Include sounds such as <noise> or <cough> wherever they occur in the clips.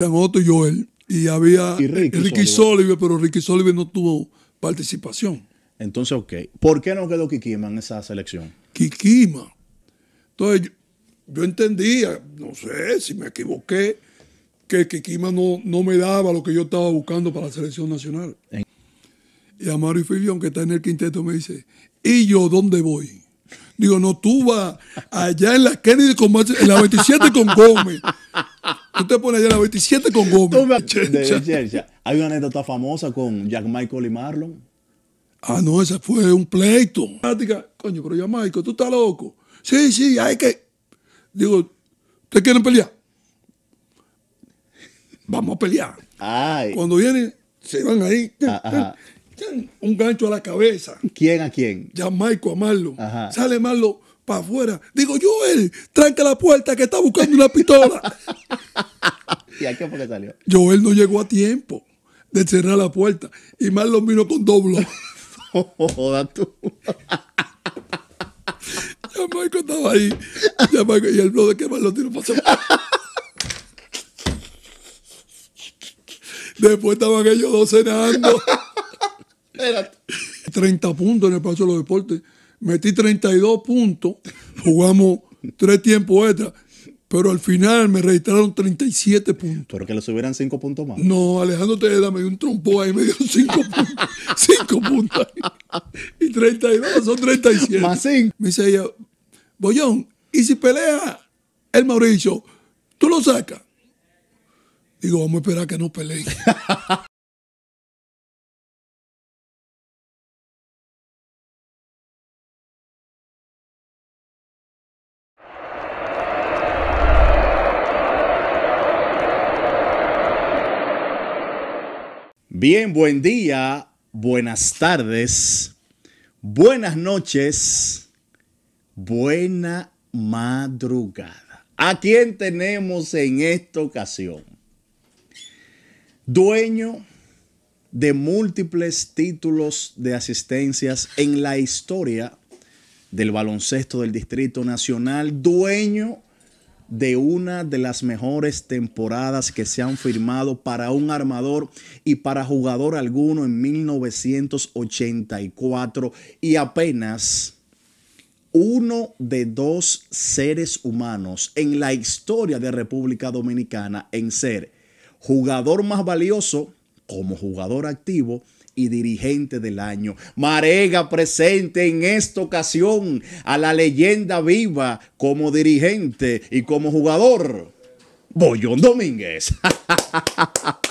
Otro y Joel. Y había Ricky, Ricky pero Ricky Soliver no tuvo participación. Entonces, ok. ¿Por qué no quedó Kikima en esa selección? Kikima. Entonces, yo, entendía, no sé si me equivoqué, que Kikima no, no me daba lo que yo estaba buscando para la selección nacional. Y a Mario Filión, que está en el quinteto, me dice, ¿y yo dónde voy? Digo, no, tú vas allá en la Kennedy con, en la 27 con Gómez. Usted pone allá la 27 con Gómez. <laughs> Hay una anécdota famosa con Jack Michael y Marlon. Ah, no, ese fue un pleito. Coño, pero ya Michael, tú estás loco. Sí, sí, hay que. Digo, ¿ustedes quieren pelear? Vamos a pelear. Cuando vienen, se van ahí. Ah, un gancho a la cabeza. ¿Quién a quién? Ya Michael a Marlon. Sale Marlon para afuera. Digo, Joel, tranca la puerta que está buscando una pistola. <laughs> ¿Y a qué salió? Joel no llegó a tiempo de cerrar la puerta. Y Marlon lo con doblo. <laughs> Joda tú. ya Marco estaba ahí. y el que lo tiró Después estaban ellos dos cenando. 30 <laughs> puntos en el paso de los deportes metí 32 puntos, <laughs> jugamos tres tiempos extra, pero al final me registraron 37 puntos. Pero que le subieran 5 puntos más. No, Alejandro Tejeda me dio un trompo ahí, me dio 5 <laughs> puntos. 5 puntos ahí. Y 32, son 37. Más 5. Me dice ella, Bollón, ¿y si pelea el Mauricio, tú lo sacas? Digo, vamos a esperar que no peleen. <laughs> Bien, buen día, buenas tardes, buenas noches, buena madrugada. ¿A quién tenemos en esta ocasión? Dueño de múltiples títulos de asistencias en la historia del baloncesto del Distrito Nacional, dueño de una de las mejores temporadas que se han firmado para un armador y para jugador alguno en 1984 y apenas uno de dos seres humanos en la historia de República Dominicana en ser jugador más valioso como jugador activo y dirigente del año. Marega presente en esta ocasión a la leyenda viva como dirigente y como jugador, Bollón Domínguez.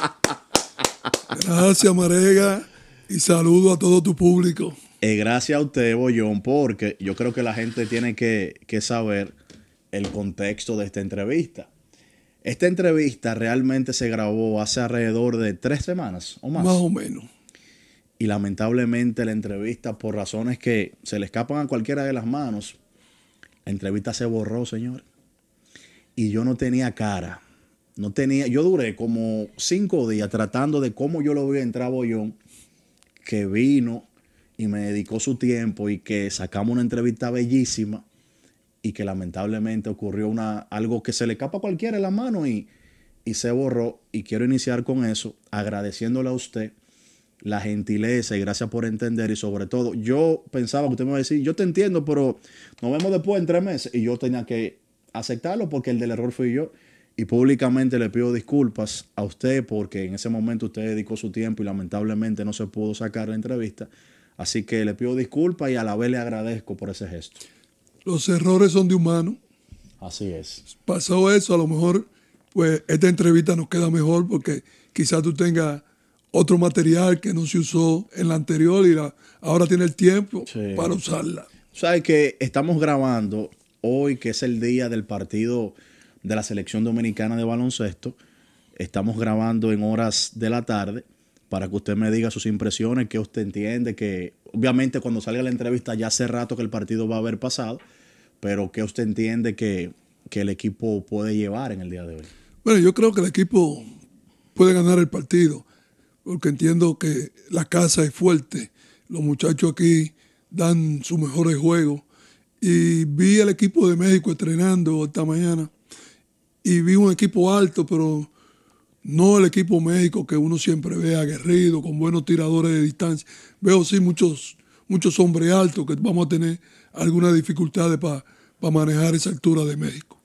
<laughs> Gracias, Marega, y saludo a todo tu público. Eh, gracias a usted, Bollón, porque yo creo que la gente tiene que, que saber el contexto de esta entrevista. Esta entrevista realmente se grabó hace alrededor de tres semanas o más. Más o menos y lamentablemente la entrevista, por razones que se le escapan a cualquiera de las manos, la entrevista se borró, señor. Y yo no tenía cara. No tenía, yo duré como cinco días tratando de cómo yo lo voy a entrar que vino y me dedicó su tiempo y que sacamos una entrevista bellísima y que lamentablemente ocurrió una, algo que se le escapa a cualquiera de la mano y, y se borró. Y quiero iniciar con eso, agradeciéndole a usted la gentileza y gracias por entender y sobre todo, yo pensaba que usted me iba a decir, yo te entiendo, pero nos vemos después en tres meses y yo tenía que aceptarlo porque el del error fui yo y públicamente le pido disculpas a usted porque en ese momento usted dedicó su tiempo y lamentablemente no se pudo sacar la entrevista. Así que le pido disculpas y a la vez le agradezco por ese gesto. Los errores son de humano. Así es. Pasó eso, a lo mejor pues esta entrevista nos queda mejor porque quizás tú tengas otro material que no se usó en la anterior y ahora tiene el tiempo para usarla. Sabes que estamos grabando hoy, que es el día del partido de la selección dominicana de baloncesto. Estamos grabando en horas de la tarde para que usted me diga sus impresiones, que usted entiende, que obviamente cuando salga la entrevista ya hace rato que el partido va a haber pasado, pero que usted entiende que, que el equipo puede llevar en el día de hoy. Bueno, yo creo que el equipo puede ganar el partido porque entiendo que la casa es fuerte. Los muchachos aquí dan sus mejores juegos. Y vi al equipo de México entrenando esta mañana y vi un equipo alto, pero no el equipo México que uno siempre ve aguerrido, con buenos tiradores de distancia. Veo sí muchos, muchos hombres altos que vamos a tener algunas dificultades para manejar esa altura de México.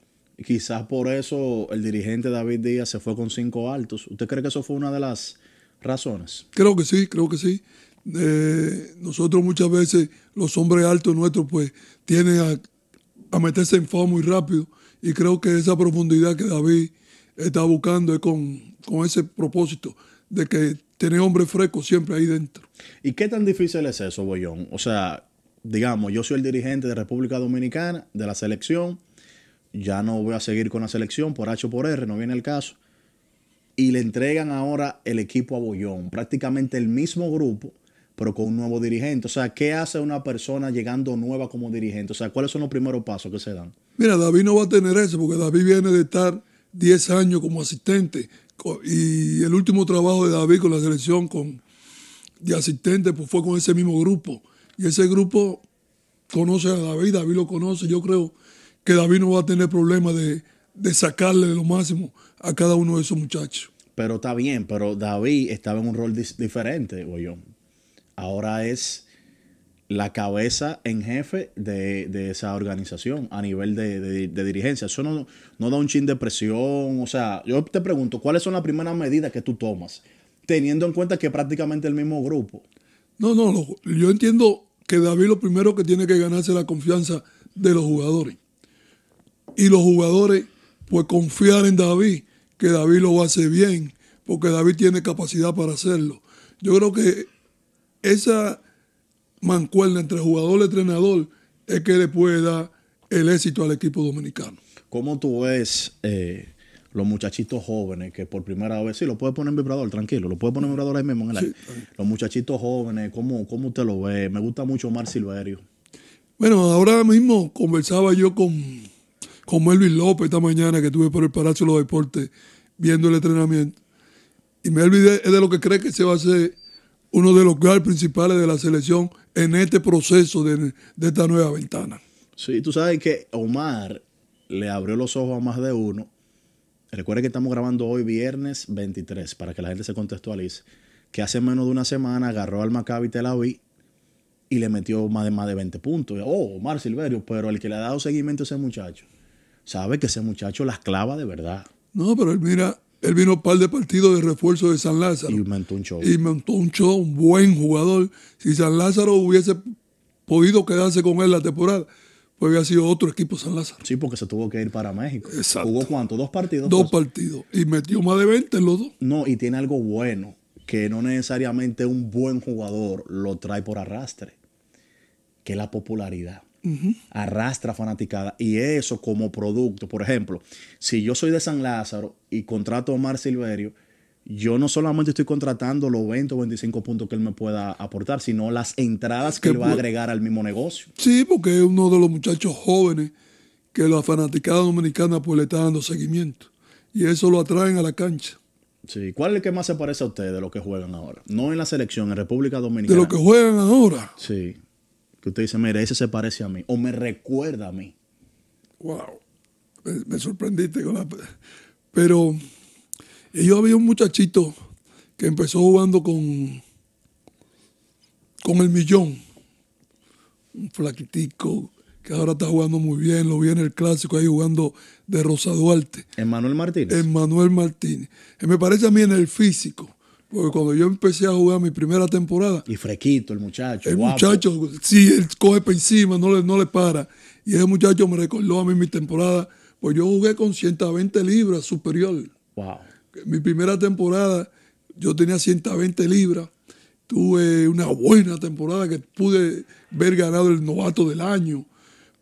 quizás por eso el dirigente David Díaz se fue con cinco altos. ¿Usted cree que eso fue una de las razones. Creo que sí, creo que sí. Eh, nosotros muchas veces, los hombres altos nuestros, pues tienen a, meterse en forma muy rápido y creo que esa profundidad que David está buscando es con, ese propósito de que tener hombres frescos siempre ahí dentro. ¿Y qué tan difícil es eso, Boyón? O sea, digamos, yo soy el dirigente de República Dominicana, de la selección, ya no voy a seguir con la selección por H o por R, no viene el caso y le entregan ahora el equipo a Bollón, prácticamente el mismo grupo, pero con un nuevo dirigente. O sea, ¿qué hace una persona llegando nueva como dirigente? O sea, ¿cuáles son los primeros pasos que se dan? Mira, David no va a tener eso, porque David viene de estar 10 años como asistente y el último trabajo de David con la selección con, de asistente pues fue con ese mismo grupo. Y ese grupo conoce a David, David lo conoce. Yo creo que David no va a tener problema de, de sacarle de lo máximo a cada uno de esos muchachos. Pero está bien, pero David estaba en un rol diferente, yo. Ahora es la cabeza en jefe de, esa organización a nivel de, dirigencia. Eso no, da un chin de presión. O sea, yo te pregunto, ¿cuáles son las primeras medidas que tú tomas? Teniendo en cuenta que es prácticamente el mismo grupo. No, no, no. Yo entiendo que David lo primero que tiene que ganarse es la confianza de los jugadores. Y los jugadores, pues confiar en David que David lo hace bien, porque David tiene capacidad para hacerlo. Yo creo que esa mancuerna entre jugador y entrenador es que le puede dar el éxito al equipo dominicano. ¿Cómo tú ves eh, los muchachitos jóvenes que por primera vez, sí, lo puedes poner en vibrador, tranquilo, lo puedes poner en vibrador ahí mismo en el los muchachitos jóvenes, ¿cómo, ¿cómo usted lo ve? Me gusta mucho Omar Silverio. Bueno, ahora mismo conversaba yo con con Melvin López esta mañana que estuve por el Palacio de los Deportes viendo el entrenamiento. Y Melvin es de lo que cree que se va a ser uno de los guards principales de la selección en este proceso de, esta nueva ventana. Sí, tú sabes que Omar le abrió los ojos a más de uno. Recuerda que estamos grabando hoy viernes 23 para que la gente se contextualice. Que hace menos de una semana agarró al Maccabi Tel y le metió más de, más de 20 puntos. Oh, Omar Silverio, pero el que le ha dado seguimiento a ese muchacho sabe que ese muchacho las clava de verdad. No, pero él mira, él vino un par de partidos de refuerzo de San Lázaro. Y montó un show. Y montó un show, un buen jugador. Si San Lázaro hubiese podido quedarse con él la temporada, pues había sido otro equipo San Lázaro. Sí, porque se tuvo que ir para México. Exacto. ¿Jugó cuánto? ¿Dos partidos? Dos partidos. Y metió más de 20 en los dos. No, y tiene algo bueno, que no necesariamente un buen jugador lo trae por arrastre, que es la popularidad arrastra fanaticada. Y eso como producto, por ejemplo, si yo soy de San Lázaro y contrato a Omar Silverio, yo no solamente estoy contratando los 20 o 25 puntos que él me pueda aportar, sino las entradas que, va a agregar al mismo negocio. Sí, porque es uno de los muchachos jóvenes que la fanaticada dominicana pues le está dando seguimiento. Y eso lo atraen a la cancha. Sí, ¿cuál es el que más se parece a usted de lo que juegan ahora? No en la selección, en República Dominicana. De lo que juegan ahora. Sí que usted dice, mire, ese se parece a mí o me recuerda a mí. Wow, me, sorprendiste con Pero eh, yo había un muchachito que empezó jugando con, con el millón, un flaquitico que ahora está jugando muy bien, lo vi en el clásico ahí jugando de Rosa Duarte. Emmanuel Martínez. Emmanuel Martínez. Eh, me parece a mí en el físico. Porque cuando yo empecé a jugar mi primera temporada. Y fresquito el muchacho. El muchacho, sí, él coge para encima, no le, no le para. Y ese muchacho me recordó a mí mi temporada. Pues yo jugué con 120 libras superior. Wow. Mi primera temporada, yo tenía 120 libras. Tuve una buena temporada que pude ver ganado el novato del año.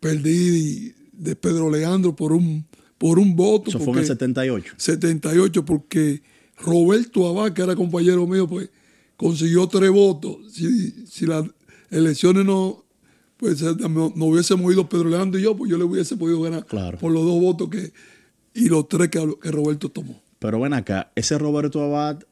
Perdí de Pedro Leandro por un, por un voto. Eso fue en el 78. 78, porque Roberto Abad, que era compañero mío, pues consiguió tres votos. Si, las elecciones no, pues, no, hubiésemos ido Pedro Leandro y yo, pues yo le hubiese podido ganar claro. por los dos votos que, y los tres que, que Roberto tomó. Pero ven acá, ese Roberto Abad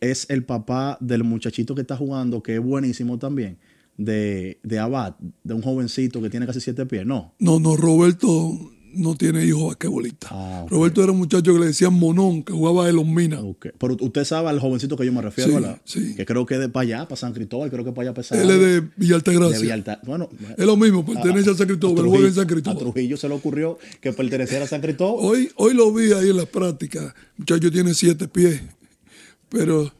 es el papá del muchachito que está jugando, que es buenísimo también, de, de Abad, de un jovencito que tiene casi siete pies, ¿no? No, no, Roberto no tiene hijos basquetbolistas. Ah, Roberto era un muchacho que le decían Monón, que jugaba de los minas. Pero usted sabe al jovencito que yo me refiero, ¿verdad? Sí. Que creo que es de para allá, para San Cristóbal, creo que para allá pesado. Él es de Gracia. De Villalta... bueno, es lo mismo, pertenece a, San Cristóbal, pero juega en San Cristóbal. A Trujillo se le ocurrió que perteneciera a San Cristóbal. hoy, lo vi ahí en las prácticas. El muchacho tiene siete pies, pero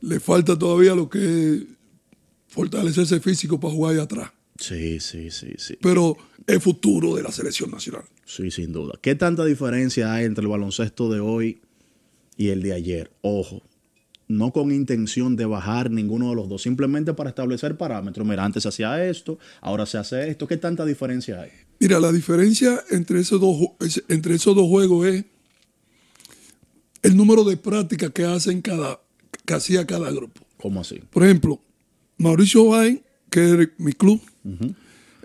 le falta todavía lo que es fortalecerse físico para jugar ahí atrás. Sí, sí, sí, sí. Pero es futuro de la selección nacional. Sí, sin duda. ¿Qué tanta diferencia hay entre el baloncesto de hoy y el de ayer? Ojo, no con intención de bajar ninguno de los dos, simplemente para establecer parámetros. Mira, antes se hacía esto, ahora se hace esto. ¿Qué tanta diferencia hay? Mira, la diferencia entre esos dos, entre esos dos juegos es el número de prácticas que hacen cada, que hacía cada grupo. ¿Cómo así? Por ejemplo, Mauricio Vain, que es mi club,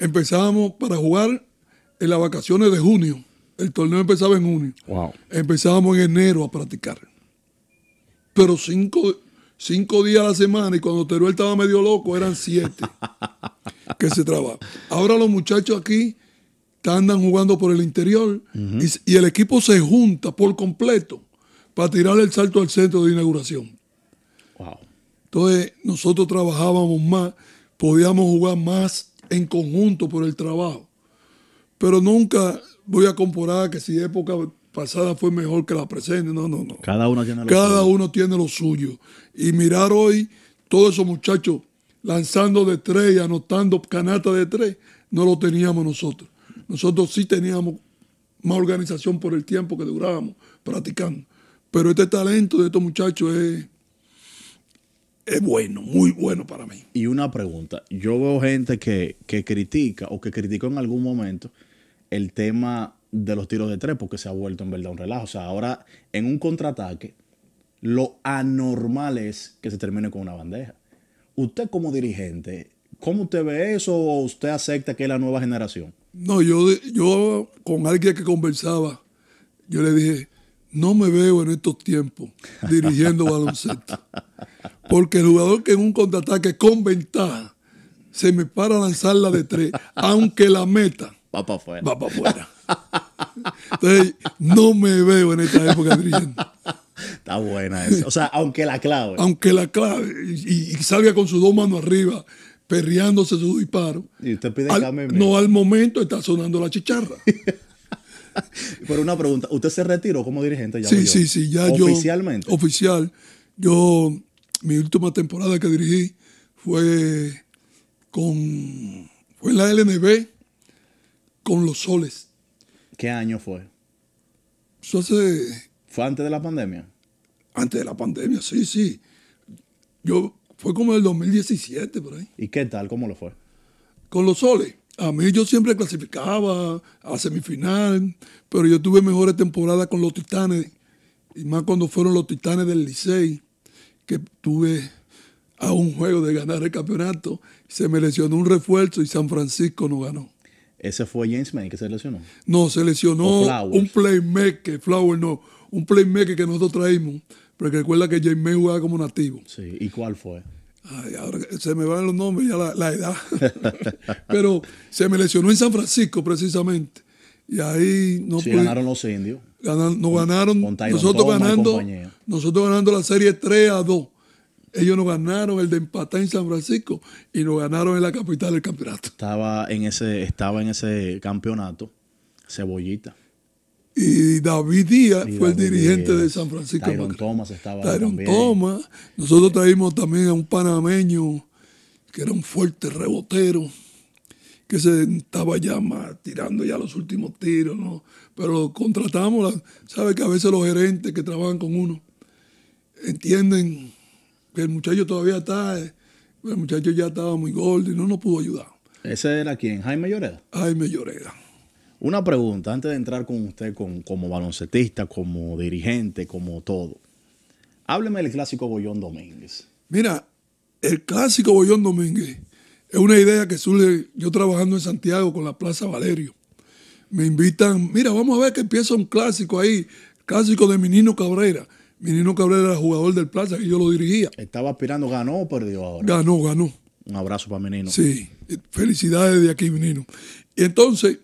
empezamos para jugar en las vacaciones de junio. El torneo empezaba en junio. Empezábamos en enero a practicar. Pero cinco, días a la semana y cuando Teruel estaba medio loco eran siete que se trabajaban. Ahora los muchachos aquí andan jugando por el interior y, el equipo se junta por completo para tirar el salto al centro de inauguración. Entonces nosotros trabajábamos más, podíamos jugar más en conjunto por el trabajo pero nunca voy a comparar que si época pasada fue mejor que la presente. No, no, no. Cada uno tiene lo, Cada suyo. Uno tiene lo suyo. Y mirar hoy todos esos muchachos lanzando de tres y anotando canasta de tres, no lo teníamos nosotros. Nosotros sí teníamos más organización por el tiempo que durábamos practicando. Pero este talento de estos muchachos es, es bueno, muy bueno para mí. Y una pregunta, yo veo gente que, que critica o que criticó en algún momento el tema de los tiros de tres, porque se ha vuelto en verdad un relajo. O sea, ahora en un contraataque, lo anormal es que se termine con una bandeja. Usted como dirigente, ¿cómo usted ve eso o usted acepta que es la nueva generación? No, yo, yo con alguien que conversaba, yo le dije, no me veo en estos tiempos dirigiendo <laughs> baloncesto. Porque el jugador que en un contraataque con ventaja se me para la de tres, aunque la meta. Va para afuera. Va para afuera. Entonces, no me veo en esta época dirigiendo Está buena eso O sea, aunque la clave. Aunque la clave. Y, salga con sus dos manos arriba, perreándose su disparo. Y usted pide No, al momento está sonando la chicharra. <laughs> Pero una pregunta, ¿usted se retiró como dirigente? Ya sí, sí, sí, ya ¿Oficialmente? oficial. Yo, mi última temporada que dirigí fue con, fue en la LNB, con los soles. ¿Qué año fue? ¿Fue antes de la pandemia? Antes de la pandemia, sí, sí. Yo, fue como el 2017 por ahí. ¿Y qué tal? ¿Cómo lo fue? Con los soles. A mí yo siempre clasificaba a semifinal, pero yo tuve mejores temporadas con los Titanes, y más cuando fueron los Titanes del Licey, que tuve a un juego de ganar el campeonato, se me lesionó un refuerzo y San Francisco no ganó. Ese fue James May que se lesionó. No, se lesionó un playmaker, Flower no, un playmaker que nosotros traímos. Pero recuerda que James May jugaba como nativo. Sí, ¿y cuál fue? ahora se me van los nombres, ya la, edad. <laughs> pero se me lesionó en San Francisco precisamente. Y ahí no ganaron los indios. nos ganaron, nosotros ganando, nosotros ganando la serie 3 a 2 ellos nos ganaron el de empatar en San Francisco y nos ganaron en la capital del campeonato. Estaba en ese, estaba en ese campeonato, Cebollita. Y David Díaz fue el dirigente de San Francisco. Tyron Thomas estaba Thomas. Nosotros traímos también a un panameño que era un fuerte rebotero, que se estaba ya tirando ya los últimos tiros, ¿no? Pero contratamos, ¿sabes? Que a veces los gerentes que trabajan con uno entienden el muchacho todavía está, eh, el muchacho ya estaba muy gordo y no nos pudo ayudar. ¿Ese era quién? Jaime Lloreda. Jaime Lloreda. Una pregunta, antes de entrar con usted con, como baloncetista, como dirigente, como todo. Hábleme del clásico Bollón Domínguez. Mira, el clásico Bollón Domínguez es una idea que surge yo trabajando en Santiago con la Plaza Valerio. Me invitan, mira, vamos a ver que empieza un clásico ahí, clásico de Menino Cabrera. Menino Cabrera era jugador del Plaza, que yo lo dirigía. Estaba aspirando, ganó o perdió ahora. Ganó, ganó. Un abrazo para Menino. Sí, felicidades de aquí, Menino. Y entonces,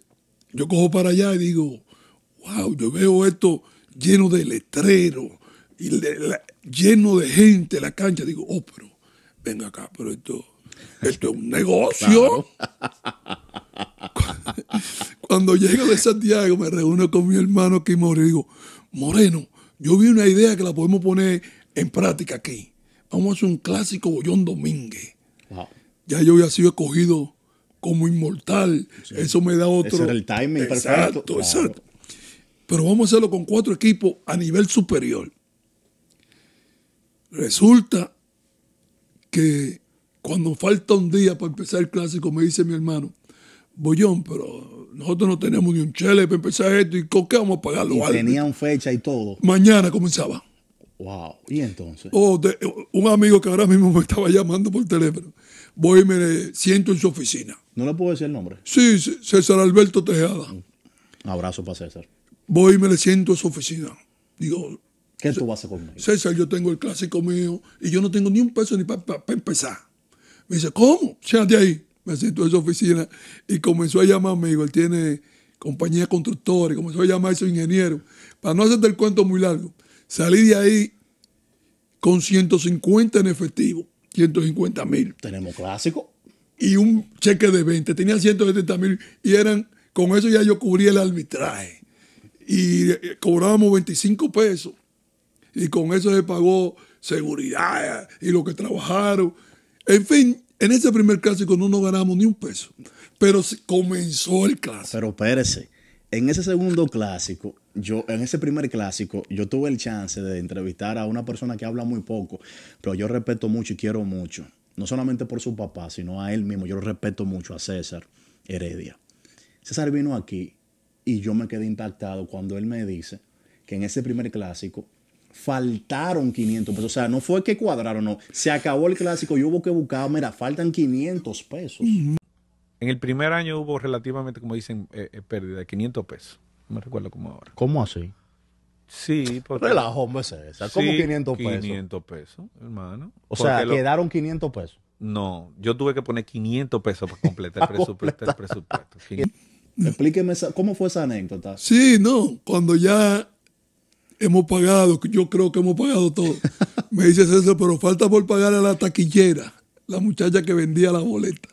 yo cojo para allá y digo, wow, yo veo esto lleno de letreros, y lleno de gente, la cancha. Digo, oh, pero venga acá, pero esto, esto es un negocio. <laughs> Cuando llego de Santiago, me reúno con mi hermano Moreno y digo, Moreno, yo vi una idea que la podemos poner en práctica aquí. Vamos a hacer un clásico Bollón Domínguez. Ya yo había sido escogido como inmortal. Eso me da otro. Ese era el timing perfecto. Exacto. Pero vamos a hacerlo con cuatro equipos a nivel superior. Resulta que cuando falta un día para empezar el clásico, me dice mi hermano, Bollón, pero nosotros no tenemos ni un chele para empezar esto y ¿con qué vamos a pagarlo? Y tenían fecha y todo. Mañana comenzaba. Wow. ¿Y entonces? Oh, un amigo que ahora mismo me estaba llamando por teléfono. Voy y me siento en su oficina. ¿No le puedo decir el nombre? Sí, César Alberto Tejada. abrazo para César. Voy y me le siento en su oficina. Digo, ¿Qué tú vas a hacer conmigo? César, yo tengo el clásico mío y yo no tengo ni un peso ni para empezar. Me dice, ¿cómo? de ahí me sentó en su oficina y comenzó a llamar amigos. Él tiene compañía constructora y comenzó a llamar a esos ingenieros. Para no hacerte el cuento muy largo, salí de ahí con 150 en efectivo, 150 mil. Tenemos clásico. Y un cheque de 20, tenía 170 mil y eran, con eso ya yo cubrí el arbitraje. Y eh, cobrábamos 25 pesos. Y con eso se pagó seguridad eh, y lo que trabajaron. En fin, en ese primer clásico no nos ganamos ni un peso, pero comenzó el clásico. Pero espérese, en ese segundo clásico, yo, en ese primer clásico, yo tuve el chance de entrevistar a una persona que habla muy poco, pero yo respeto mucho y quiero mucho. No solamente por su papá, sino a él mismo. Yo lo respeto mucho, a César Heredia. César vino aquí y yo me quedé impactado cuando él me dice que en ese primer clásico faltaron 500 pesos. O sea, no fue que cuadraron, no. Se acabó el clásico y hubo que buscar, mira, faltan 500 pesos. En el primer año hubo relativamente, como dicen, eh, eh, pérdida de 500 pesos. No me recuerdo cómo ahora. ¿Cómo así? Sí, porque... Relajo, hombre, esa. ¿Cómo 500 pesos? 500 pesos, hermano. O sea, quedaron 500 pesos. No, yo tuve que poner 500 pesos para completar el <laughs> presupuesto. Explíqueme cómo fue esa anécdota. Sí, no, cuando ya hemos pagado, yo creo que hemos pagado todo. Me dice César, pero falta por pagar a la taquillera, la muchacha que vendía la boleta.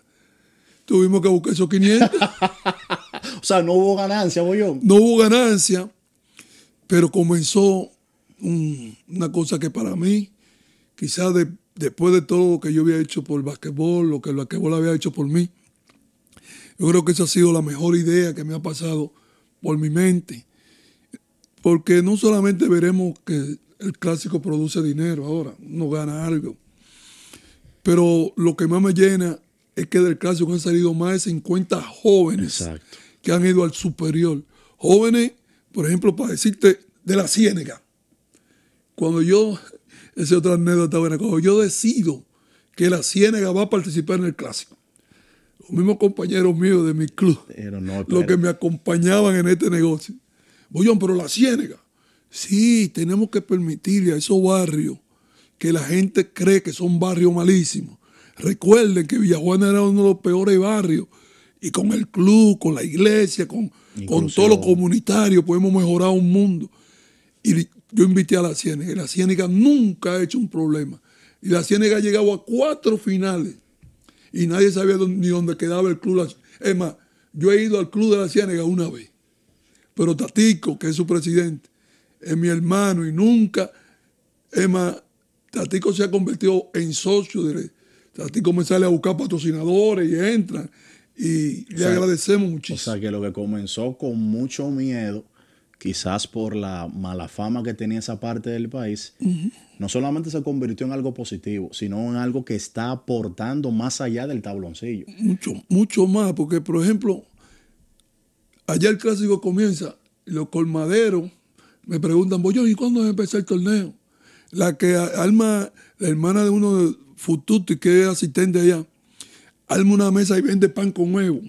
Tuvimos que buscar esos 500. <laughs> o sea, no hubo ganancia, yo. No hubo ganancia, pero comenzó una cosa que para mí, quizás después de todo lo que yo había hecho por el basquetbol, lo que el basquetbol había hecho por mí, yo creo que esa ha sido la mejor idea que me ha pasado por mi mente porque no solamente veremos que el clásico produce dinero ahora, uno gana algo. Pero lo que más me llena es que del clásico han salido más de 50 jóvenes que han ido al superior. Jóvenes, por ejemplo, para decirte, de la ciénega. Cuando yo, esa es otra anécdota buena, cuando yo decido que la ciénega va a participar en el clásico, los mismos compañeros míos de mi club, los que me acompañaban en este negocio, Bullón, pero la ciénaga. Sí, tenemos que permitirle a esos barrios que la gente cree que son barrios malísimos. Recuerden que Villajuana era uno de los peores barrios. Y con el club, con la iglesia, con, con todo lo comunitario, podemos mejorar un mundo. Y yo invité a la Ciénaga. la Ciénaga nunca ha hecho un problema. Y la Ciénaga ha llegado a cuatro finales. Y nadie sabía ni dónde quedaba el club. Es más, yo he ido al club de la Ciénaga una vez. Pero Tatico, que es su presidente, es mi hermano y nunca, más, Tatico se ha convertido en socio de Tatico me sale a buscar patrocinadores y entra Y le agradecemos muchísimo. O sea que lo que comenzó con mucho miedo, quizás por la mala fama que tenía esa parte del país, no solamente se convirtió en algo positivo, sino en algo que está aportando más allá del tabloncillo. Mucho, mucho más, porque por ejemplo, Allá el clásico comienza, los colmaderos me preguntan, voy pues, ¿y cuándo empezó el torneo? La que alma, la hermana de uno de Fututi, que es asistente allá, alma una mesa y vende pan con huevo.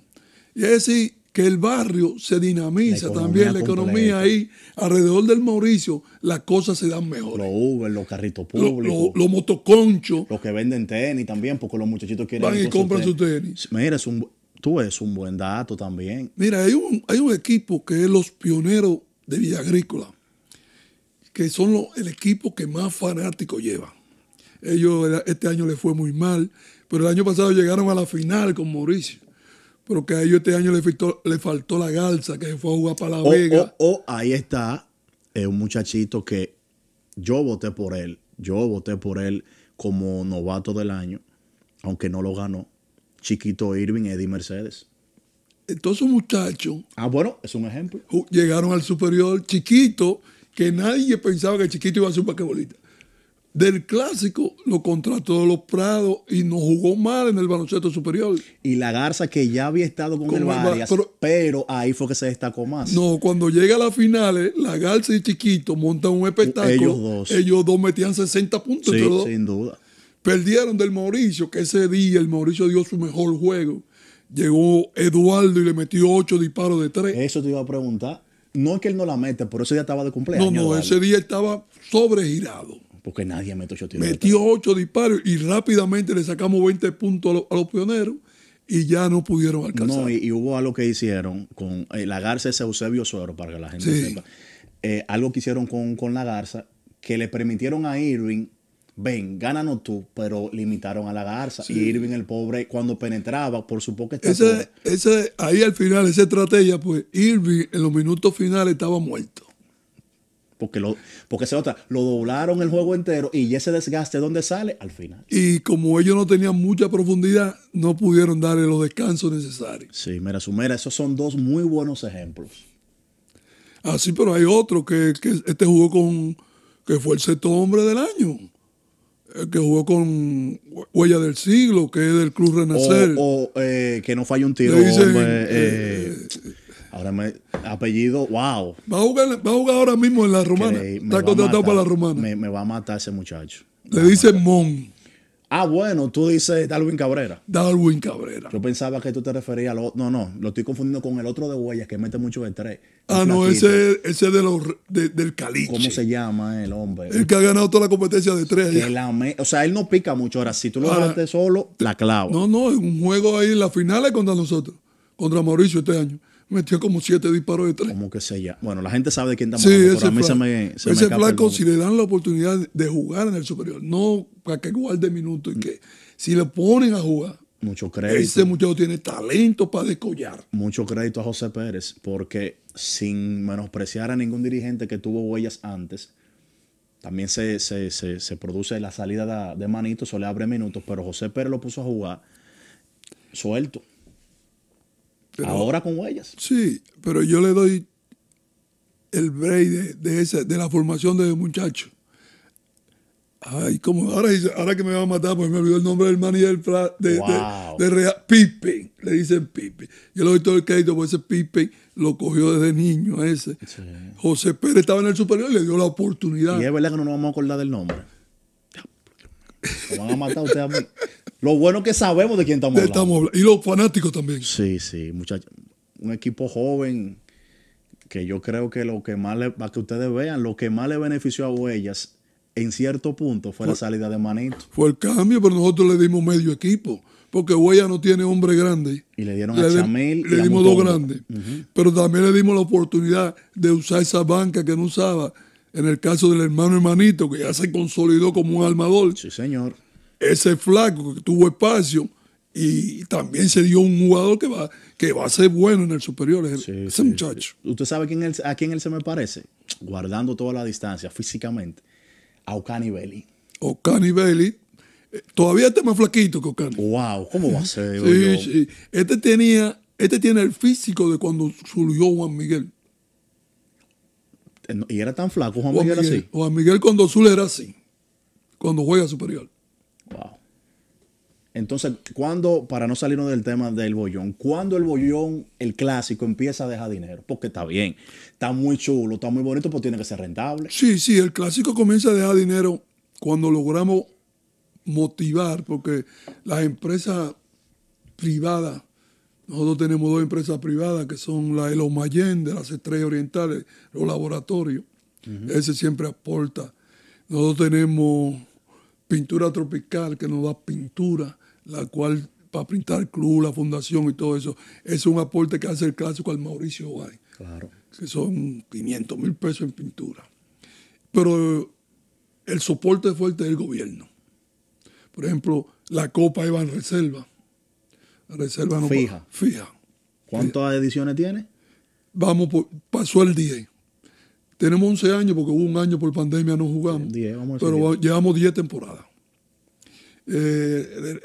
Y es decir, que el barrio se dinamiza también, la economía ahí, alrededor del Mauricio, las cosas se dan mejor. Los Uber, los carritos públicos. Los, los motoconchos. Los que venden tenis también, porque los muchachitos quieren... Van y compran su tenis. Mira, es un, Tú es un buen dato también. Mira, hay un, hay un equipo que es los pioneros de Villa Agrícola, que son el equipo que más fanáticos lleva. Ellos eh, este año les fue muy mal, pero el año pasado llegaron a la final con Mauricio. Pero que a ellos este año le faltó, le faltó la garza, que se fue a jugar para La Vega. O ahí está eh, un muchachito que yo voté por él. Yo voté por él como novato del año, aunque no lo ganó. Chiquito Irving, Eddie Mercedes. Todos esos muchachos. Ah, bueno, es un ejemplo. Llegaron al superior chiquito, que nadie pensaba que chiquito iba a ser un basquetbolista. Del clásico lo contrató los Prados y no jugó mal en el baloncesto superior. Y la Garza que ya había estado con, el baloncesto, pero, ahí fue que se destacó más. No, cuando llega a las finales, la Garza y Chiquito montan un espectáculo. Ellos dos. Ellos dos metían 60 puntos. Sí, sin duda. Perdieron del Mauricio, que ese día el Mauricio dio su mejor juego. Llegó Eduardo y le metió ocho disparos de tres. Eso te iba a preguntar. No es que él no la meta, por eso ya estaba de cumpleaños. No, no, ese día estaba sobregirado. Porque nadie metió ocho disparos. Metió ocho disparos y rápidamente le sacamos 20 puntos a, los pioneros y ya no pudieron alcanzar. No, y, hubo algo que hicieron con eh, la garza ese Eusebio Suero, para que la gente sepa. Eh, algo que hicieron con, con la garza, que le permitieron a Irving ven, gánanos tú, pero limitaron a la garza. Y Irving el pobre, cuando penetraba por supuesto que... estaba. Ese, ahí al final, esa estrategia, pues Irving en los minutos finales estaba muerto. Porque, lo, porque se lo doblaron el juego entero y ese desgaste, ¿dónde sale? Al final. Y como ellos no tenían mucha profundidad, no pudieron darle los descansos necesarios. Sí, mira, Sumera, esos son dos muy buenos ejemplos. Así, ah, sí, pero hay otro que, que este jugó con, que fue el sexto hombre del año. Eh, que jugó con Huella del Siglo, que es del Club Renacer. O, eh, que no falla un tiro. Eh, ahora me. Apellido, wow. Va a jugar, ahora mismo en la romana. Está contratado para la romana. Me, va a matar ese muchacho. Le dice Mon. Ah, bueno, tú dices Darwin Cabrera. Darwin Cabrera. Yo pensaba que tú te referías a No, no, lo estoy confundiendo con el otro de Huellas que mete mucho tres. Ah, no, ese es de del Caliche. ¿Cómo se llama el hombre? El que ha ganado toda la competencia de tres. o sea, él no pica mucho. Ahora, si tú lo levantes solo, la clava. No, no, es un juego ahí en la final contra nosotros, contra Mauricio este año. Metió como siete disparos de tres. Como que se Bueno, la gente sabe de quién estamos hablando, Ese placo si le dan la oportunidad de jugar en el superior, no para que de minuto y que si le ponen a jugar. Mucho crédito. Ese muchacho tiene talento para descollar. Mucho crédito a José Pérez, porque sin menospreciar a ningún dirigente que tuvo huellas antes, también se, produce la salida de, Manito, solo le abre minutos, pero José Pérez lo puso a jugar suelto. Ahora con huellas. Sí, pero yo le doy el break de, de la formación de muchacho. Ay, como ahora, ahora que me va a matar, pues me olvidó el nombre del man de, wow. de, de, le dicen Pipe. Yo le doy todo el crédito porque ese Pipe lo cogió desde niño ese. José Pérez estaba en el superior y le dio la oportunidad. Y es verdad que no nos vamos a acordar del nombre. Lo van a matar ustedes a mí. <laughs> Lo bueno que sabemos de quién estamos hablando. y los fanáticos también. Sí, sí, muchachos. Un equipo joven que yo creo que lo que más le, para que ustedes vean, lo que más le benefició a Huellas en cierto punto fue, la salida de Manito. Fue el cambio, pero nosotros le dimos medio equipo porque Huella no tiene hombre grande. Y le dieron a Chamil. Le, le dimos dos grandes. Pero también le dimos la oportunidad de usar esa banca que no usaba. En el caso del hermano hermanito, que ya se consolidó como un armador. Sí, señor ese flaco que tuvo espacio y también se dio un jugador que va, que va a ser bueno en el superior, ese muchacho. ¿Usted sabe quién a quién él se me parece? Guardando toda la distancia físicamente, a Ocani Belli. Ocani Belli. Eh, todavía está más flaquito que Ocani. ¡Wow! ¿Cómo va a ser? Este, tenía, este tiene el físico de cuando surgió Juan Miguel. Eh, y era tan flaco Juan, Miguel, así. Juan Miguel cuando azul era así. Cuando juega superior. Entonces, cuando, para no salirnos del tema del bollón, cuando el bollón, el clásico, empieza a dejar dinero? Porque está bien, está muy chulo, está muy bonito, pero tiene que ser rentable. Sí, sí, el clásico comienza a dejar dinero cuando logramos motivar, porque las empresas privadas, nosotros tenemos dos empresas privadas que son la los Mayen de las Estrellas Orientales, los laboratorios, ese siempre aporta. Nosotros tenemos pintura tropical que nos da pintura, la cual para pintar club, la fundación y todo eso, es un aporte que hace el clásico al Mauricio Guay. Claro. Que son 500 mil pesos en pintura. Pero el soporte fuerte del gobierno. Por ejemplo, la copa iba en reserva. La reserva no fija. fija. ¿Cuántas ediciones tiene? Vamos, pasó el 10. Tenemos 11 años porque hubo un año por pandemia, no jugamos. pero llevamos 10 temporadas. Eh,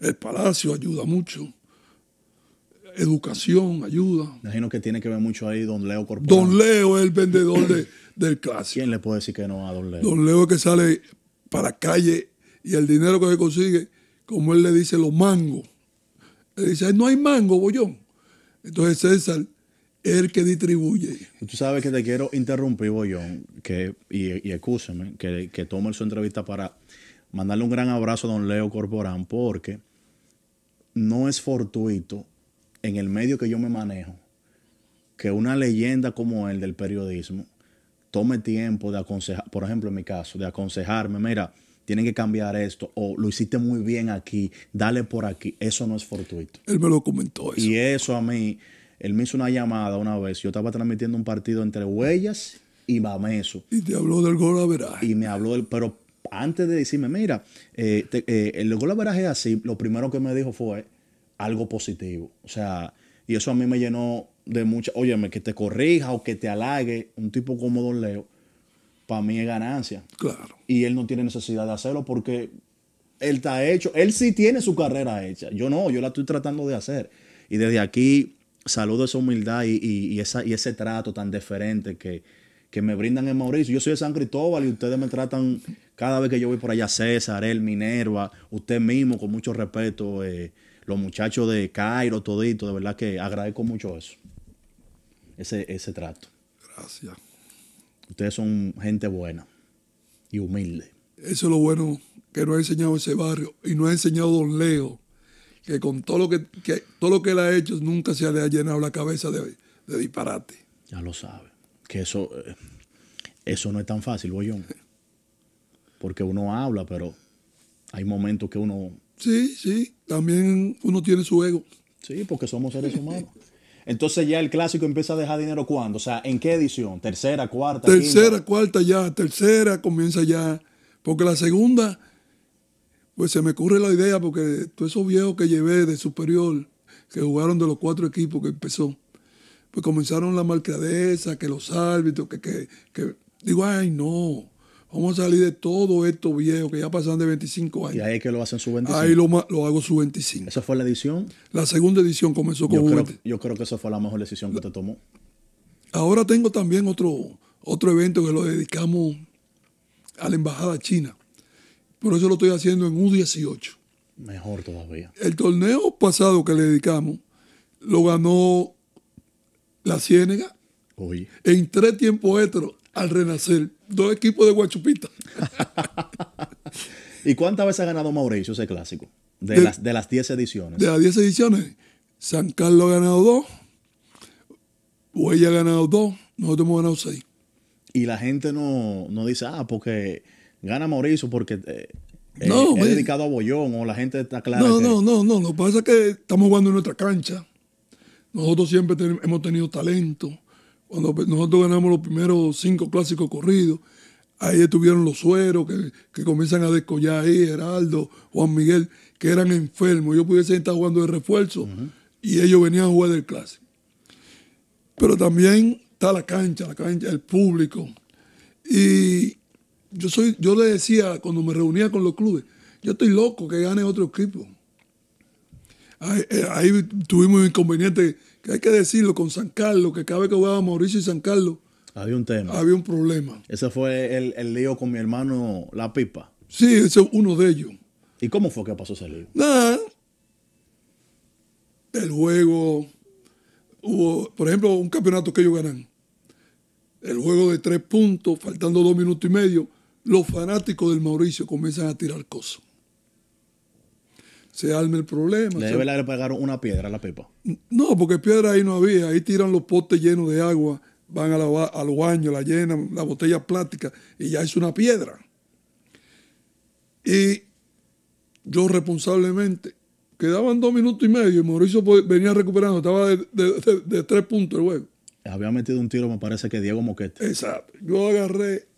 el Palacio ayuda mucho. Educación ayuda. Imagino que tiene que ver mucho ahí Don Leo Corporal. Don Leo es el vendedor del clásico. ¿Quién le puede decir que no a Don Leo? Don Leo es que sale para calle y el dinero que se consigue, como él le dice, los mangos. Él dice, no hay mango, bollón. Entonces César el que distribuye. Tú sabes que te quiero interrumpir, Bollón, que, y, y que, que tome su entrevista para mandarle un gran abrazo a don Leo Corporán, porque no es fortuito en el medio que yo me manejo que una leyenda como él del periodismo tome tiempo de aconsejar, por ejemplo, en mi caso, de aconsejarme, mira, tienen que cambiar esto, o lo hiciste muy bien aquí, dale por aquí, eso no es fortuito. Él me lo comentó eso. Y eso a mí él me hizo una llamada una vez. Yo estaba transmitiendo un partido entre Huellas y Bameso. Y te habló del gol Y me habló del. Pero antes de decirme, mira, eh, eh, el gol es así, lo primero que me dijo fue algo positivo. O sea, y eso a mí me llenó de mucha. Óyeme, que te corrija o que te halague un tipo como Don Leo, para mí es ganancia. Claro. Y él no tiene necesidad de hacerlo porque él está hecho. Él sí tiene su carrera hecha. Yo no, yo la estoy tratando de hacer. Y desde aquí saludo esa humildad y, ese trato tan diferente que, me brindan en Mauricio. Yo soy de San Cristóbal y ustedes me tratan cada vez que yo voy por allá, César, El Minerva, usted mismo, con mucho respeto, eh, los muchachos de Cairo, todito, de verdad que agradezco mucho eso, ese, ese trato. Gracias. Ustedes son gente buena y humilde. Eso es lo bueno que nos ha enseñado ese barrio y nos ha enseñado Don Leo que con todo lo que, todo lo que él ha hecho nunca se le ha llenado la cabeza de, disparate. Ya lo sabe. Que eso, eh, eso no es tan fácil, Boyón. Porque uno habla, pero hay momentos que uno... Sí, sí, también uno tiene su ego. Sí, porque somos seres humanos. Entonces ya el clásico empieza a dejar dinero cuando, o sea, ¿en qué edición? Tercera, cuarta. Tercera, cuarta ya, tercera comienza ya, porque la segunda pues se me ocurre la idea porque todos esos viejos que llevé de superior, que jugaron de los cuatro equipos que empezó, pues comenzaron la malcriadeza, que los árbitros, que, digo, ay no, vamos a salir de todo esto viejo que ya pasan de 25 años. Y ahí es que lo hacen su 25. Ahí lo, lo hago su 25. ¿Esa fue la edición? La segunda edición comenzó con yo creo, Yo creo que esa fue la mejor decisión que te tomó. Ahora tengo también otro, otro evento que lo dedicamos a la Embajada China pero eso lo estoy haciendo en U18. Mejor todavía. El torneo pasado que le dedicamos lo ganó la Ciénega Oye. en tres tiempos extra al Renacer. Dos equipos de Guachupita. <laughs> ¿Y cuántas veces ha ganado Mauricio ese clásico? De, las 10 ediciones. De las 10 ediciones, San Carlos ha ganado dos, Huella ha ganado dos, nosotros hemos ganado seis. Y la gente no, no dice, ah, porque gana Mauricio porque eh, eh es dedicado a Bollón o la gente está clara. No, no, no, no. Lo que pasa es que estamos jugando en nuestra cancha. Nosotros siempre hemos tenido talento. Cuando nosotros ganamos los primeros cinco clásicos corridos, ahí estuvieron los sueros que, comienzan a descollar ahí, Geraldo, Juan Miguel, que eran enfermos. Yo pudiese estar jugando de refuerzo y ellos venían a jugar del clásico. Pero también está la cancha, la cancha, el público. Y yo soy, yo le decía cuando me reunía con los clubes, yo estoy loco que gane otro equipo. Eh, ahí, tuvimos un inconveniente, que hay que decirlo, con San Carlos, que cada vez que jugaba Mauricio y San Carlos. Había un tema. Había un problema. Ese fue el, lío con mi hermano La Pipa. Sí, ese es uno de ellos. ¿Y cómo fue que pasó ese lío? Nada. El juego. Hubo, por ejemplo, un campeonato que ellos ganan. El juego de tres puntos, faltando dos minutos y medio los fanáticos del Mauricio comienzan a tirar cosas. Se arma el problema. ¿Le, se... le pegaron una piedra a la pepa? No, porque piedra ahí no había. Ahí tiran los potes llenos de agua, van al baño, la llenan, la botella plástica, y ya es una piedra. Y yo responsablemente, quedaban dos minutos y medio y Mauricio pues, venía recuperando, estaba de, tres puntos el juego. Había metido un tiro, me parece que Diego Moquete. Exacto. Yo agarré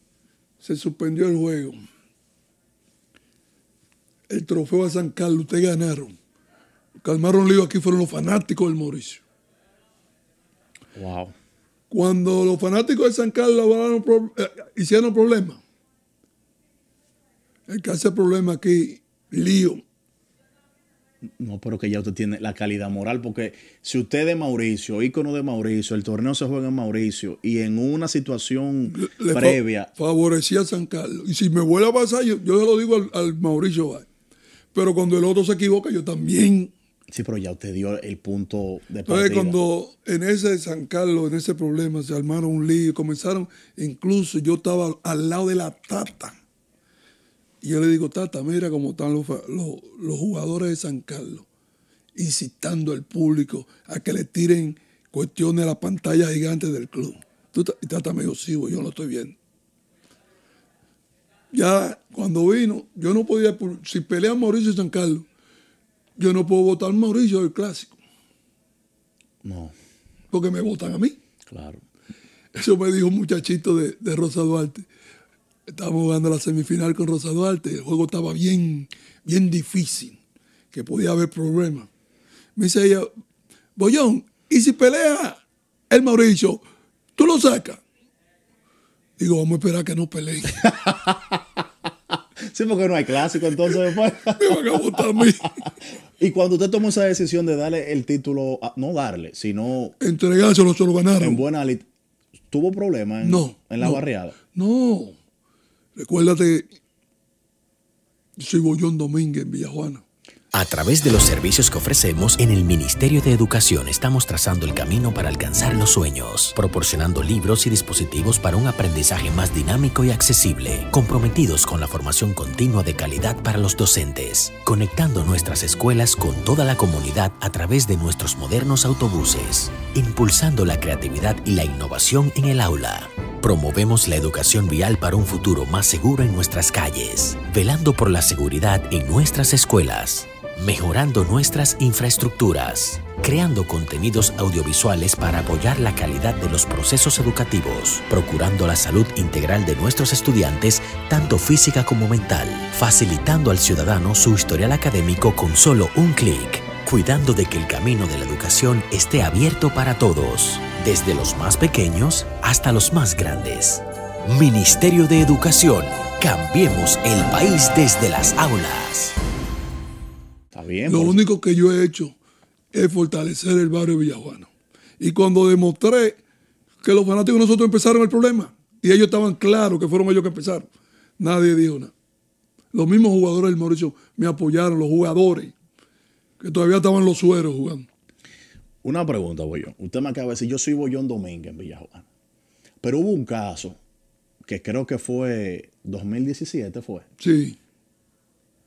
se suspendió el juego. El trofeo a San Carlos, ustedes ganaron. Calmaron lío aquí fueron los fanáticos del Mauricio. Wow. Cuando los fanáticos de San Carlos eh, hicieron problemas, el que hace problema aquí, lío, no, pero que ya usted tiene la calidad moral, porque si usted de Mauricio, ícono de Mauricio, el torneo se juega en Mauricio y en una situación previa. favorecía a San Carlos. Y si me vuelve a pasar, yo, yo lo digo al, Mauricio Pero cuando el otro se equivoca, yo también. Sí, pero ya usted dio el punto de partida. Entonces, cuando en ese San Carlos, en ese problema, se armaron un lío, comenzaron, incluso yo estaba al lado de la tata y yo le digo, Tata, mira cómo están los, jugadores de San Carlos, incitando al público a que le tiren cuestiones a la pantalla gigante del club. y Tata me dijo, sí, yo lo estoy viendo. Ya cuando vino, yo no podía, si pelea Mauricio y San Carlos, yo no puedo votar Mauricio del clásico. No. Porque me votan a mí. Claro. Eso me dijo un muchachito de Rosa Duarte. Estábamos jugando la semifinal con Rosa Duarte, el juego estaba bien, bien difícil, que podía haber problemas. Me dice ella, Bollón, ¿y si pelea el Mauricio, tú lo sacas? Digo, vamos a esperar que no peleen. <laughs> sí, porque no hay clásico, entonces después. <laughs> Pues. Me van a votar a mí. Y cuando usted tomó esa decisión de darle el título, no darle, sino. Entregárselo, se lo ganaron. En buena. ¿Tuvo problemas en, no, en la no, No. Recuérdate, yo soy Domínguez en Villajuana. A través de los servicios que ofrecemos en el Ministerio de Educación estamos trazando el camino para alcanzar los sueños, proporcionando libros y dispositivos para un aprendizaje más dinámico y accesible, comprometidos con la formación continua de calidad para los docentes, conectando nuestras escuelas con toda la comunidad a través de nuestros modernos autobuses, impulsando la creatividad y la innovación en el aula promovemos la educación vial para un futuro más seguro en nuestras calles, velando por la seguridad en nuestras escuelas, mejorando nuestras infraestructuras, creando contenidos audiovisuales para apoyar la calidad de los procesos educativos, procurando la salud integral de nuestros estudiantes, tanto física como mental, facilitando al ciudadano su historial académico con solo un clic, cuidando de que el camino de la educación esté abierto para todos desde los más pequeños hasta los más grandes. Ministerio de Educación, cambiemos el país desde las aulas. Está Lo único que yo he hecho es fortalecer el barrio Villajuano. Y cuando demostré que los fanáticos de nosotros empezaron el problema, y ellos estaban claros que fueron ellos que empezaron, nadie dijo nada. Los mismos jugadores del Mauricio me apoyaron, los jugadores, que todavía estaban los sueros jugando. Una pregunta, Bollón. Usted me acaba de decir, yo soy Bollón Domínguez en Pero hubo un caso que creo que fue 2017, fue. Sí.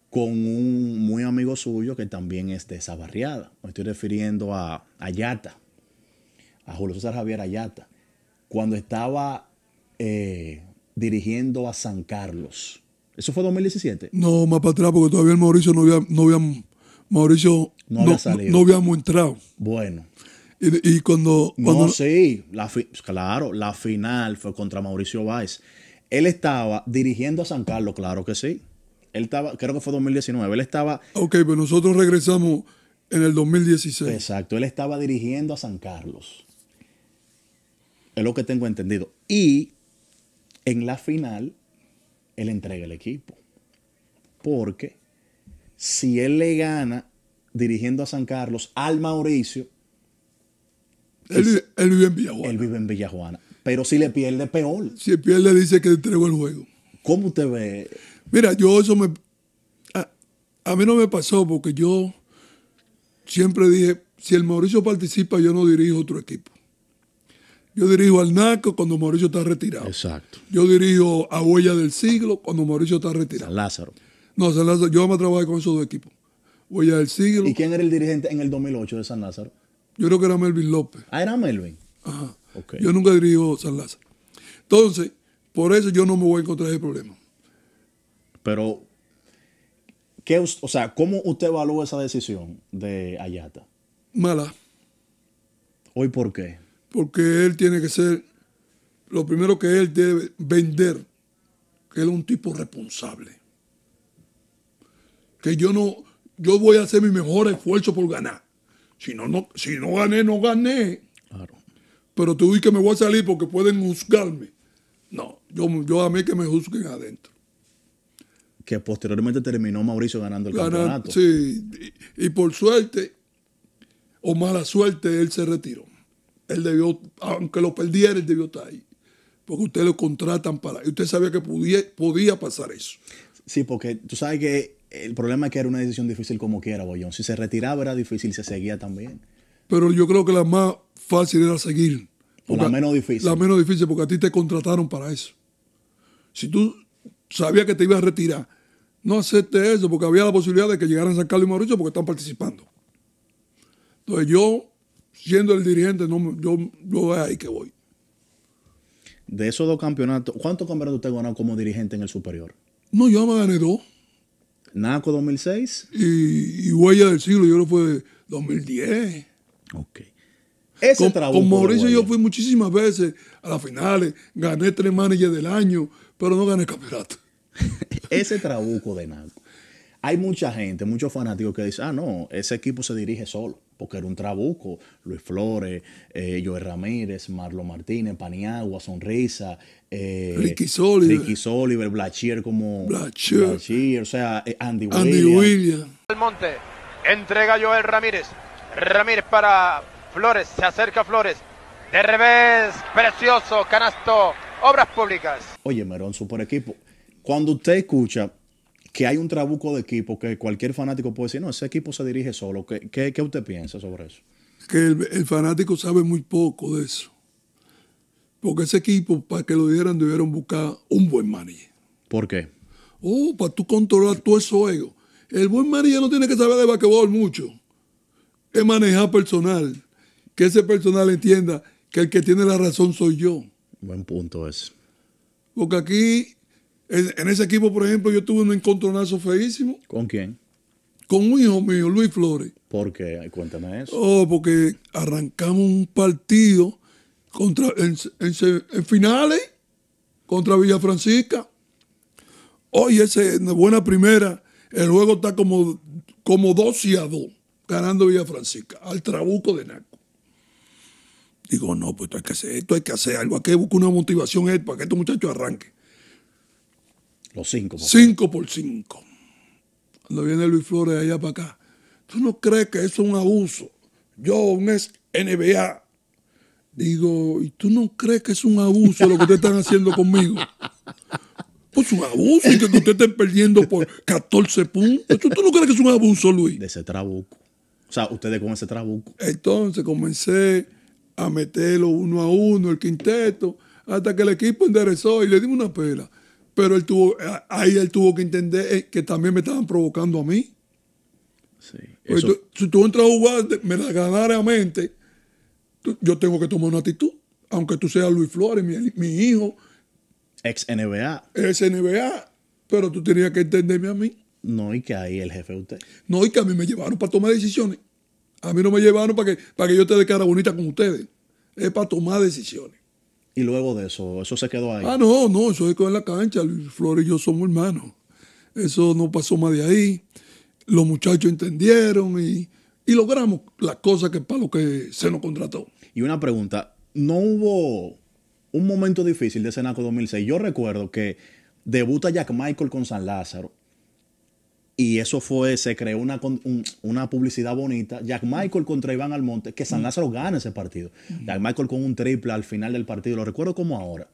Con un muy amigo suyo que también es de esa barriada. Me estoy refiriendo a Ayata, a Julio César Javier Ayata, cuando estaba eh, dirigiendo a San Carlos. ¿Eso fue 2017? No, más para atrás, porque todavía el Mauricio no había, no había Mauricio, no, había salido. no habíamos entrado. Bueno, y, cuando, cuando, sí, claro, la final fue contra Mauricio Báez. Él estaba dirigiendo a San Carlos, claro que sí. Él estaba, creo que fue 2019, él estaba... Ok, pero pues nosotros regresamos en el 2016. Exacto, él estaba dirigiendo a San Carlos. Es lo que tengo entendido. Y en la final, él entrega el equipo. Porque si él le gana dirigiendo a San Carlos al Mauricio, él, vive en Villajuana. Él vive en Villajuana. Pero si le pierde, peor. Si pierde, dice que entregó el juego. ¿Cómo usted ve? Mira, yo eso me... A, mí no me pasó porque yo siempre dije, si el Mauricio participa, yo no dirijo otro equipo. Yo dirijo al NACO cuando Mauricio está retirado. Exacto. Yo dirijo a Huella del Siglo cuando Mauricio está retirado. San Lázaro. No, San Lázaro, yo me trabajé con esos dos equipos. Huella del Siglo. ¿Y quién era el dirigente en el 2008 de San Lázaro? Yo creo que era Melvin López. Ah, era Melvin. Ajá. Yo nunca dirijo San Lázaro. Entonces, por eso yo no me voy a encontrar ese problema. Pero, ¿qué, o sea, ¿cómo usted evalúa esa decisión de Ayata? Mala. ¿Hoy por qué? Porque él tiene que ser, lo primero que él debe vender, que él es un tipo responsable. Que yo no, yo voy a hacer mi mejor esfuerzo por ganar. Si no, no, si no gané, no gané. Claro. Pero tú dices que me voy a salir porque pueden juzgarme. No, yo, yo a mí que me juzguen adentro. Que posteriormente terminó Mauricio ganando el campeonato. Sí, y, por suerte, o mala suerte, él se retiró. Él debió, aunque lo perdiera, él debió estar ahí. Porque ustedes lo contratan para. Y usted sabía que podía, podía pasar eso. Sí, porque tú sabes que el problema es que era una decisión difícil como quiera, Bollón. Si se retiraba era difícil, se seguía también. Pero yo creo que la más fácil era seguir. O la menos difícil. La menos difícil porque a ti te contrataron para eso. Si tú sabías que te ibas a retirar, no aceptes eso porque había la posibilidad de que llegaran San Carlos y Mauricio porque están participando. Entonces yo, siendo el dirigente, no, yo, yo ahí que voy. De esos dos campeonatos, ¿cuántos campeonatos usted ganado como dirigente en el superior? No, yo me gané dos. Naco 2006. Y, Huella del Siglo, yo lo fue 2010. Ok. Ese trabuco con Mauricio yo fui muchísimas veces a las finales, gané tres managers del año, pero no gané campeonato. <laughs> ese trabuco de Naco. Hay mucha gente, muchos fanáticos que dicen, ah, no, ese equipo se dirige solo porque era un trabuco. Luis Flores, eh, Joel Ramírez, Marlon Martínez, Paniagua, Sonrisa, eh, Ricky Soliver, Ricky Soliver, Blachier como Blachier, Blachier o sea, Andy eh, Andy, Andy Williams. William. monte, entrega Joel Ramírez. Ramírez para Flores, se acerca Flores. De revés, precioso, canasto, obras públicas. Oye, Merón, super equipo. Cuando usted escucha que hay un trabuco de equipo que cualquier fanático puede decir, no, ese equipo se dirige solo. ¿Qué, usted piensa sobre eso? Que el, fanático sabe muy poco de eso. Porque ese equipo, para que lo dieran, debieron buscar un buen manager. ¿Por qué? Oh, para tú controlar tu eso ego. El buen manager no tiene que saber de basquetbol mucho. Es manejar personal. Que ese personal entienda que el que tiene la razón soy yo. Buen punto es. Porque aquí en, ese equipo, por ejemplo, yo tuve un encontronazo feísimo. ¿Con quién? Con un hijo mío, Luis Flores. ¿Por qué? Cuéntame eso. Oh, porque arrancamos un partido contra, en, finales contra Villa Francisca. Hoy oh, buena primera, el juego está como, como 12 a 2, ganando Villa Francisca, al trabuco de Naco. Digo, no, pues esto hay que hacer, esto hay que hacer algo, hay que buscar una motivación para que estos muchachos arranquen. Los cinco. Por cinco por cinco. Cuando viene Luis Flores allá para acá. ¿Tú no crees que eso es un abuso? Yo, un ex NBA. Digo, ¿y tú no crees que es un abuso lo que ustedes están haciendo conmigo? Pues un abuso y que ustedes estén perdiendo por 14 puntos. ¿Tú, no crees que es un abuso, Luis? De ese trabuco. O sea, ustedes con ese trabuco. Entonces comencé a meterlo uno a uno, el quinteto, hasta que el equipo enderezó y le di una pela. Pero él tuvo, eh, ahí él tuvo que entender eh, que también me estaban provocando a mí. si tú entras a jugar realmente, yo tengo que tomar una actitud. Aunque tú seas Luis Flores, mi, hijo. Ex NBA. Ex NBA. Pero tú tenías que entenderme a mí. No, y que ahí el jefe usted. No, y que a mí me llevaron para tomar decisiones. A mí no me llevaron para que, para que yo te de cara bonita con ustedes. Es para tomar decisiones y luego de eso, eso se quedó ahí. Ah, no, no, eso se quedó en la cancha. Luis Flores y yo somos hermanos. Eso no pasó más de ahí. Los muchachos entendieron y, logramos las cosas que para lo que se nos contrató. Y una pregunta, ¿no hubo un momento difícil de Senaco 2006? Yo recuerdo que debuta Jack Michael con San Lázaro y eso fue, se creó una, una publicidad bonita. Jack Michael contra Iván Almonte, que San Lázaro gana ese partido. Jack Michael con un triple al final del partido, lo recuerdo como ahora.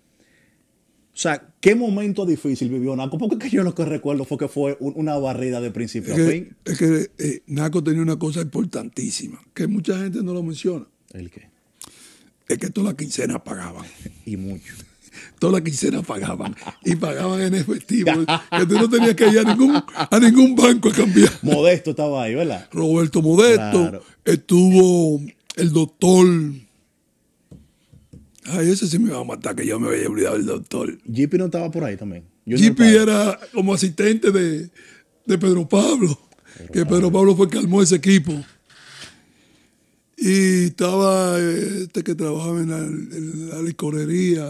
O sea, qué momento difícil vivió Naco, porque yo lo que recuerdo fue que fue una barrida de principio a fin. Que, es que eh, Naco tenía una cosa importantísima, que mucha gente no lo menciona. ¿El qué? Es que todas las quincenas pagaban. <laughs> y mucho toda la quincena pagaban. Y pagaban en efectivo. que tú no tenías que ir a ningún, banco a cambiar. Modesto estaba ahí, ¿verdad? Roberto Modesto. Estuvo el doctor. Ay, ese sí me va a matar, que yo me había olvidado el doctor. Jippy no estaba por ahí también. era como asistente de, Pedro Pablo. que Pedro Pablo. fue el que armó ese equipo. Y estaba eh, este que trabajaba en la licorería,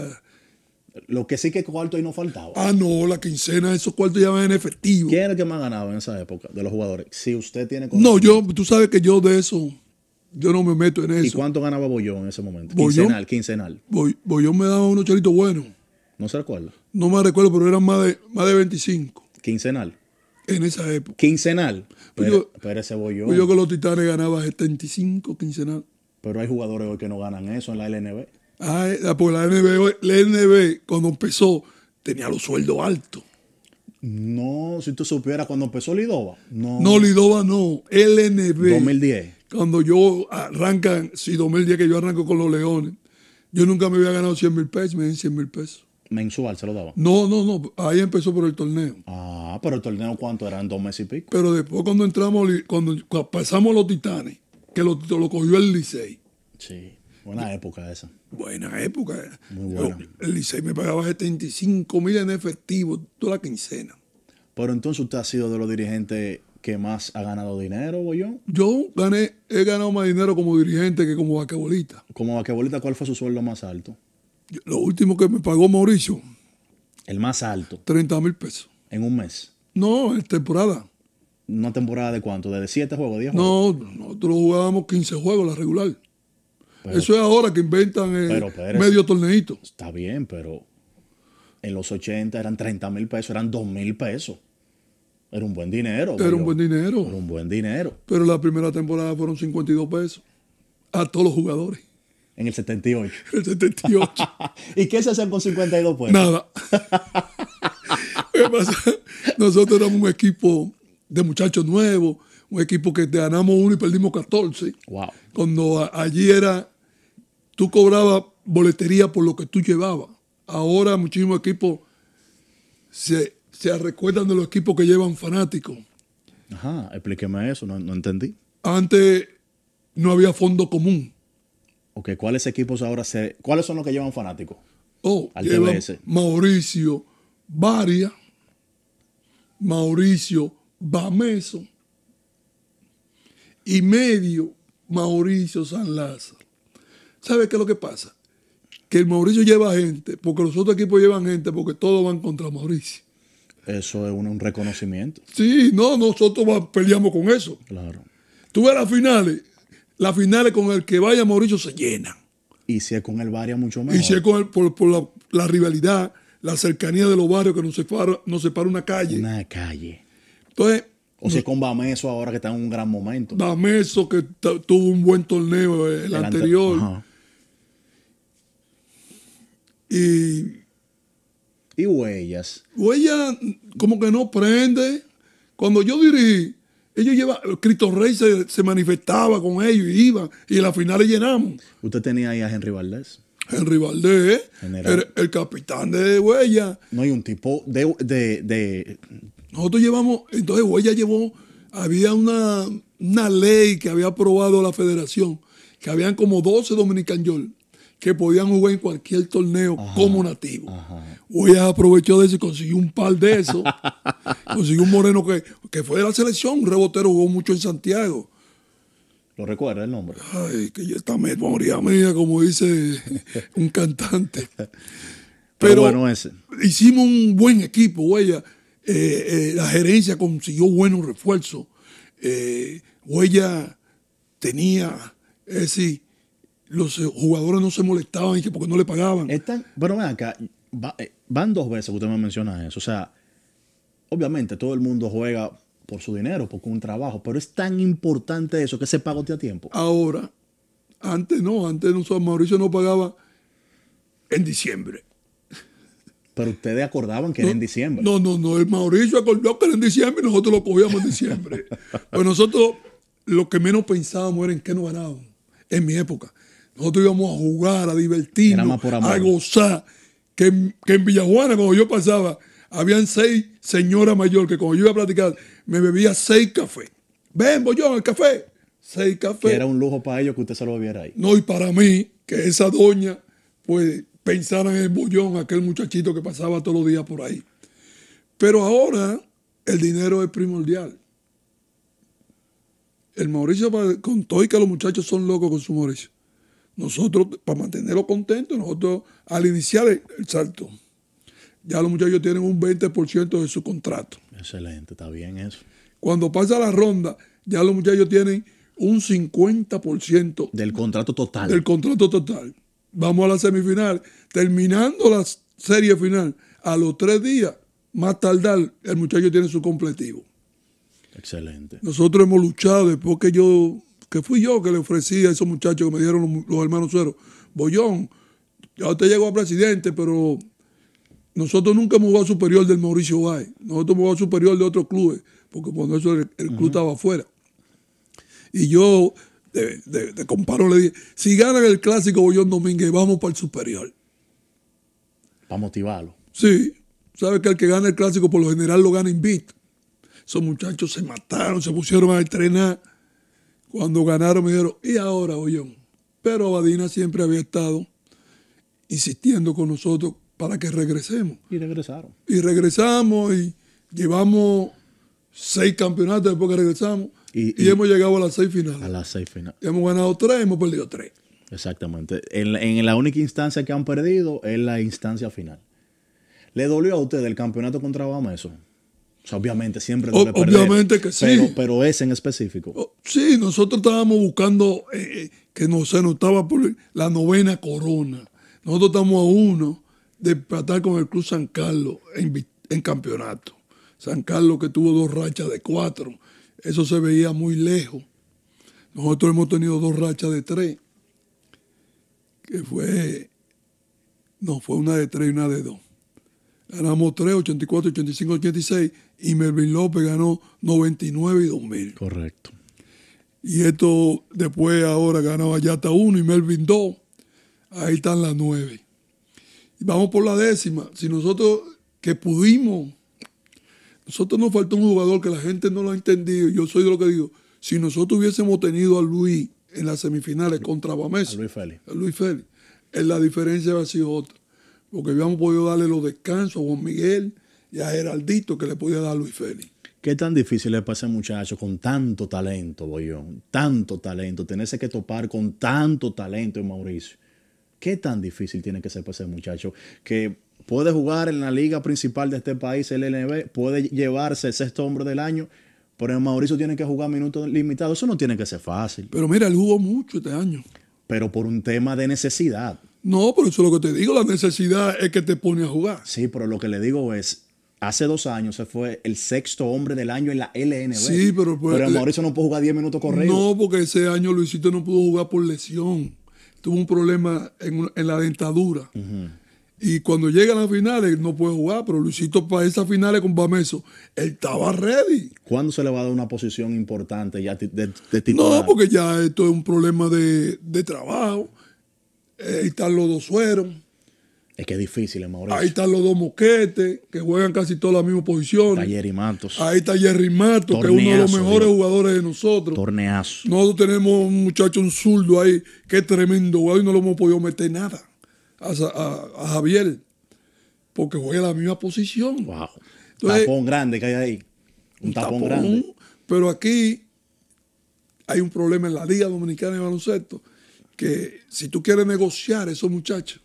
lo que sí que cuarto ahí no faltaba. Ah, no, la quincena, esos cuartos ya van en efectivo. ¿Quién es el que más ganaba en esa época de los jugadores? Si usted tiene. No, yo, tú sabes que yo de eso, yo no me meto en eso. ¿Y cuánto ganaba Bollón en ese momento? Quincenal, quincenal. Boy, Bollón me daba unos chelitos buenos. ¿No se recuerda? No me recuerdo, pero eran más de, más de 25. Quincenal. En esa época. Quincenal. Pues pero, yo, ese pues Yo que los Titanes ganaba 75 quincenal. Pero hay jugadores hoy que no ganan eso en la LNB. Ay, pues la NB, la cuando empezó tenía los sueldos altos. No, si tú supieras cuando empezó Lidova. No, no Lidova no, LNB. 2010. Cuando yo arrancan, si 2010 que yo arranco con los Leones, yo nunca me había ganado 100 mil pesos, me dieron 100 mil pesos. Mensual se lo daban No, no, no. Ahí empezó por el torneo. Ah, pero el torneo cuánto eran dos meses y pico. Pero después cuando entramos, cuando pasamos los titanes, que lo, lo cogió el Licey. Sí. Buena época esa. Buena época. Muy buena. el Licey me pagaba 75 mil en efectivo toda la quincena. Pero entonces usted ha sido de los dirigentes que más ha ganado dinero, Bollón. Yo gané, he ganado más dinero como dirigente que como vaquebolista. Como vaquebolista, ¿cuál fue su sueldo más alto? lo último que me pagó Mauricio. El más alto. 30 mil pesos. ¿En un mes? No, en temporada. ¿Una temporada de cuánto? ¿De 7 juegos, 10 juegos? No, nosotros jugábamos 15 juegos la regular. Eso es ahora que inventan el medio torneito. Está bien, pero en los 80 eran 30 mil pesos, eran 2 mil pesos. Era un buen dinero. Era un buen dinero. Era un buen dinero. Pero la primera temporada fueron 52 pesos a todos los jugadores. En el 78. <laughs> el 78. <laughs> ¿Y qué se hacen con 52 pesos? Nada. <laughs> Nosotros éramos un equipo de muchachos nuevos, un equipo que ganamos uno y perdimos 14. Cuando allí era tú cobrabas boletería por lo que tú llevabas. Ahora muchísimos equipos se, se recuerdan de los equipos que llevan fanáticos. Ajá, explíqueme eso, no, entendí. Antes no había fondo común. Ok, ¿cuáles equipos ahora se... ¿Cuáles son los que llevan fanáticos? Oh, Mauricio Varia, Mauricio Bameso y medio Mauricio San Lázaro. ¿Sabe qué es lo que pasa? Que el Mauricio lleva gente, porque los otros equipos llevan gente, porque todos van contra Mauricio. Eso es un, reconocimiento. Sí, no, nosotros peleamos con eso. Claro. Tú ves las finales, las finales con el que vaya Mauricio se llenan. Y si es con el barrio mucho más. Y si es con el, por, la, rivalidad, la cercanía de los barrios que nos separa, una calle. Una calle. Entonces. O si es con Bameso ahora que está en un gran momento. Bameso que tuvo un buen torneo eh, el, anterior. Y, huellas. Huellas como que no prende. Cuando yo dirigí, ellos llevan, Cristo Rey se, manifestaba con ellos y iba, y en la final llenamos. Usted tenía ahí a Henry Valdés. Henry Valdés, el, capitán de Huella. No hay un tipo de, Nosotros llevamos, entonces Huella llevó, había una, una, ley que había aprobado la federación, que habían como 12 Dominican que podían jugar en cualquier torneo como nativo. Huella aprovechó de eso y consiguió un par de esos. <laughs> consiguió un moreno que, fue de la selección, un rebotero, jugó mucho en Santiago. ¿Lo recuerda el nombre? Ay, que ya está memoria mía, como dice <laughs> un cantante. Pero, bueno, ese. hicimos un buen equipo, Huella. Eh, eh, la gerencia consiguió buenos refuerzos. Eh, Huella tenía, es decir, los jugadores no se molestaban porque no le pagaban. Están, pero ven acá, eh, van dos veces que usted me menciona eso. O sea, obviamente todo el mundo juega por su dinero, por un trabajo, pero es tan importante eso que se usted a tiempo. Ahora, antes no, antes no, Mauricio no pagaba en diciembre. Pero ustedes acordaban que era en diciembre. No, no, no, el Mauricio acordó que era en diciembre y nosotros lo cogíamos en diciembre. <laughs> pues nosotros lo que menos pensábamos era en qué nos ganábamos en mi época. Nosotros íbamos a jugar, a divertirnos, a gozar. Que, en, que Villajuana, cuando yo pasaba, habían seis señoras mayores que cuando yo iba a platicar, me bebía seis cafés. Ven, bollón, el café. Seis cafés. era un lujo para ellos que usted se lo bebiera ahí. No, y para mí, que esa doña, pues, pensara en el bollón, aquel muchachito que pasaba todos los días por ahí. Pero ahora, el dinero es primordial. El Mauricio, con todo y que los muchachos son locos con su Mauricio nosotros, para mantenerlo contentos, nosotros al iniciar el, salto, ya los muchachos tienen un 20% de su contrato. Excelente, está bien eso. Cuando pasa la ronda, ya los muchachos tienen un 50% del contrato total. Del contrato total. Vamos a la semifinal. Terminando la serie final, a los tres días, más tardar, el muchacho tiene su completivo. Excelente. Nosotros hemos luchado después que yo que fui yo que le ofrecí a esos muchachos que me dieron los, hermanos sueros, Bollón, ya usted llegó a presidente, pero nosotros nunca hemos jugado superior del Mauricio Bay, nosotros hemos jugado superior de otros clubes, porque cuando eso el, club estaba afuera. Y yo, de, comparo, le dije, si ganan el clásico Bollón Domínguez, vamos para el superior. Para motivarlo. Sí, sabes que el que gana el clásico por lo general lo gana invicto. Esos muchachos se mataron, se pusieron a entrenar. Cuando ganaron me dijeron, y ahora, yo. Pero Abadina siempre había estado insistiendo con nosotros para que regresemos. Y regresaron. Y regresamos y llevamos seis campeonatos después que regresamos. Y, hemos llegado a las seis finales. A las seis finales. hemos ganado tres, hemos perdido tres. Exactamente. En, la única instancia que han perdido es la instancia final. ¿Le dolió a usted el campeonato contra Bama eso? obviamente, siempre Obviamente que sí. Pero, ese en específico. sí, nosotros estábamos buscando eh, eh, que no, se notaba, por la novena corona. Nosotros estamos a uno de tratar con el Club San Carlos en, en campeonato. San Carlos que tuvo dos rachas de cuatro. Eso se veía muy lejos. Nosotros hemos tenido dos rachas de tres. Que fue. No, fue una de tres y una de dos ganamos 3, 84, 85, 86 y Melvin López ganó 99 y 2000. Correcto. Y esto después ahora ganaba Yata 1 y Melvin 2. Ahí están las 9. Y vamos por la décima. Si nosotros que pudimos, nosotros nos faltó un jugador que la gente no lo ha entendido. Yo soy de lo que digo. Si nosotros hubiésemos tenido a Luis en las semifinales contra Bamés, a Luis Félix, Luis eh, la diferencia había sido otra porque habíamos podido darle los descansos a Juan Miguel y a Geraldito que le podía dar Luis Félix. ¿Qué tan difícil es para ese muchacho con tanto talento, Boyón? Tanto talento, tenerse que topar con tanto talento en Mauricio. ¿Qué tan difícil tiene que ser para ese muchacho que puede jugar en la liga principal de este país, el LNB, puede llevarse el sexto hombre del año, pero en Mauricio tiene que jugar minutos limitados. Eso no tiene que ser fácil. Pero mira, él jugó mucho este año. Pero por un tema de necesidad. No, pero eso es lo que te digo, la necesidad es que te pone a jugar. Sí, pero lo que le digo es, hace dos años se fue el sexto hombre del año en la LNB. Sí, pero... Pues, pero eh, Mauricio no pudo jugar 10 minutos correctos. No, porque ese año Luisito no pudo jugar por lesión. Tuvo un problema en, la dentadura. Y cuando llegan las finales no puede jugar, pero Luisito para esas finales con Bameso, él estaba ready. ¿Cuándo se le va a dar una posición importante ya de, de titular? No, porque ya esto es un problema de trabajo. Ahí están los dos sueros. Es que es difícil, eh, Ahí están los dos moquetes, que juegan casi todas las mismas posiciones. Ayer y Matos. Ahí está Jerry Matos, que es uno de los mejores jugadores de nosotros. Torneazo. Nosotros tenemos un muchacho, un zurdo ahí, que es tremendo Hoy y no lo hemos podido meter nada a, Javier, porque juega la misma posición. Wow. tapón grande que hay ahí. Un, tapón grande. Pero aquí hay un problema en la Liga Dominicana de Baloncesto que si tú quieres negociar esos muchachos,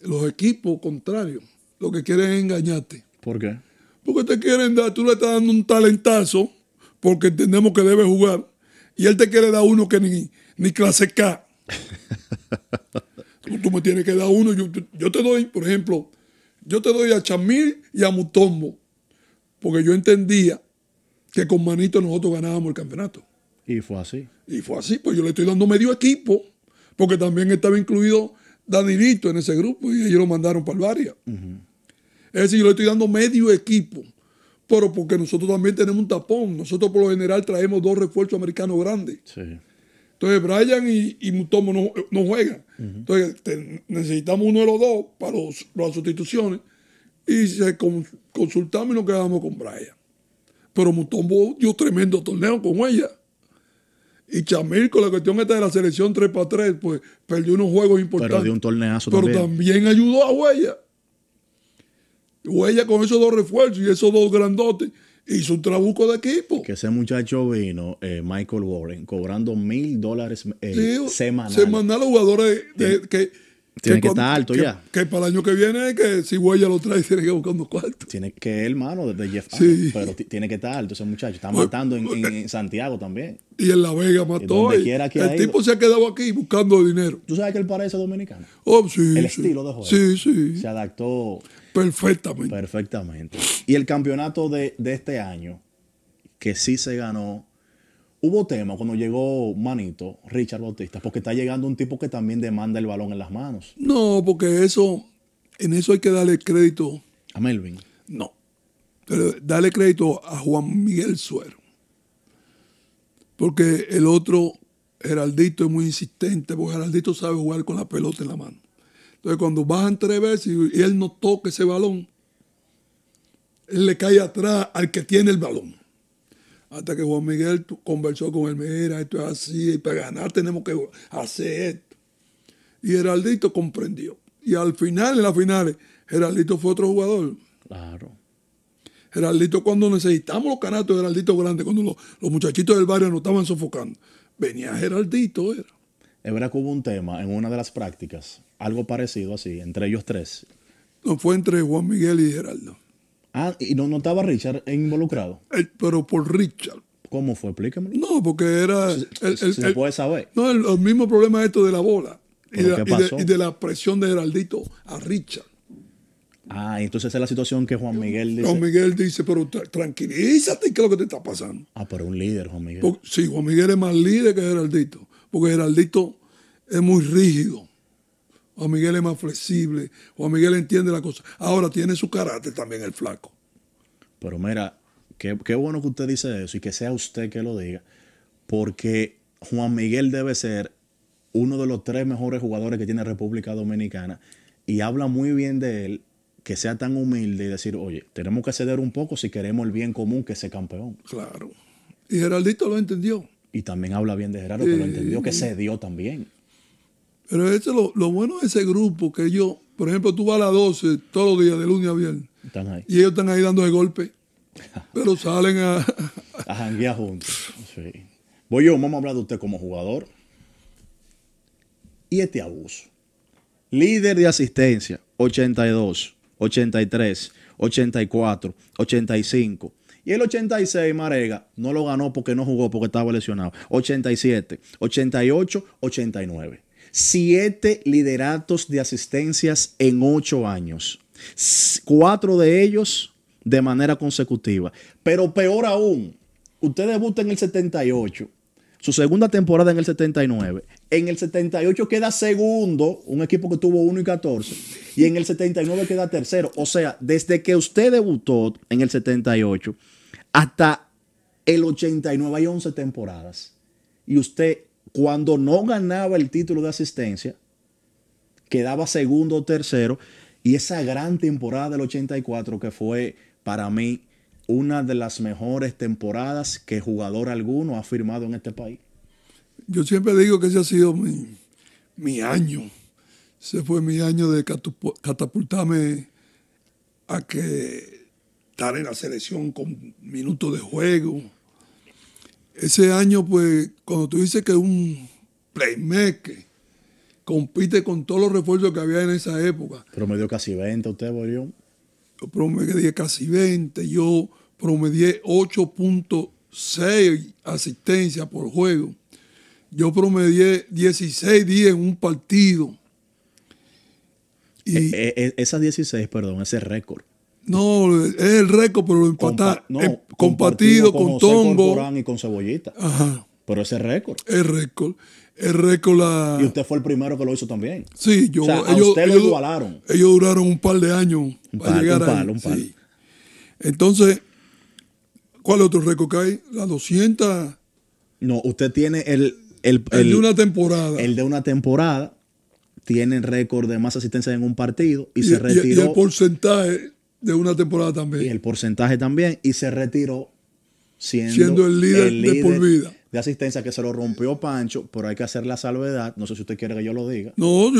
los equipos contrarios, lo que quieren es engañarte. ¿Por qué? Porque te quieren dar, tú le estás dando un talentazo, porque entendemos que debe jugar, y él te quiere dar uno que ni, ni clase K. <laughs> tú, me tienes que dar uno, yo, yo, te doy, por ejemplo, yo te doy a Chamil y a Mutombo, porque yo entendía que con Manito nosotros ganábamos el campeonato. Y fue así. Y fue así, pues yo le estoy dando medio equipo, porque también estaba incluido Danilito en ese grupo y ellos lo mandaron para el Varia. Es decir, yo le estoy dando medio equipo, pero porque nosotros también tenemos un tapón. Nosotros por lo general traemos dos refuerzos americanos grandes. Entonces Brian y, Mutombo no, juegan. Entonces necesitamos uno de los dos para las sustituciones y se consultamos y nos quedamos con Brian. Pero Mutombo dio tremendo torneo con ella. Y Chamil, con la cuestión esta de la selección 3 x 3, pues perdió unos juegos importantes. Pero un torneazo pero también. ayudó a Huella. Huella con esos dos refuerzos y esos dos grandotes hizo un trabuco de equipo. Que ese muchacho vino, eh, Michael Warren, cobrando mil dólares semanales eh, sí, semanal. Semanal a jugadores de, que tiene que, estar alto ya. Que para el año que viene, que si Huella lo trae, <laughs> tiene que ir buscando cuartos. Tiene que, hermano, desde Jeff sí. Pero tiene que estar alto ese muchacho. Está pues, matando pues, en, Santiago también. Y en La Vega mató. el tipo se ha quedado aquí buscando dinero. ¿Tú sabes que él parece dominicano? Oh, el estilo de juego. Sí, sí. Se adaptó. Perfectamente. Perfectamente. Y el campeonato de, de este año, que sí se ganó hubo tema cuando llegó Manito, Richard Bautista, porque está llegando un tipo que también demanda el balón en las manos. No, porque eso, en eso hay que darle crédito. A Melvin. No. Pero darle crédito a Juan Miguel Suero. Porque el otro, Geraldito, es muy insistente, porque Geraldito sabe jugar con la pelota en la mano. Entonces, cuando bajan tres veces y él no toca ese balón, él le cae atrás al que tiene el balón hasta que Juan Miguel conversó con él, mira, esto es así, y para ganar tenemos que hacer esto. Y Geraldito comprendió. Y al final, en las finales, Geraldito fue otro jugador. Claro. Geraldito, cuando necesitamos los canatos Geraldito grande, cuando los, muchachitos del barrio nos estaban sofocando, venía Geraldito, era. Es verdad que hubo un tema en una de las prácticas, algo parecido así, entre ellos tres. No, fue entre Juan Miguel y Geraldo. Ah, y no, no estaba Richard involucrado. pero por Richard. ¿Cómo fue? Explícame. No, porque era. Se, puede saber. No, el, mismo problema es esto de la bola. Y de, la presión de Geraldito a Richard. Ah, entonces esa es la situación que Juan Miguel dice. Juan Miguel dice, pero tranquilízate, ¿qué es lo que te está pasando? Ah, pero un líder, Juan Miguel. sí, Juan Miguel es más líder que Geraldito. Porque Geraldito es muy rígido. Juan Miguel es más flexible. Juan Miguel entiende la cosa. Ahora tiene su carácter también el flaco. Pero mira, qué, bueno que usted dice eso y que sea usted que lo diga. Porque Juan Miguel debe ser uno de los tres mejores jugadores que tiene República Dominicana. Y habla muy bien de él que sea tan humilde y decir, oye, tenemos que ceder un poco si queremos el bien común que ese campeón. Claro. Y Geraldito lo entendió. Y también habla bien de Gerardo, que lo entendió, que cedió también. Pero este, lo, bueno de ese grupo, que yo, por ejemplo, tú vas a las 12 todos los días, de lunes a viernes. Están ahí. Y ellos están ahí dando el golpe. <laughs> pero salen a. a janguear juntos. Sí. Voy yo, vamos a hablar de usted como jugador. Y este abuso. Líder de asistencia, 82, 83, 84, 85. Y el 86, Marega, no lo ganó porque no jugó, porque estaba lesionado. 87, 88, 89 siete lideratos de asistencias en ocho años. Cuatro de ellos de manera consecutiva. Pero peor aún, usted debuta en el 78, su segunda temporada en el 79. En el 78 queda segundo, un equipo que tuvo 1 y 14. Y en el 79 queda tercero. O sea, desde que usted debutó en el 78 hasta el 89 hay 11 temporadas. Y usted cuando no ganaba el título de asistencia, quedaba segundo o tercero, y esa gran temporada del 84 que fue para mí una de las mejores temporadas que jugador alguno ha firmado en este país. Yo siempre digo que ese ha sido mi, mi año. Ese fue mi año de catapultarme a que estar en la selección con minutos de juego ese año, pues, cuando tú dices que un playmaker compite con todos los refuerzos que había en esa época. Promedió casi 20 usted, Borión. Yo promedié casi 20. Yo promedié 8.6 asistencias por juego. Yo promedié 16 días en un partido. Y, e, e, e, esas 16, perdón, ese récord no, es el récord, pero lo empataron eh, compartido, con, con y con Cebollita. Pero ese récord. El récord. El récord la... Y usted fue el primero que lo hizo también. Sí, yo... ellos, a lo igualaron. Ellos duraron un par de años un par, un Par, un Entonces, ¿cuál otro récord que hay? La 200... No, usted tiene el... El, de una temporada. El de una temporada. Tiene récord de más asistencia en un partido y, y se retiró... Y el porcentaje de una temporada también. Y el porcentaje también. Y se retiró siendo, el, líder de De asistencia que se lo rompió Pancho, pero hay que hacer la salvedad. No sé si usted quiere que yo lo diga. No,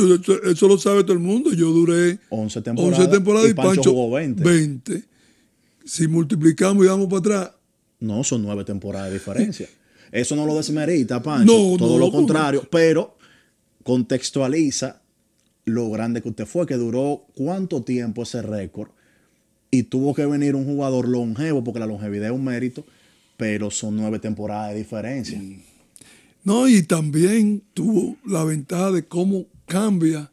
eso lo sabe todo el mundo. Yo duré 11 temporadas, y, Pancho, jugó 20. Si multiplicamos y vamos para atrás. No, son nueve temporadas de diferencia. <laughs> Eso no lo desmerita, Pancho. No, todo lo contrario. Pero contextualiza lo grande que usted fue, que duró cuánto tiempo ese récord y tuvo que venir un jugador longevo, porque la longevidad es un mérito, pero son nueve temporadas de diferencia. No, y también tuvo la ventaja de cómo cambia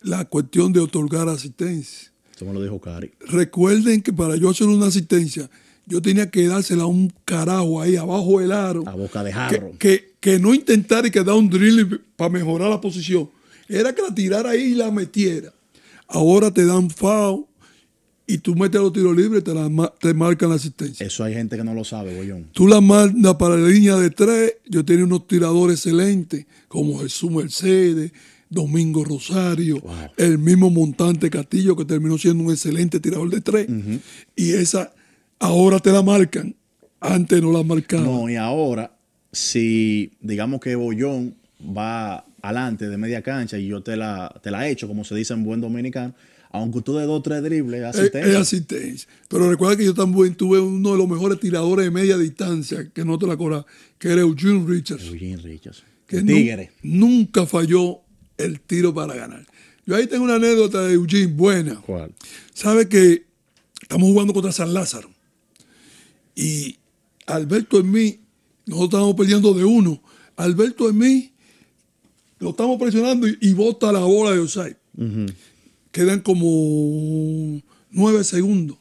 la cuestión de otorgar asistencia. Eso me lo dijo Cari. Recuerden que para yo hacer una asistencia, yo tenía que dársela a un carajo ahí abajo del aro. A boca de jarro. Que, no intentara y que da un drill para mejorar la posición. Era que la tirara ahí y la metiera. Ahora te dan fao y tú metes los tiros libres, te, te marcan la asistencia. Eso hay gente que no lo sabe, Bollón. Tú la mandas para la línea de tres. Yo tenía unos tiradores excelentes, como Jesús Mercedes, Domingo Rosario, el mismo Montante Castillo, que terminó siendo un excelente tirador de tres. Y esa ahora te la marcan. Antes no la marcaban. No, y ahora, si digamos que Bollón va adelante de media cancha y yo te la, te la echo, como se dice en buen dominicano aunque tú de dos o tres dribles, asistencia. Eh, eh, es, asistencia. Pero recuerda que yo también tuve uno de los mejores tiradores de media distancia, que no te la cola que era Eugene Richards. Eugene Richards. Que nunca falló el tiro para ganar. Yo ahí tengo una anécdota de Eugene buena. ¿Cuál? Sabe que estamos jugando contra San Lázaro. Y Alberto en mí, nosotros estábamos perdiendo de uno. Alberto en mí, lo estamos presionando y, bota la bola de Osai. Quedan como nueve segundos.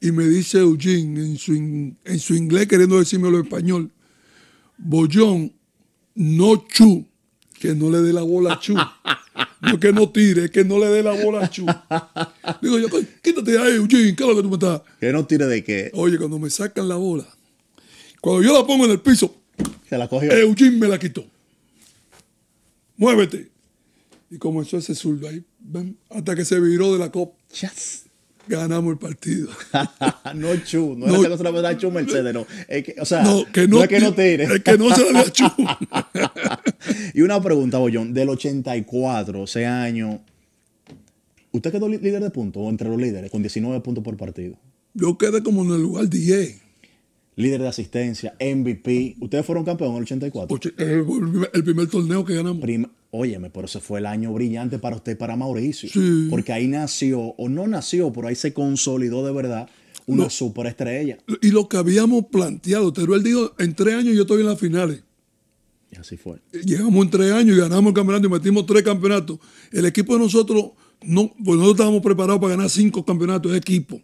Y me dice Eugene, en su, en su inglés, queriendo decirme lo español, Bollón, no chu, que no le dé la bola a chu. <laughs> que no tire, que no le dé la bola a Chu. Digo yo, quítate ahí, Eugene, ¿qué es lo que tú me estás? Que no tire de qué. Oye, cuando me sacan la bola, cuando yo la pongo en el piso, Se Eugene me la quitó. Muévete y comenzó ese zurdo ahí, hasta que se viró de la copa. Ganamos el partido. <laughs> no Chu, no, es que no se la había chu, Mercedes, no. o sea, no, es que no tire. Es que no se la había chu. <laughs> y una pregunta, Bollón, del 84, ese año, ¿usted quedó líder de puntos o entre los líderes con 19 puntos por partido? Yo quedé como en el lugar 10 líder de asistencia, MVP. Ustedes fueron campeón en el 84. el, primer torneo que ganamos. Óyeme, pero ese fue el año brillante para usted, para Mauricio. Porque ahí nació, o no nació, pero ahí se consolidó de verdad una superestrella. Y lo que habíamos planteado, Teruel dijo, en tres años yo estoy en las finales. Y así fue. Eh, llegamos en tres años y ganamos el campeonato y metimos tres campeonatos. El equipo de nosotros, no, pues nosotros estábamos preparados para ganar cinco campeonatos de equipo.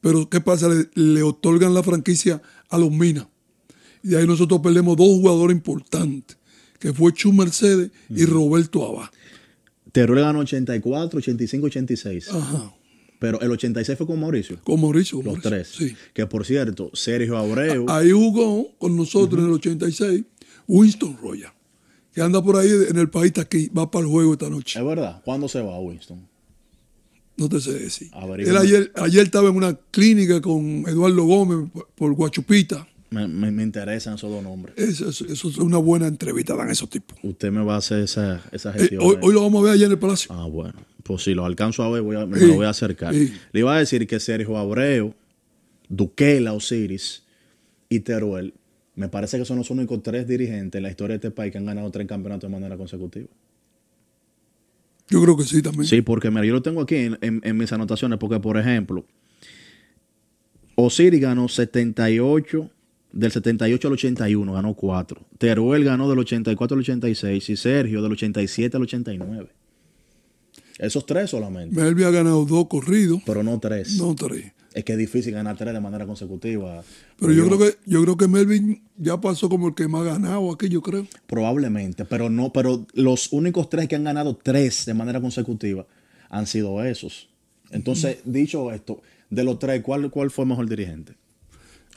Pero ¿qué pasa? le otorgan la franquicia a los Minas. Y ahí nosotros perdemos dos jugadores importantes que fue Chu Mercedes y Roberto Abad. Teruel ganó 84, 85, 86. Ajá. Pero el 86 fue con Mauricio. Con Mauricio. los tres. Que por cierto, Sergio Abreu. Ahí jugó con nosotros en el 86 Winston Roya, que anda por ahí en el país aquí, va para el juego esta noche. Es verdad. ¿Cuándo se va Winston? No te sé decir. ayer, ayer estaba en una clínica con Eduardo Gómez por Guachupita. Me, me, interesan esos dos nombres. Eso, es una buena entrevista, dan esos tipos. Usted me va a hacer esa, eh, gestión. Eh. hoy, lo vamos a ver allá en el Palacio. Ah, bueno. Pues si lo alcanzo a ver, me lo voy a acercar. Le iba a decir que Sergio Abreu, Duquela Osiris y Teruel, me parece que son los únicos tres dirigentes en la historia de este país que han ganado tres campeonatos de manera consecutiva. Yo creo que sí también. Sí, porque mira, yo lo tengo aquí en, en mis anotaciones, porque por ejemplo, Osiris ganó 78 del 78 al 81 ganó 4. Teruel ganó del 84 al 86 y Sergio del 87 al 89. Esos tres solamente. Melvin ha ganado dos corridos. Pero no tres. No tres. Es que es difícil ganar tres de manera consecutiva. Pero yo, creo que yo creo que Melvin ya pasó como el que más ha ganado aquí, yo creo. Probablemente, pero no, pero los únicos tres que han ganado tres de manera consecutiva han sido esos. Entonces, dicho esto, de los tres, ¿cuál, cuál fue mejor dirigente?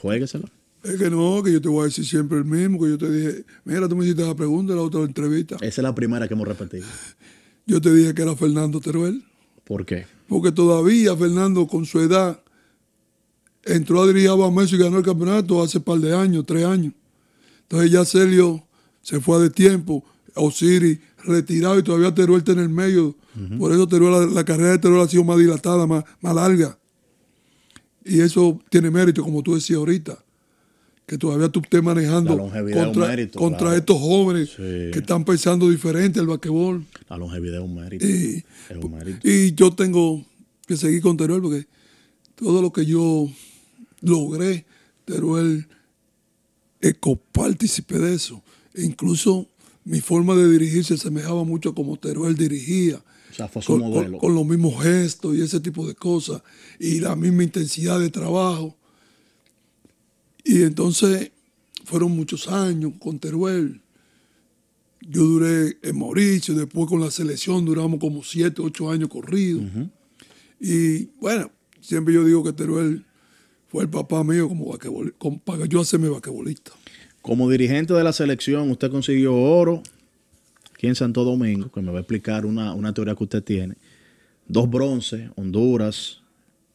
juégueselo es que no, que yo te voy a decir siempre el mismo, que yo te dije, mira, tú me hiciste la pregunta en la otra entrevista. Esa es la primera que hemos repetido. Yo te dije que era Fernando Teruel. ¿Por qué? Porque todavía Fernando, con su edad, entró a dirigir a méxico y ganó el campeonato hace par de años, tres años. Entonces ya Celio se fue de tiempo, Osiris retirado y todavía Teruel está en el medio. Por eso Teruel, la, carrera de Teruel ha sido más dilatada, más, más larga. Y eso tiene mérito, como tú decías ahorita que todavía tú estés manejando contra, estos jóvenes que están pensando diferente el basquetbol. La longevidad es un mérito. Y, yo tengo que seguir con Teruel porque todo lo que yo logré, Teruel coparticipé de eso. E incluso mi forma de dirigirse se semejaba mucho a como Teruel dirigía. con, los mismos gestos y ese tipo de cosas. Y la misma intensidad de trabajo. Y entonces fueron muchos años con Teruel. Yo duré en Mauricio, después con la selección duramos como siete, ocho años corridos. Y bueno, siempre yo digo que Teruel fue el papá mío como, que como para yo hacerme vaquebolista. Como dirigente de la selección, usted consiguió oro aquí en Santo Domingo, que me va a explicar una, una teoría que usted tiene. Dos bronces, Honduras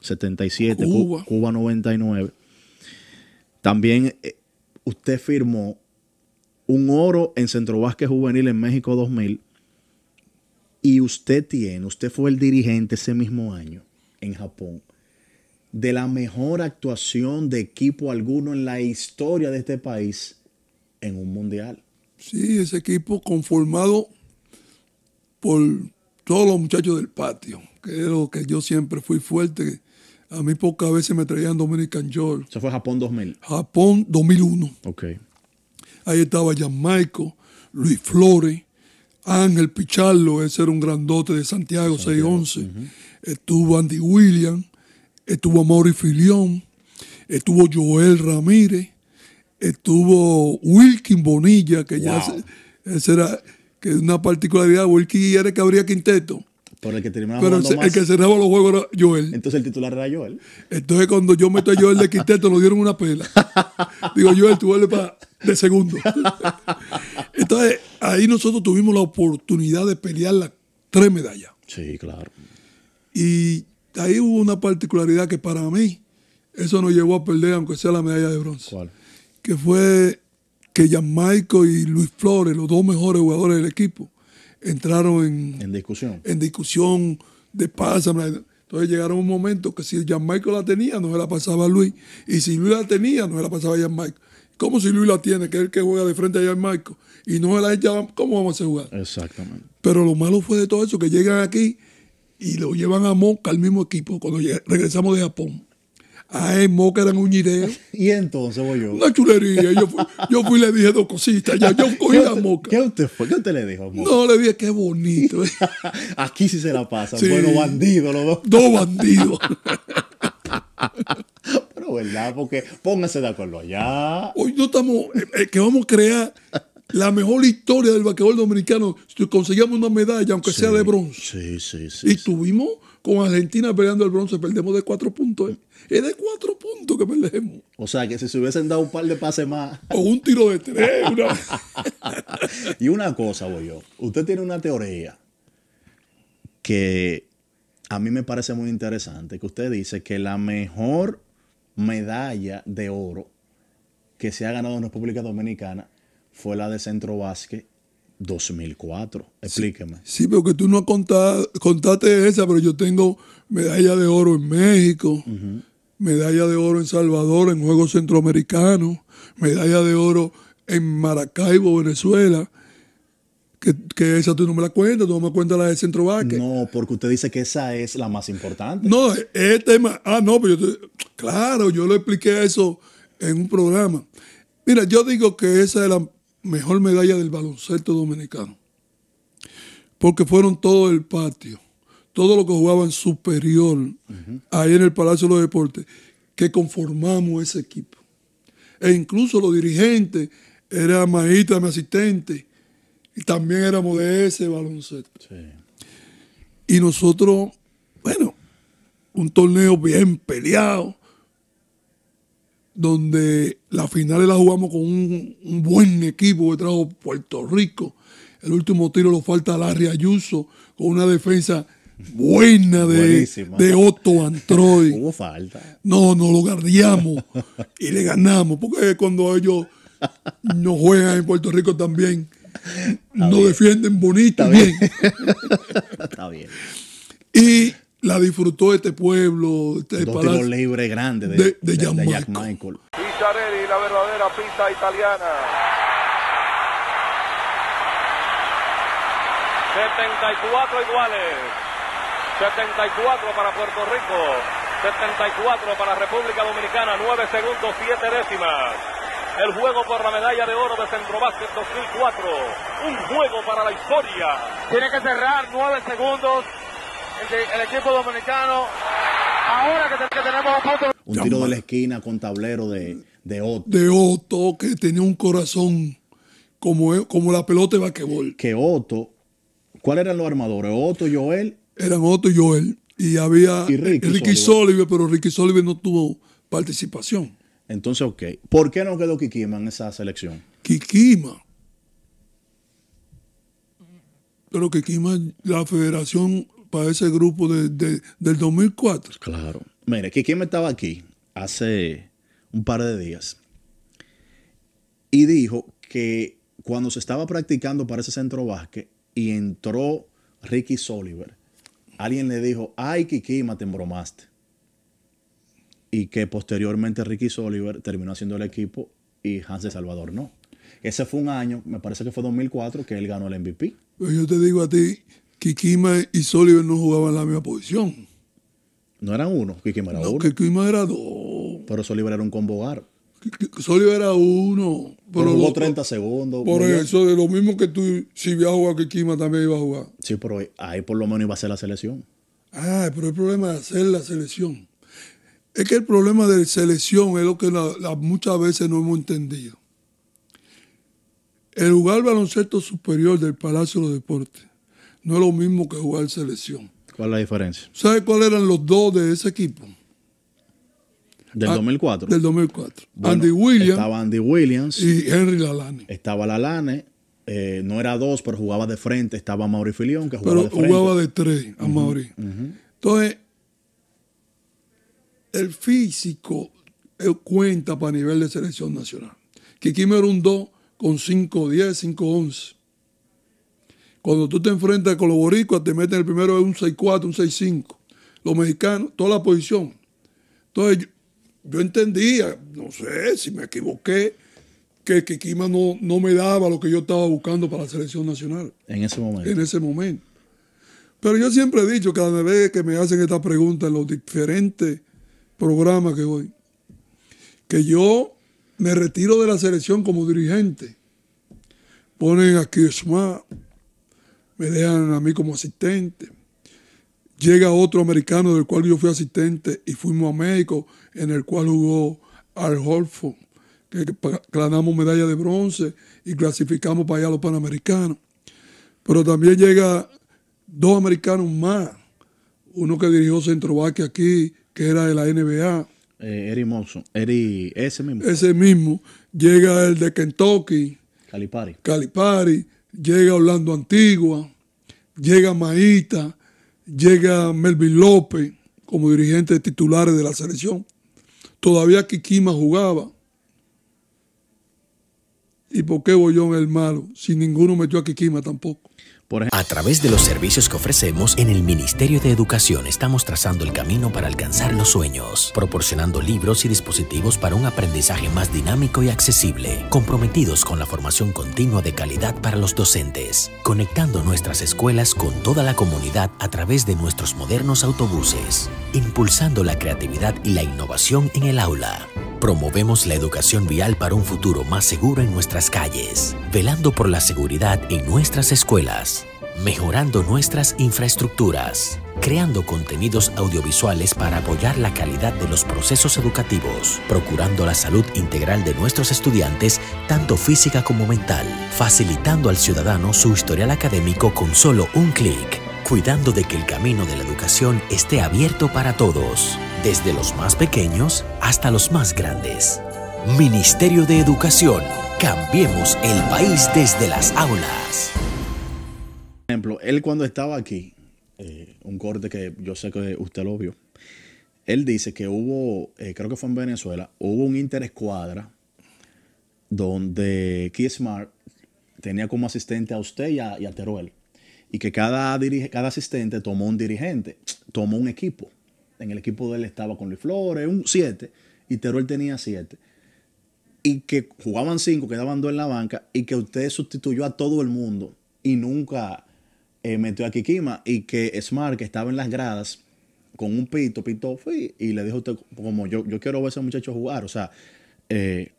77, Cuba 99. También eh, usted firmó un oro en Centro Juvenil en México 2000 y usted tiene, usted fue el dirigente ese mismo año en Japón de la mejor actuación de equipo alguno en la historia de este país en un mundial. Sí, ese equipo conformado por todos los muchachos del patio, Creo que yo siempre fui fuerte, a mí pocas veces me traían Dominican George. Eso fue Japón 2000. Japón 2001. Ok. Ahí estaba Jan Michael, Luis Flores, Ángel Picharlo, ese era un grandote de Santiago, 611. Estuvo Andy William, estuvo Mauri Filión, estuvo Joel Ramírez, estuvo Wilkin Bonilla, que ya ese, que una particularidad, Wilkin era que habría quinteto. Por el que terminaba Pero el, que cerraba los juegos era Joel. Entonces el titular era Joel. Entonces cuando yo meto a Joel de quinteto, nos dieron una pela. <laughs> Digo, Joel, tú vuelves para de segundo. Entonces ahí nosotros tuvimos la oportunidad de pelear las tres medallas. Sí, claro. Y ahí hubo una particularidad que para mí, eso nos llevó a perder, aunque sea la medalla de bronce. Que fue que Michael y Luis Flores, los dos mejores jugadores del equipo, entraron en, discusión. En discusión de paz. Entonces llegaron un momento que si Michael la tenía, no se la pasaba a Luis. Y si Luis la tenía, no se la pasaba a Michael ¿Cómo si Luis la tiene, que es el que juega de frente a Michael y no se la echa, cómo vamos a jugar? Exactamente. Pero lo malo fue de todo eso, que llegan aquí y lo llevan a Moca al mismo equipo cuando regresamos de Japón. Ay, Moca eran un <laughs> y entonces voy yo. Una chulería. Yo fui, yo fui y le dije dos cositas. Ya, yo cogí la Moca. ¿Qué usted fue? ¿Qué usted le dijo, Moca? No, le dije, qué bonito. <laughs> <laughs> Aquí sí se la pasa. Bueno, bandido, los dos. Dos bandidos. Pero, ¿verdad? Porque pónganse de acuerdo allá. Hoy no estamos. Eh, eh, que vamos a crear la mejor historia del vaquebol dominicano. Si conseguíamos una medalla, aunque sea de bronce. Sí, sí, sí. Y tuvimos con Argentina peleando el bronce, perdemos de cuatro puntos. ¿eh? Es de cuatro puntos que perdemos. O sea, que si se hubiesen dado un par de pases más. O un tiro de tres. <laughs> y una cosa, voy yo. Usted tiene una teoría que a mí me parece muy interesante, que usted dice que la mejor medalla de oro que se ha ganado en República Dominicana fue la de Centro Vázquez 2004. Explíqueme. Sí, pero porque tú no contaste esa, pero yo tengo medalla de oro en México, medalla de oro en Salvador en Juegos Centroamericanos, medalla de oro en Maracaibo, Venezuela. Que, que esa tú no me la cuentas, tú no me cuentas la de Centro No, porque usted dice que esa es la más importante. No, este Ah, no, pero yo claro, yo lo expliqué eso en un programa. Mira, yo digo que esa es la mejor medalla del baloncesto dominicano. Porque fueron todo el patio, todo lo que jugaban superior ahí en el Palacio de los Deportes, que conformamos ese equipo. E incluso los dirigentes, era maestra, mi asistente, y también éramos de ese baloncesto. Y nosotros, bueno, un torneo bien peleado, donde las finales la jugamos con un, buen equipo que trajo Puerto Rico. El último tiro lo falta Larry Ayuso con una defensa buena de, Otto Antroy. <laughs> Hubo falta. No, no lo guardiamos y le ganamos, porque cuando ellos no juegan en Puerto Rico también, no defienden bonito. bien. <laughs> Está bien. Y la disfrutó este pueblo. Este Dos tiros libres grandes de, de, de, Jack Michael. la verdadera pizza italiana. 74 iguales. 74 para Puerto Rico. 74 para República Dominicana. 9 segundos, 7 décimas. El juego por la medalla de oro de Centro Centrobásquet 2004. Un juego para la historia. Tiene que cerrar 9 segundos el, equipo dominicano. Ahora que, tenemos un punto. Un tiro de la esquina con tablero de, de Otto. De Otto, que tenía un corazón como, e- como la pelota de basquetbol. Que Otto, ¿cuáles eran los armadores? ¿Otto, Joel? Eran Otto y Joel. Y había Ricky, Ricky pero Ricky Solive no tuvo participación. Entonces, ok. ¿Por qué no quedó Kikima en esa selección? Kikima. Pero Kikima, la federación para ese grupo de, del 2004. Claro. Mire, Kiki me estaba aquí hace un par de días y dijo que cuando se estaba practicando para ese centro básquet y entró Ricky Soliver, alguien le dijo, ay, Kikima, te embromaste. Y que posteriormente Ricky Soliver terminó haciendo el equipo y Hans de Salvador no. Ese fue un año, me parece que fue 2004, que él ganó el MVP. Pues yo te digo a ti Kikima y Soliver no jugaban la misma posición. No eran uno, Kikima era no, Kikima era dos. Pero Soliver era un combo guard. era uno. Pero, jugó 30 segundos. Por eso, de lo mismo que tú, si iba a jugar Kikima, también iba a jugar. Sí, pero ahí por lo menos iba a ser la selección. Ah, pero el problema de hacer la selección. Es que el problema de selección es lo que muchas veces no hemos entendido. El lugar baloncesto superior del Palacio de los Deportes no es lo mismo que jugar selección. ¿Cuál es la diferencia? ¿Sabes cuáles eran los dos de ese equipo? Del 2004. Ah, del 2004. Andy Williams. Estaba Andy Williams. Y Henry Lalane. Estaba Lalane. Eh, no era dos, pero jugaba de frente. Estaba Mauri Filión, que jugaba de frente. Pero jugaba de tres a Mauricio. Entonces, el físico eh, cuenta para nivel de selección nacional. Kikim era un 2 con 5-11. Cuando tú te enfrentas con los boricuas, te meten el primero es un 6-4, un 6-5. Los mexicanos, toda la posición. Entonces, yo, entendía, no sé si me equivoqué, que, que no, no me daba lo que yo estaba buscando para la selección nacional. En ese momento. En ese momento. Pero yo siempre he dicho, cada vez que me hacen esta pregunta en los diferentes programas que voy, que yo me retiro de la selección como dirigente. Ponen aquí Smart, me dejan a mí como asistente. Llega otro americano del cual yo fui asistente y fuimos a México, en el cual jugó Al Holford, que ganamos medalla de bronce y clasificamos para allá los Panamericanos. Pero también llega dos americanos más, uno que dirigió Centrovaque aquí, que era de la NBA. Eh, Eric Monson, Eric, ese mismo. Ese mismo. Llega el de Kentucky. Calipari. Calipari llega Orlando Antigua, llega Maíta, llega Melvin López como dirigente titular de la selección. Todavía Kikima jugaba. ¿Y por qué Bollón el malo? Si ninguno metió a Kikima tampoco a través de los servicios que ofrecemos en el Ministerio de Educación estamos trazando el camino para alcanzar los sueños, proporcionando libros y dispositivos para un aprendizaje más dinámico y accesible, comprometidos con la formación continua de calidad para los docentes, conectando nuestras escuelas con toda la comunidad a través de nuestros modernos autobuses, impulsando la creatividad y la innovación en el aula. Promovemos la educación vial para un futuro más seguro en nuestras calles, velando por la seguridad en nuestras escuelas mejorando nuestras infraestructuras, creando contenidos audiovisuales para apoyar la calidad de los procesos educativos, procurando la salud integral de nuestros estudiantes, tanto física como mental, facilitando al ciudadano su historial académico con solo un clic, cuidando de que el camino de la educación esté abierto para todos, desde los más pequeños hasta los más grandes. Ministerio de Educación, cambiemos el país desde las aulas ejemplo, él cuando estaba aquí, eh, un corte que yo sé que usted lo vio, él dice que hubo, eh, creo que fue en Venezuela, hubo un interescuadra donde Key Smart tenía como asistente a usted y a, Teruel. Y que cada, cada asistente tomó un dirigente, tomó un equipo. En el equipo de él estaba con Luis Flores, un 7, y Teruel tenía 7 y que jugaban cinco, quedaban 2 en la banca y que usted sustituyó a todo el mundo y nunca eh, metió a Kikima y que Smart, que estaba en las gradas, con un pito, pito, fui, y le dijo a usted, como yo, yo quiero ver a ese muchacho jugar. O sea, eh,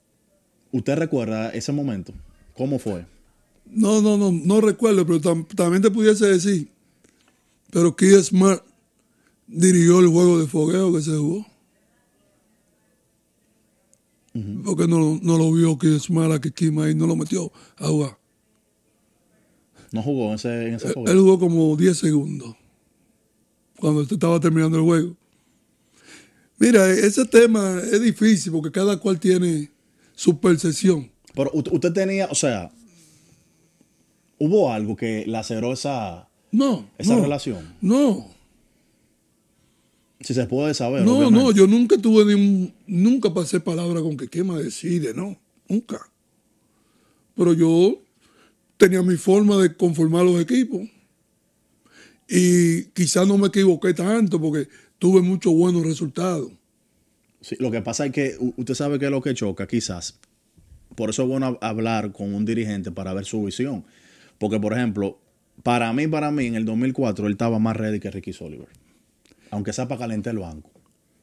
¿usted recuerda ese momento? ¿Cómo fue? No, no, no, no recuerdo, pero también te pudiese decir. Pero que Smart dirigió el juego de fogueo que se jugó. Porque no, no, lo vio que Smart a Kikima y no lo metió a jugar. No jugó ese, en ese eh, juego. Él jugó como 10 segundos cuando usted estaba terminando el juego. Mira, ese tema es difícil porque cada cual tiene su percepción. Pero usted tenía, o sea, ¿hubo algo que laceró esa, no, esa relación? No. Si se puede saber. No, no, yo nunca tuve ni, nunca pasé palabra con que quema decide, no, nunca. Pero yo tenía mi forma de conformar los equipos. Y quizás no me equivoqué tanto porque tuve muchos buenos resultados. Sí, lo que pasa es que usted sabe que es lo que choca, quizás. Por eso es bueno hablar con un dirigente para ver su visión. Porque, por ejemplo, para mí, para mí, en el 2004 él estaba más ready que Ricky Soliver. Aunque sea para calentar el banco.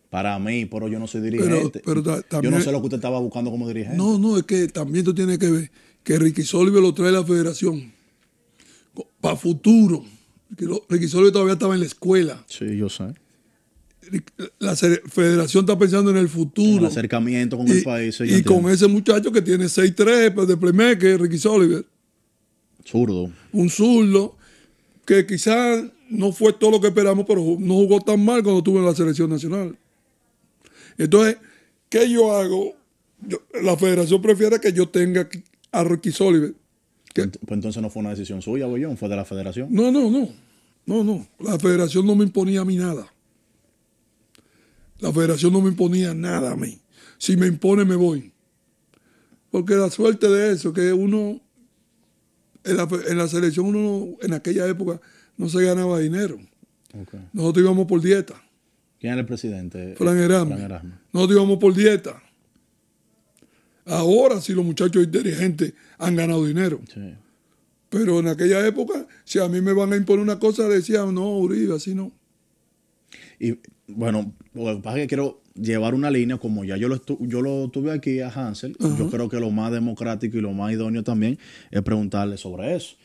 Para mí, pero yo no soy dirigente. yo no sé lo que usted estaba buscando como dirigente. No, no, es que también tú tienes que ver que Ricky Solvio lo trae a la federación para futuro. Ricky Solvio todavía estaba en la escuela. Sí, yo sé. La federación está pensando en el futuro. En el acercamiento con el país. Y con ese muchacho que tiene 6-3 pues, de es Ricky Soliver. Zurdo. Un zurdo que quizás no fue todo lo que esperamos, pero no jugó tan mal cuando estuvo en la selección nacional. Entonces, ¿qué yo hago? la federación prefiere que yo tenga a Rocky Sullivan pues entonces no fue una decisión suya, Bollón, fue de la federación. No, no, no. No, no. La federación no me imponía a mí nada. La federación no me imponía nada a mí. Si me impone, me voy. Porque la suerte de eso, que uno, en la, selección, uno en aquella época no se ganaba dinero. Nosotros íbamos por dieta. ¿Quién era el presidente? Fran Erasmo. Nosotros íbamos por dieta. Ahora sí los muchachos inteligentes han ganado dinero. Pero en aquella época, si a mí me van a imponer una cosa, decía no, Uribe, así no. Y bueno, lo que quiero llevar una línea, como ya yo lo, yo lo tuve aquí a Hansel, yo creo que lo más democrático y lo más idóneo también es preguntarle sobre eso.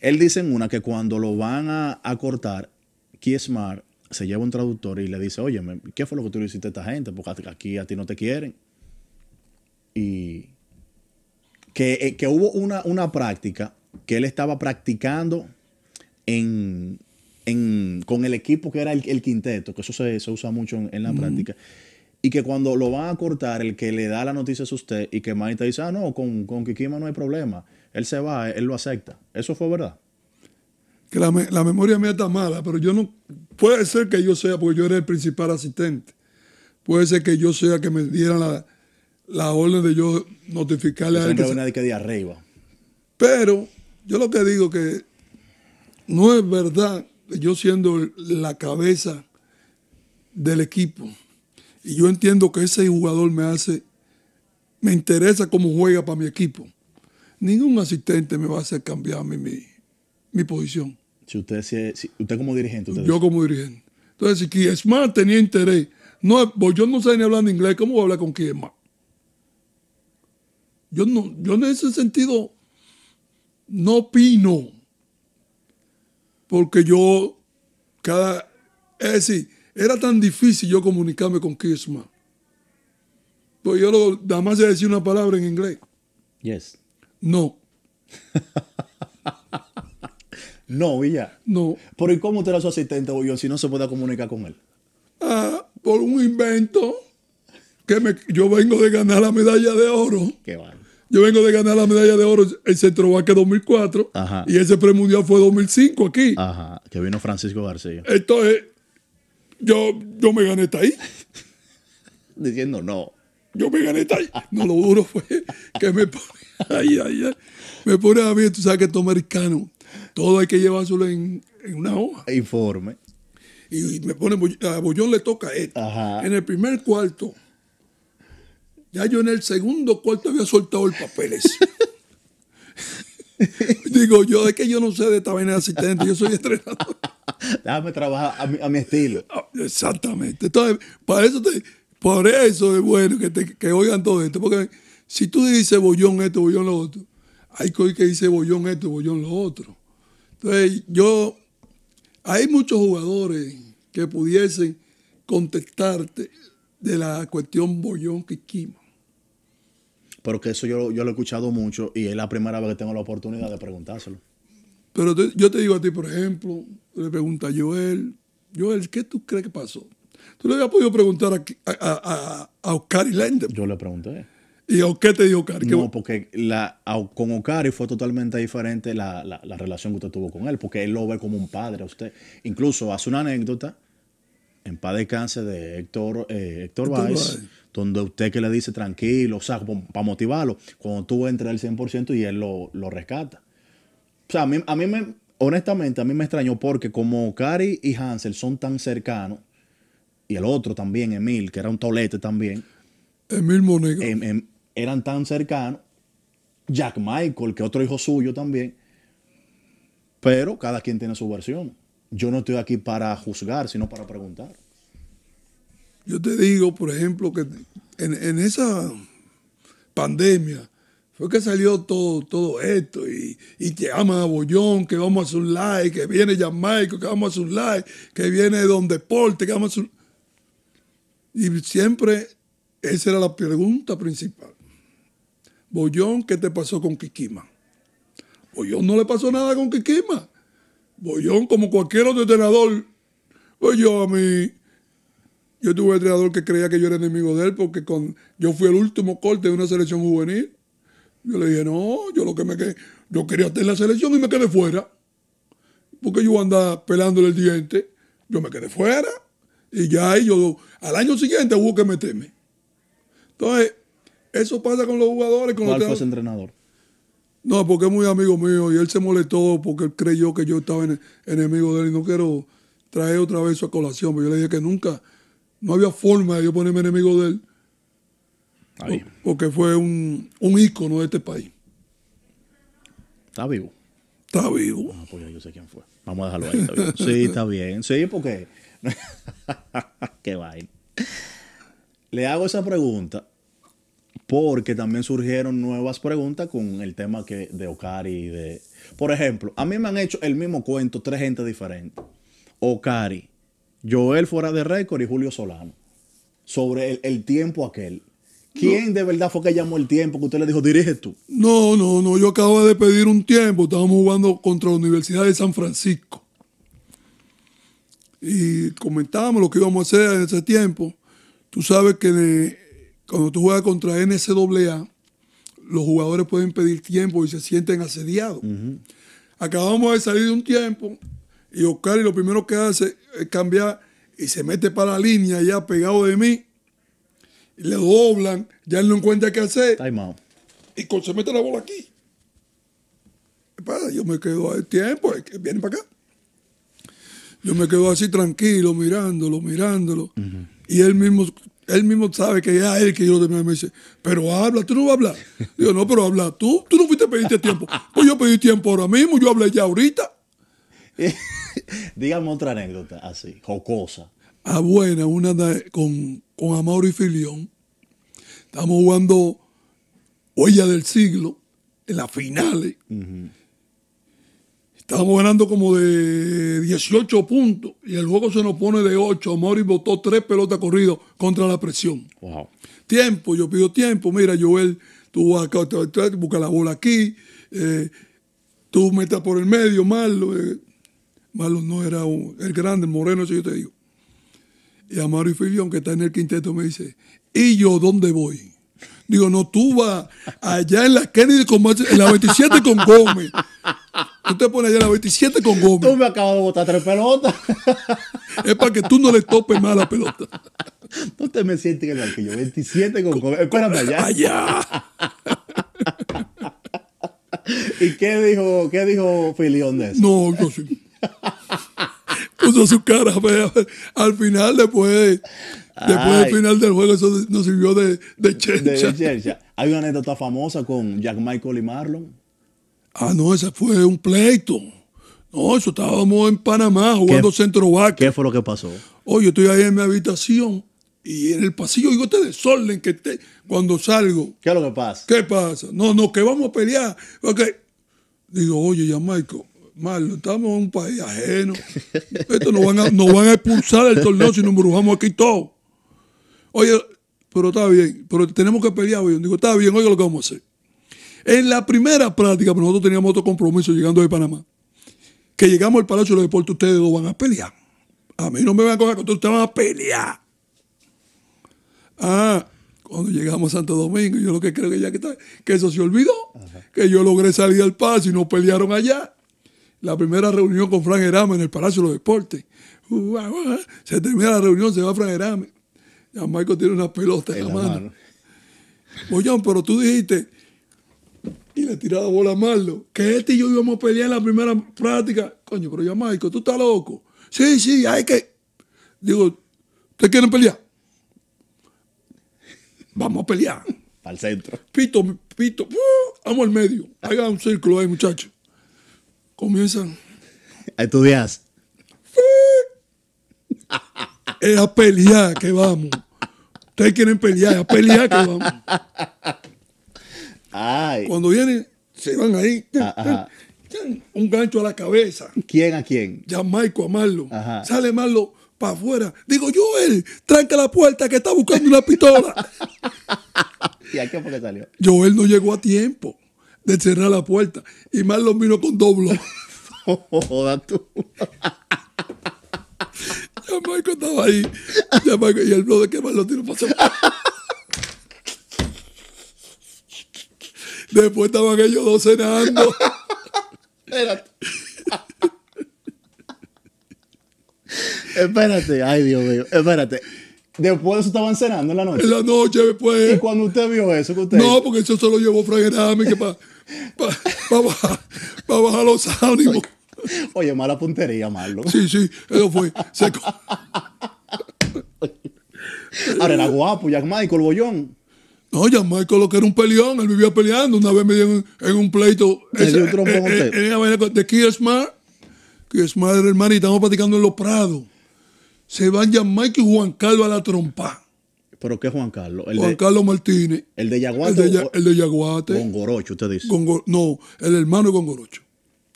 Él dice en una que cuando lo van a, a cortar, Kiesmar se lleva un traductor y le dice, oye, ¿qué fue lo que tú le hiciste a esta gente? Porque aquí a ti no te quieren y eh, que, hubo una, una, práctica que él estaba practicando con el equipo que era el, quinteto, que eso se, usa mucho en, la práctica y que cuando lo van a cortar, el que le da la noticia es usted y que Manita dice, ah, no, con, con Kikima no hay problema. Él se va, él lo acepta. Eso fue verdad. Que la, la, memoria mía está mala, pero yo no... Puede ser que yo sea, porque yo era el principal asistente. Puede ser que yo sea que me dieran la, la orden de yo notificarle a alguien Pero yo lo que digo que no es verdad que yo siendo la cabeza del equipo y yo entiendo que ese jugador me hace, me interesa cómo juega para mi equipo. Ningún asistente me va a hacer cambiar mi, posición. Si usted, si usted como dirigente. yo como dirigente. Entonces, si Kiesma tenía interés, no, pues yo no sé ni hablar en inglés, ¿cómo voy a hablar con Kiesma yo, no, yo en ese sentido no opino, porque yo, cada, es decir, era tan difícil yo comunicarme con Kisma. Pues yo lo, nada más de decir una palabra en inglés. Yes. No. <laughs> no, Villa. No. ¿Por ¿y cómo usted era su asistente, yo si no se puede comunicar con él? Ah, por un invento que yo vengo de ganar la medalla de oro. Qué bueno. Yo vengo de ganar la medalla de oro en Centro Vaque 2004 y ese premundial fue 2005 aquí. Ajá, que vino Francisco García. Entonces, yo, yo me gané hasta ahí. <laughs> Diciendo no. Yo me gané esta ahí. No, lo duro fue que me pone, <laughs> ahí, me pone a mí, tú sabes que esto americano, todo hay que llevárselo en, en una hoja. Informe. Y, y me pone, a Bollón le toca esto. Ajá. En el primer cuarto ya yo en el segundo cuarto había soltado el papel ese. <laughs> Digo, yo es que yo no sé de esta vaina de asistente, yo soy entrenador. Déjame trabajar a mi, estilo. Ah, exactamente. Entonces, para eso por eso es bueno que, oigan todo esto. Porque si tú dices bollón esto, bollón lo otro, hay que dice bollón esto, bollón lo otro. Entonces, yo, hay muchos jugadores que pudiesen contestarte de la cuestión bollón que quima. Pero que eso yo, lo he escuchado mucho y es la primera vez que tengo la oportunidad de preguntárselo. Pero yo te digo a ti, por ejemplo, le pregunta a Joel, Joel, ¿qué tú crees que pasó? ¿Tú le habías podido preguntar a, a, y Lender? Yo le pregunté. ¿Y a qué te dijo Oscar? No, porque la, con Oscar fue totalmente diferente la, la, la, relación que usted tuvo con él, porque él lo ve como un padre a usted. Incluso hace una anécdota en paz de Héctor, eh, Héctor, Weiss, donde usted que le dice tranquilo, o sea, para motivarlo, cuando tú entras al 100% y él lo, rescata. O sea, a mí, honestamente, a mí me extrañó porque como Cari y Hansel son tan cercanos, y el otro también, Emil, que era un tolete también. Emil em, em, eran tan cercanos. Jack Michael, que otro hijo suyo también. Pero cada quien tiene su versión yo no estoy aquí para juzgar, sino para preguntar. Yo te digo, por ejemplo, que en, esa pandemia fue que salió todo, todo esto y, te que a Bollón, que vamos a hacer un like, que viene Jamaica, que vamos a hacer un like, que viene Don Deporte, que vamos a hacer Y siempre esa era la pregunta principal. Bollón, ¿qué te pasó con Kikima? Bollón no le pasó nada con Kikima. Bollón, como cualquier otro entrenador. Pues yo a mí, yo tuve un entrenador que creía que yo era enemigo de él porque con, yo fui el último corte de una selección juvenil. Yo le dije, no, yo lo que me quedé, yo quería estar en la selección y me quedé fuera. Porque yo andaba pelándole el diente, yo me quedé fuera. Y ya ahí yo, al año siguiente hubo que meterme. Entonces, eso pasa con los jugadores. Con los fue no, porque es muy amigo mío y él se molestó porque él creyó que yo estaba en, enemigo de él y no quiero traer otra vez su colación, pero yo le dije que nunca, no había forma de yo ponerme enemigo de él. Porque fue un, un ícono de este país. Está vivo. Está vivo. Ah, pues yo sé quién fue. Vamos a dejarlo ahí. Sí, está bien. Sí, porque. <laughs> Qué vaina. Le hago esa pregunta porque también surgieron nuevas preguntas con el tema que, de Okari. De... Por ejemplo, a mí me han hecho el mismo cuento tres gentes diferentes. Okari, Joel fuera de récord y Julio Solano. Sobre el, tiempo aquel. ¿Quién de verdad fue que llamó el tiempo que usted le dijo, dirige tú? No, no, no, yo acabo de pedir un tiempo. Estábamos jugando contra la Universidad de San Francisco. Y comentábamos lo que íbamos a hacer en ese tiempo. Tú sabes que cuando tú juegas contra NCAA, los jugadores pueden pedir tiempo y se sienten asediados. Acabamos de salir de un tiempo y Oscar lo primero que hace es cambiar y se mete para la línea ya pegado de mí. le doblan, ya él no encuentra qué hacer. Y se mete la bola aquí. Yo me quedo al tiempo, viene para acá. Yo me quedo así tranquilo, mirándolo, mirándolo. Y él mismo él mismo sabe que ya él que yo lo Me dice, pero habla, tú no vas a hablar. Digo, no, pero habla tú. Tú no fuiste a pedirte tiempo. Pues yo pedí tiempo ahora mismo, yo hablé ya ahorita. <laughs> Dígame otra anécdota así, jocosa. Ah, buena, una con, con y Filión. Estamos jugando Huella del Siglo en las finales. Estábamos ganando como de 18 puntos y el juego se nos pone de 8. y botó tres pelotas corridas contra la presión. Tiempo, yo pido tiempo. Mira, Joel, tú acá, busca la bola aquí. Eh, tú metas por el medio, malo eh, malo no era el grande, el moreno, eso yo te digo. Y a y Filión, que está en el quinteto, me dice, ¿y yo dónde voy? Digo, no, tú vas allá en la Kennedy con, en la 27 con Gómez. Tú te pones allá la 27 con Gómez. Tú me acabas de botar tres pelotas. <laughs> es para que tú no le topes más la pelota. No <laughs> te me sientes en el arquillo. 27 con, Gómez. Espérame allá. Allá. <laughs> ¿Y qué dijo, qué dijo Filión de eso? No, yo sí. Puso su cara Al final, después, después del final del juego, eso nos sirvió de, de, de, Hay una anécdota famosa con Jack Michael y Marlon Ah, no, ese fue un pleito. No, eso estábamos en Panamá jugando centro vaca. ¿Qué fue lo que pasó? Oye, oh, estoy ahí en mi habitación y en el pasillo digo, te este desorden que esté cuando salgo. ¿Qué es lo que pasa? ¿Qué pasa? No, no, que vamos a pelear. Porque Digo, oye, ya, Michael, Marlon, estamos en un país ajeno. <laughs> Esto nos van a, expulsar del torneo si nos embrujamos aquí todos. Oye, pero está bien, pero tenemos que pelear. Yo digo, está bien, oye lo que vamos a hacer en la primera práctica, nosotros teníamos otro compromiso llegando de Panamá, que llegamos al Palacio de los Deportes, ustedes dos van a pelear. A mí no me van a coger, ustedes van a pelear. Ah, cuando llegamos a Santo Domingo, yo lo que creo que ya que, está, que eso se olvidó, que yo logré salir al paso y no pelearon allá. La primera reunión con Fran Herame en el Palacio de los Deportes. se termina la reunión, se va Fran Herame. Ya Michael tiene una pelota en, la, mano. mano. Oye, pero tú dijiste y le tiraba bola a Que este y yo íbamos a pelear en la primera práctica. Coño, pero ya Michael, tú estás loco. Sí, sí, hay que. Digo, ¿ustedes quieren pelear? Vamos a pelear. Para el centro. Pito, pito. ¡uh! vamos al medio. Hagan un círculo ahí, muchachos. Comienzan. A estudiar. es a pelear que vamos. Ustedes quieren pelear, es a pelear que vamos. Cuando vienen, se van ahí. Ah, un gancho a la cabeza. ¿Quién a quién? Ya Maico a Marlo. Sale Marlo para afuera. Digo, Joel, tranca la puerta que está buscando una pistola. <laughs> ¿Y a qué fue que salió? Joel no llegó a tiempo de cerrar la puerta. Y Marlon vino con doblo. <laughs> Joda tú. ya Maico estaba ahí. Ya y el blog de que Marlon tiró para <laughs> Después estaban ellos dos cenando. <laughs> Espérate. Espérate, ay Dios mío, espérate. Después de eso estaban cenando en la noche. En la noche después. ¿Y cuando usted vio eso? Que usted no, porque eso se lo llevó Frank, que para bajar, los ánimos. <laughs> Oye, mala puntería, Marlon. Sí, sí, eso fue. Seco. Ahora <laughs> era guapo, Jack Michael Bollón. No, ya Michael lo que era un peleón, él vivía peleando. Una vez me dio en, un pleito. Me dio un eh, eh, de más Smart. era hermano, y estamos platicando en Los Prados. Se van ya Michael y Juan Carlos a la trompa. ¿Pero qué Juan Carlos? El Juan Carlos Martínez. ¿El de Yaguate? El de, el Yaguate. usted dice. no, el hermano Gorocho.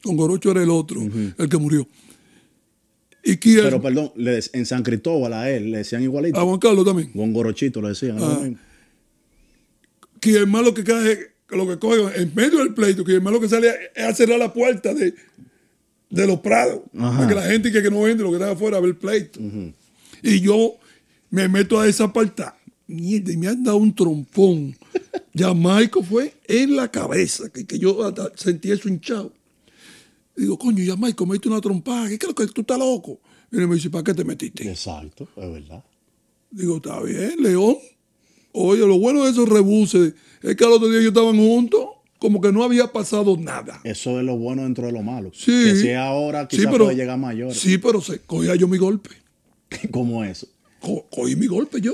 con Gorocho era el otro, el que murió. Y Pero perdón, en San Cristóbal a él le decían igualito. A Juan Carlos también. Gorochito le decían. Ah que el malo que cae lo que coge en medio del pleito, que el malo que sale es a cerrar la puerta de, de los prados, para que la gente que, no entre, lo que está afuera, a ver pleito. Y yo me meto a esa parte. Mierda, y me han dado un trompón. ya Maico fue en la cabeza, que, yo sentí eso hinchado. digo, coño, ya Maico, me una trompada, ¿qué es lo que tú estás loco? Y me dice, ¿para qué te metiste? Exacto, es verdad. Digo, está bien, León. Oye, lo bueno de esos rebuses es que al otro día yo estaban juntos, como que no había pasado nada. Eso es lo bueno dentro de lo malo. Sí. Que si ahora quizás sí, pero, puede mayor. Sí, pero se cogía yo mi golpe. <laughs> ¿Cómo eso? cogí mi golpe yo.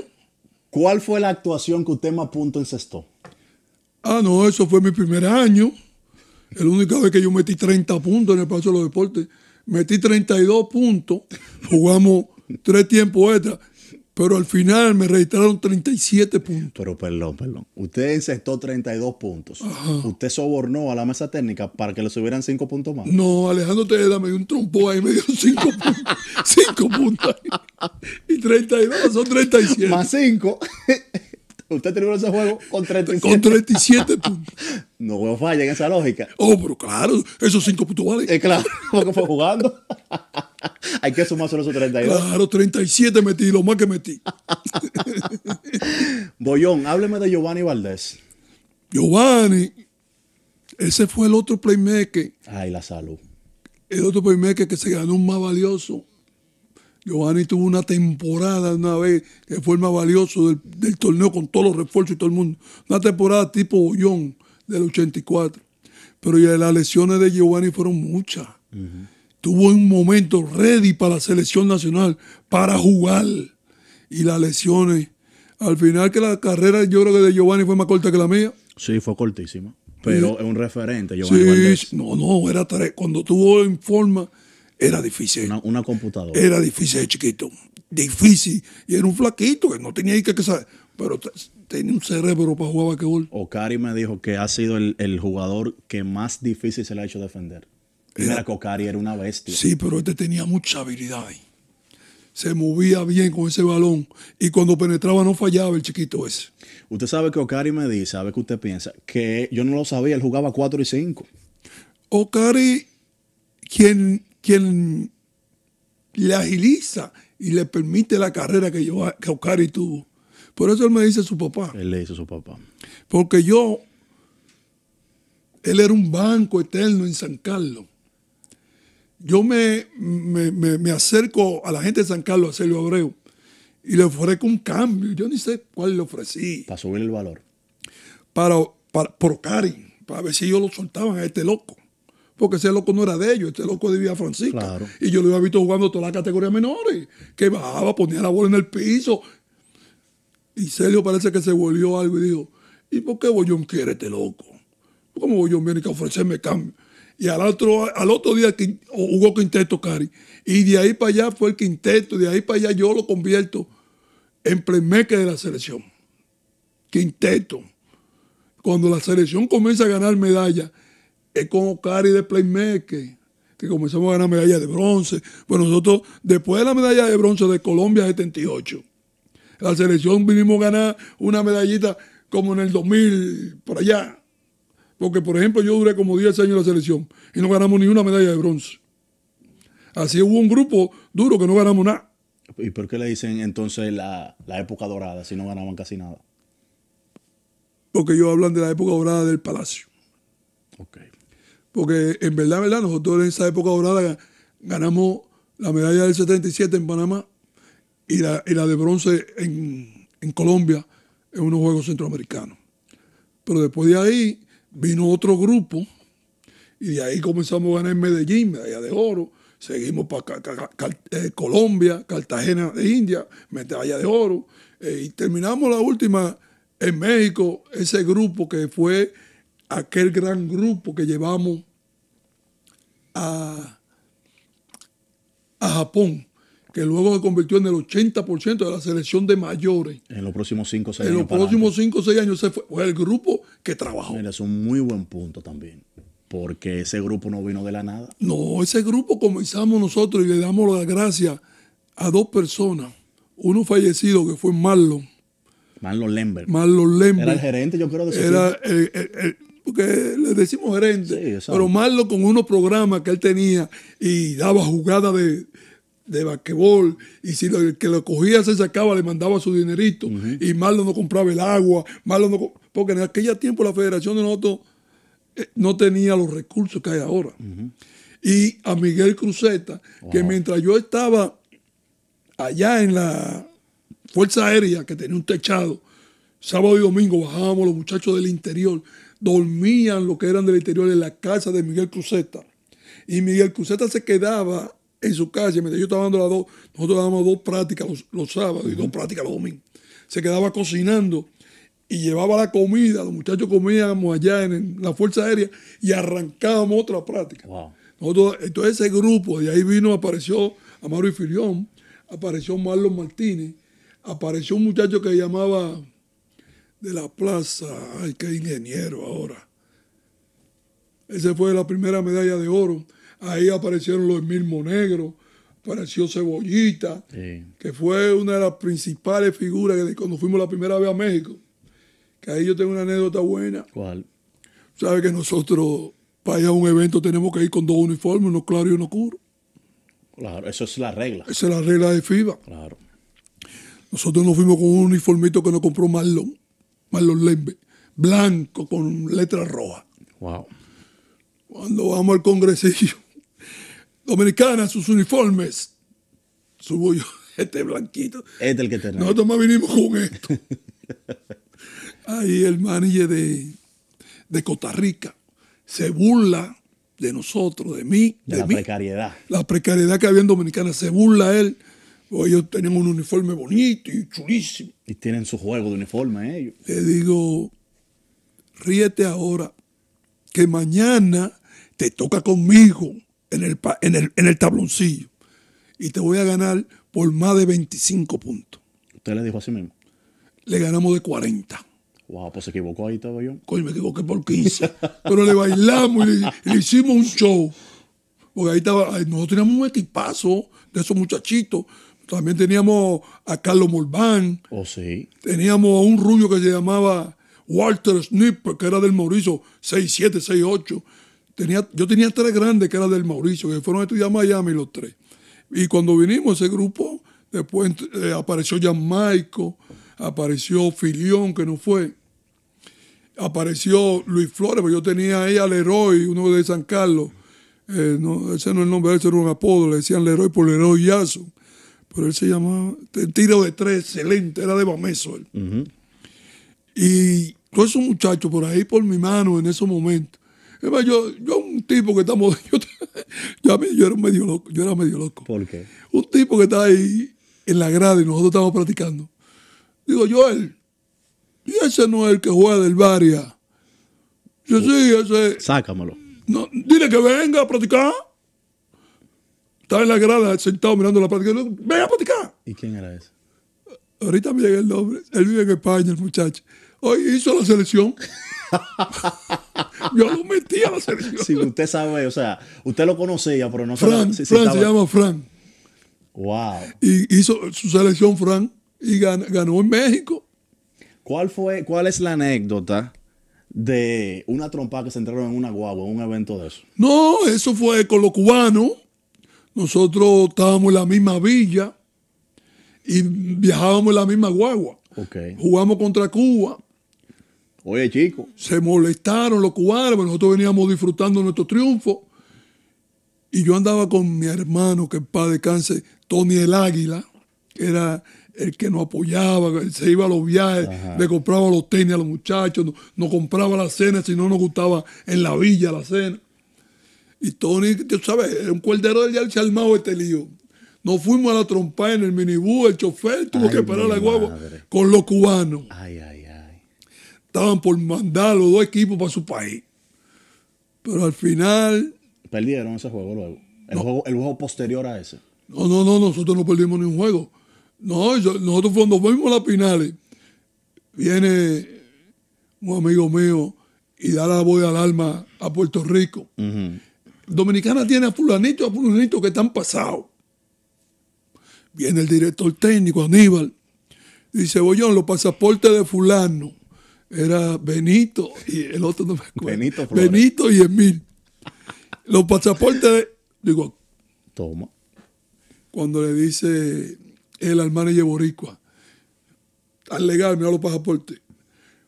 ¿Cuál fue la actuación que usted más punto encestó? Ah, no, eso fue mi primer año. La única vez que yo metí 30 puntos en el paso de los deportes. Metí 32 puntos. <laughs> Jugamos tres tiempos extra. Pero al final me registraron 37 puntos. Pero perdón, perdón. Usted encestó 32 puntos. Usted sobornó a la mesa técnica para que le subieran 5 puntos más. No, Alejandro Tejeda me dio un trompo ahí, me dio 5 <laughs> puntos. 5 puntos Y 32 son 37. Más 5. Usted terminó ese juego con 37. Con 37 puntos. no veo falla en esa lógica. Oh, pero claro, esos 5 puntos valen. es eh, claro, porque fue jugando. Hay que sumar solo esos 32. Claro, 37 metí, lo más que metí. Boyón, hábleme de Giovanni Valdés. Giovanni, ese fue el otro playmaker. Ay, la salud. El otro playmaker que se ganó un más valioso Giovanni tuvo una temporada una vez que fue el más valioso del, torneo con todos los refuerzos y todo el mundo. Una temporada tipo Bollón del 84. Pero las lesiones de Giovanni fueron muchas. Tuvo un momento ready para la selección nacional, para jugar. Y las lesiones. Al final que la carrera yo creo que de Giovanni fue más corta que la mía. Sí, fue cortísima. Pero es un referente, Giovanni. Valdés. no, no, era tres. Cuando tuvo en forma era difícil. Una, computadora. Era difícil de chiquito. Difícil. Y era un flaquito que no tenía que, que saber. Pero tenía un cerebro para jugar basquetbol. Ocari me dijo que ha sido el, jugador que más difícil se le ha hecho defender. Era, que Ocari era una bestia. Sí, pero este tenía mucha habilidad Se movía bien con ese balón. Y cuando penetraba no fallaba el chiquito ese. Usted sabe que Ocari me dice, sabe que usted piensa, que yo no lo sabía, él jugaba 4 y 5. Ocari, quien quien le agiliza y le permite la carrera que, yo, que Ocari tuvo. Por eso él me dice su papá. Él le dice su papá. Porque yo, él era un banco eterno en San Carlos. Yo me, acerco a la gente de San Carlos, a Celio Abreu, y le ofrezco un cambio. Yo ni sé cuál le ofrecí. Para subir el valor. Para, para por Ocari, para ver si yo lo soltaban a este loco porque ese loco no era de ellos, ese loco debía Villa Francisco. Y yo lo había visto jugando todas las categorías menores, que bajaba, ponía la bola en el piso. Y Celio parece que se volvió algo y dijo, ¿y por qué Bollón quiere este loco? ¿Cómo Bollón viene que ofrecerme cambio? Y al otro, al otro día jugó quinteto, Cari. Y de ahí para allá fue el quinteto, de ahí para allá yo lo convierto en que de la selección. Quinteto. Cuando la selección comienza a ganar medallas, es con Ocari de Playmaker, que comenzamos a ganar medallas de bronce. Pues nosotros, después de la medalla de bronce de Colombia 78, la selección vinimos a ganar una medallita como en el 2000, por allá. Porque, por ejemplo, yo duré como 10 años en la selección y no ganamos ni una medalla de bronce. Así hubo un grupo duro que no ganamos nada. ¿Y por qué le dicen entonces la, época dorada si no ganaban casi nada? Porque ellos hablan de la época dorada del palacio. Okay porque en verdad, verdad, nosotros en esa época dorada ganamos la medalla del 77 en Panamá y la, de bronce en, Colombia en unos Juegos Centroamericanos. Pero después de ahí vino otro grupo y de ahí comenzamos a ganar en Medellín, medalla de oro, seguimos para eh, Colombia, Cartagena de India, medalla de oro, eh, y terminamos la última en México, ese grupo que fue aquel gran grupo que llevamos a, Japón, que luego se convirtió en el 80% de la selección de mayores. En los próximos 5 o 6 años. En los próximos 5 o 6 años se fue, el grupo que trabajó. es un muy buen punto también. Porque ese grupo no vino de la nada. No, ese grupo comenzamos nosotros y le damos las gracias a dos personas. Uno fallecido que fue Marlon. Marlon Lembert. Marlon Lembert. Era el gerente, yo creo, que Era el, porque le decimos gerente, pero Marlon con unos programas que él tenía y daba jugada de, de basquetbol y si el que lo cogía se sacaba le mandaba su dinerito y Marlon no compraba el agua, no, porque en aquella tiempo la federación de nosotros eh, no tenía los recursos que hay ahora. Y a Miguel Cruzeta, que mientras yo estaba allá en la Fuerza Aérea, que tenía un techado, sábado y domingo bajábamos los muchachos del interior dormían lo que eran del interior en la casa de Miguel Cruzeta. Y Miguel Cruzeta se quedaba en su casa, mientras yo estaba dando las dos, nosotros dábamos dos prácticas los, sábados y dos prácticas los domingos. Se quedaba cocinando y llevaba la comida, los muchachos comíamos allá en, la Fuerza Aérea y arrancábamos otra práctica. entonces ese grupo, de ahí vino, apareció Amaro y Filión, apareció Marlon Martínez, apareció un muchacho que llamaba de la plaza. Ay, qué ingeniero ahora. Esa fue la primera medalla de oro. Ahí aparecieron los mismos Negros, apareció Cebollita, que fue una de las principales figuras cuando fuimos la primera vez a México. Que ahí yo tengo una anécdota buena. ¿Cuál? Sabe que nosotros para ir a un evento tenemos que ir con dos uniformes, uno claro y uno oscuro. Claro, eso es la regla. Esa es la regla de FIBA. Claro. Nosotros nos fuimos con un uniformito que nos compró Marlon los Lembe, blanco con letra roja. Wow. Cuando vamos al congresillo, <laughs> Dominicana, sus uniformes, su yo, <laughs> este blanquito. Este el que tenemos Nosotros más vinimos con esto. <laughs> Ahí el manager de, Costa Rica se burla de nosotros, de mí. De, la precariedad. La precariedad que había en Dominicana. Se burla él pues ellos tienen un uniforme bonito y chulísimo. Y tienen su juego de uniforme ellos. ¿eh? Le digo, ríete ahora, que mañana te toca conmigo en el, en el, tabloncillo y te voy a ganar por más de 25 puntos. ¿Usted le dijo así mismo? Le ganamos de 40. Wow, pues se equivocó ahí, estaba yo. Coño, me equivoqué por 15. pero le bailamos le, le, hicimos un show. Porque ahí estaba, nosotros teníamos un equipazo de esos muchachitos. También teníamos a Carlos Mulván. Oh, teníamos a un rubio que se llamaba Walter Snipper, que era del Mauricio, 67, 68. Tenía, yo tenía tres grandes que eran del Mauricio, que fueron a estudiar a Miami los tres. Y cuando vinimos ese grupo, después eh, apareció Jan Maiko, apareció Filión, que no fue. Apareció Luis Flores, porque yo tenía ahí al Leroy, uno de San Carlos. Eh, ese no es el nombre, ese era un apodo, le decían Leroy por Leroy Yazo pero él se llamaba, tiro de tres, excelente, era de Bameso él. Y todos esos muchachos por ahí, por mi mano, en esos momentos. yo, yo un tipo que estamos, <laughs> yo, yo, yo, era medio loco, yo era medio loco. ¿Por qué? Un tipo que está ahí en la grada y nosotros estábamos practicando. Digo, Joel, y ese no es el que juega del Varia. Yo sí, ese. Sácamelo. No, dile que venga a practicar estaba en la grada sentado mirando la práctica. Ven a platicar. ¿Y quién era ese? Ahorita me llega el nombre. Él vive en España, el muchacho. Hoy hizo la selección. <laughs> Yo lo metí a la selección. Sí, usted sabe, o sea, usted lo conocía, pero no Fran, si, Fran se llama Fran. Wow. Y hizo su selección Fran y ganó, en México. ¿Cuál fue, cuál es la anécdota de una trompa que se entraron en una guagua, en un evento de eso? No, eso fue con los cubanos nosotros estábamos en la misma villa y viajábamos en la misma guagua. Okay. Jugamos contra Cuba. Oye, chico. Se molestaron los cubanos, nosotros veníamos disfrutando nuestro triunfo. Y yo andaba con mi hermano, que padre de Cáncer, Tony el Águila, que era el que nos apoyaba, se iba a los viajes, le compraba los tenis a los muchachos, nos compraba la cena si no nos gustaba en la villa la cena. Y Tony, tú sabes, era un cuerdero ya se armado este lío. Nos fuimos a la trompa en el minibús, el chofer tuvo que parar la guagua con los cubanos. Ay, ay, ay. Estaban por mandar los dos equipos para su país. Pero al final. Perdieron ese juego luego. El, juego, posterior a ese. No, no, no, nosotros no perdimos ni un juego. No, nosotros cuando fuimos a las finales, viene un amigo mío y da la voz de alarma a Puerto Rico. Dominicana tiene a fulanito, a fulanito que están pasados. Viene el director técnico, Aníbal. Dice, Bollón, los pasaportes de fulano. Era Benito y el otro no me acuerdo. Benito, Benito y Emil. Los pasaportes de... Digo, toma. Cuando le dice el al manager boricua, al legal, mira los pasaportes.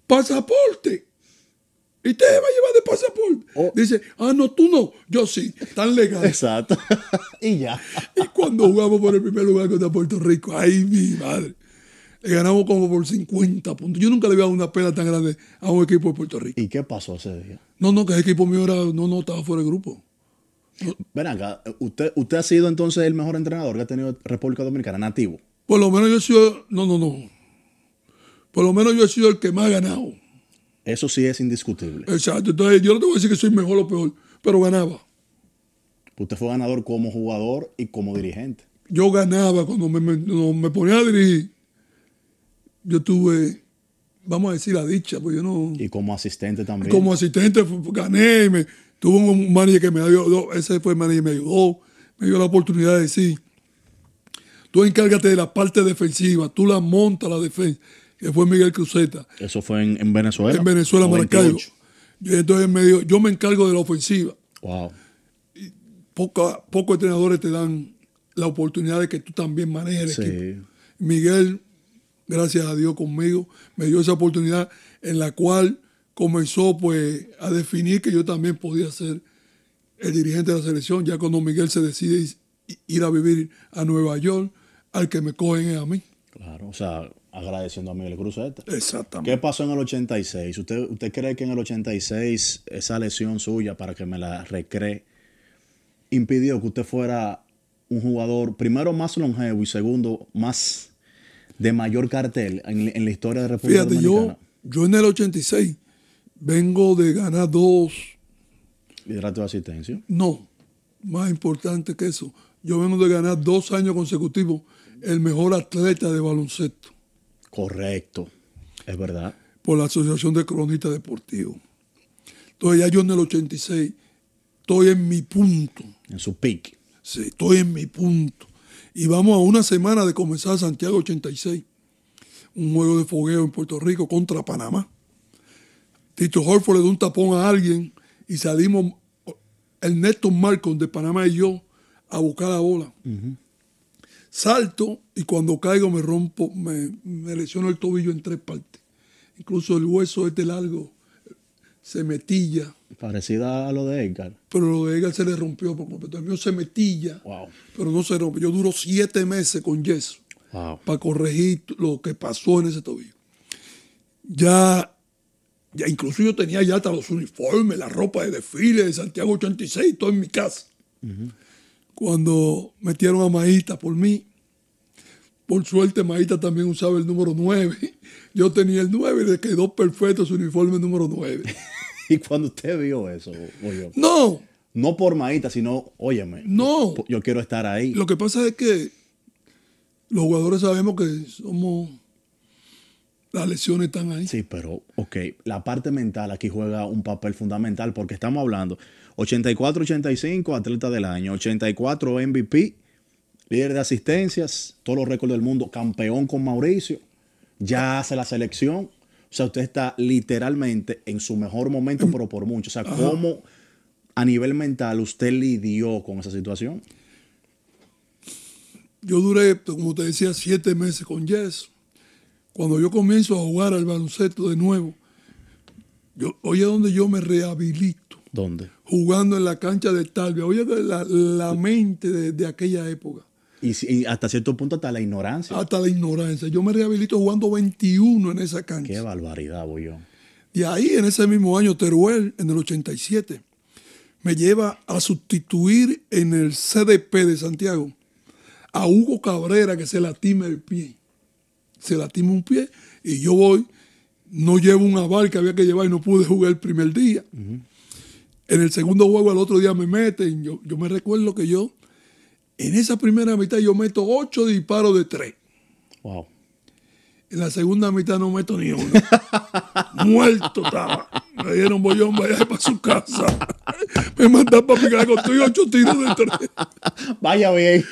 ¡Pasaporte! y te va a llevar de pasaporte. Oh. Dice, ah, no, tú no, yo sí, tan legal. Exacto. <laughs> y ya. y cuando jugamos por el primer lugar contra Puerto Rico, ay, mi madre. Le ganamos como por 50 puntos. Yo nunca le había dado una pela tan grande a un equipo de Puerto Rico. ¿Y qué pasó ese día? No, no, que el equipo mío era, no, no, estaba fuera del grupo. Ven acá, usted, usted ha sido entonces el mejor entrenador que ha tenido República Dominicana, nativo. Por lo menos yo he sido, no, no, no. Por lo menos yo he sido el que más ha ganado. Eso sí es indiscutible. Exacto. Entonces, yo no te voy a decir que soy mejor o peor, pero ganaba. Usted fue ganador como jugador y como dirigente. Yo ganaba cuando me, me, ponía a dirigir. Yo tuve, vamos a decir, la dicha, pues yo no. Y como asistente también. Como asistente gané me, tuve un manager que me ayudó, ese fue el manager que me ayudó, me dio la oportunidad de decir, tú encárgate de la parte defensiva, tú la montas la defensa, que fue Miguel Cruzeta. Eso fue en, Venezuela. En Venezuela, y Entonces me dijo, yo me encargo de la ofensiva. Wow. pocos entrenadores te dan la oportunidad de que tú también manejes equipo. Miguel, gracias a Dios conmigo, me dio esa oportunidad en la cual comenzó pues a definir que yo también podía ser el dirigente de la selección, ya cuando Miguel se decide ir a vivir a Nueva York, al que me cogen es a mí. Claro, o sea, agradeciendo a Miguel Cruzeta. Este. Exactamente. ¿Qué pasó en el 86? ¿Usted, ¿Usted cree que en el 86 esa lesión suya, para que me la recree, impidió que usted fuera un jugador, primero, más longevo y segundo, más de mayor cartel en, la historia de República Fíjate, Yo, yo en el 86 vengo de ganar dos. ¿Hidrato de asistencia? No, más importante que eso. Yo vengo de ganar dos años consecutivos el mejor atleta de baloncesto. Correcto, es verdad. Por la Asociación de Cronistas Deportivos. Entonces ya yo en el 86 estoy en mi punto. En su pique. Sí, estoy en mi punto. Y vamos a una semana de comenzar Santiago 86. Un juego de fogueo en Puerto Rico contra Panamá. Tito Horford le dio un tapón a alguien y salimos el Ernesto Marcon de Panamá y yo a buscar la bola salto y cuando caigo me rompo, me, lesiono el tobillo en tres partes. Incluso el hueso este largo se metilla. Parecida a lo de Edgar. Pero lo de Edgar se le rompió por mío se metilla, pero no se rompe. Yo duro siete meses con yeso para corregir lo que pasó en ese tobillo. Ya, ya incluso yo tenía ya hasta los uniformes, la ropa de desfile de Santiago 86, todo en mi casa. Cuando metieron a Maíta por mí, por suerte, Maíta también usaba el número 9. Yo tenía el 9 y le quedó perfecto su uniforme número 9. <laughs> ¿Y cuando usted vio eso, oye, No. No por Maíta, sino, óyeme. No. Yo, quiero estar ahí. Lo que pasa es que los jugadores sabemos que somos las lesiones están ahí. Sí, pero, ok, la parte mental aquí juega un papel fundamental porque estamos hablando 84-85 atleta del año, 84 MVP líder de asistencias, todos los récords del mundo, campeón con Mauricio, ya hace la selección. O sea, usted está literalmente en su mejor momento, pero por mucho. O sea, ¿cómo a nivel mental usted lidió con esa situación? Yo duré, como te decía, siete meses con Jess. Cuando yo comienzo a jugar al baloncesto de nuevo, yo, es donde yo me rehabilito. ¿Dónde? Jugando en la cancha de Talvia. Oye, la, la mente de, aquella época. Y, hasta cierto punto, hasta la ignorancia. Hasta la ignorancia. Yo me rehabilito jugando 21 en esa cancha. Qué barbaridad, yo. Y ahí, en ese mismo año, Teruel, en el 87, me lleva a sustituir en el CDP de Santiago a Hugo Cabrera, que se latima el pie. Se latima un pie y yo voy, no llevo un aval que había que llevar y no pude jugar el primer día. En el segundo juego, al otro día me meten. yo me recuerdo que yo en esa primera mitad yo meto ocho disparos de tres. Wow. En la segunda mitad no meto ni uno. <laughs> Muerto estaba. Me dieron bollón, vaya para su casa. <laughs> Me mandaron para picar con y ocho tiros de tres. <laughs> Vaya bien.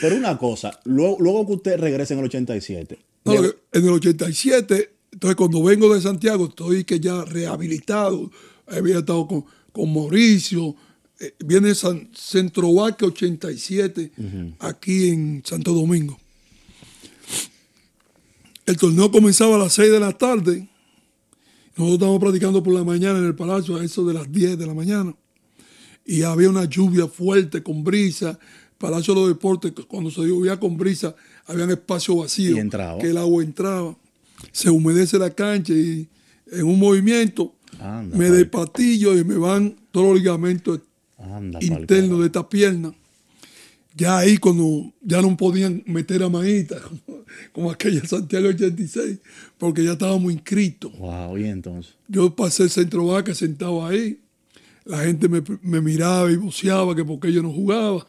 Pero una cosa, luego, que usted regrese en el 87. No, en el 87, entonces cuando vengo de Santiago, estoy que ya rehabilitado. Había estado con, con Mauricio, eh, viene San, Centro 87, aquí en Santo Domingo. El torneo comenzaba a las 6 de la tarde. Nosotros estábamos practicando por la mañana en el palacio a eso de las 10 de la mañana. Y había una lluvia fuerte con brisa. Palacio de los Deportes, cuando se llovía con brisa, había un espacio vacío. Que el agua entraba. Se humedece la cancha y en un movimiento me despatillo y me van todos los ligamentos interno de esta pierna. Ya ahí cuando ya no podían meter a manita <laughs> como, aquella Santiago 86, porque ya estábamos inscritos. Wow, y entonces. Yo pasé el centro vaca sentado ahí. La gente me, miraba y buceaba que porque yo no jugaba.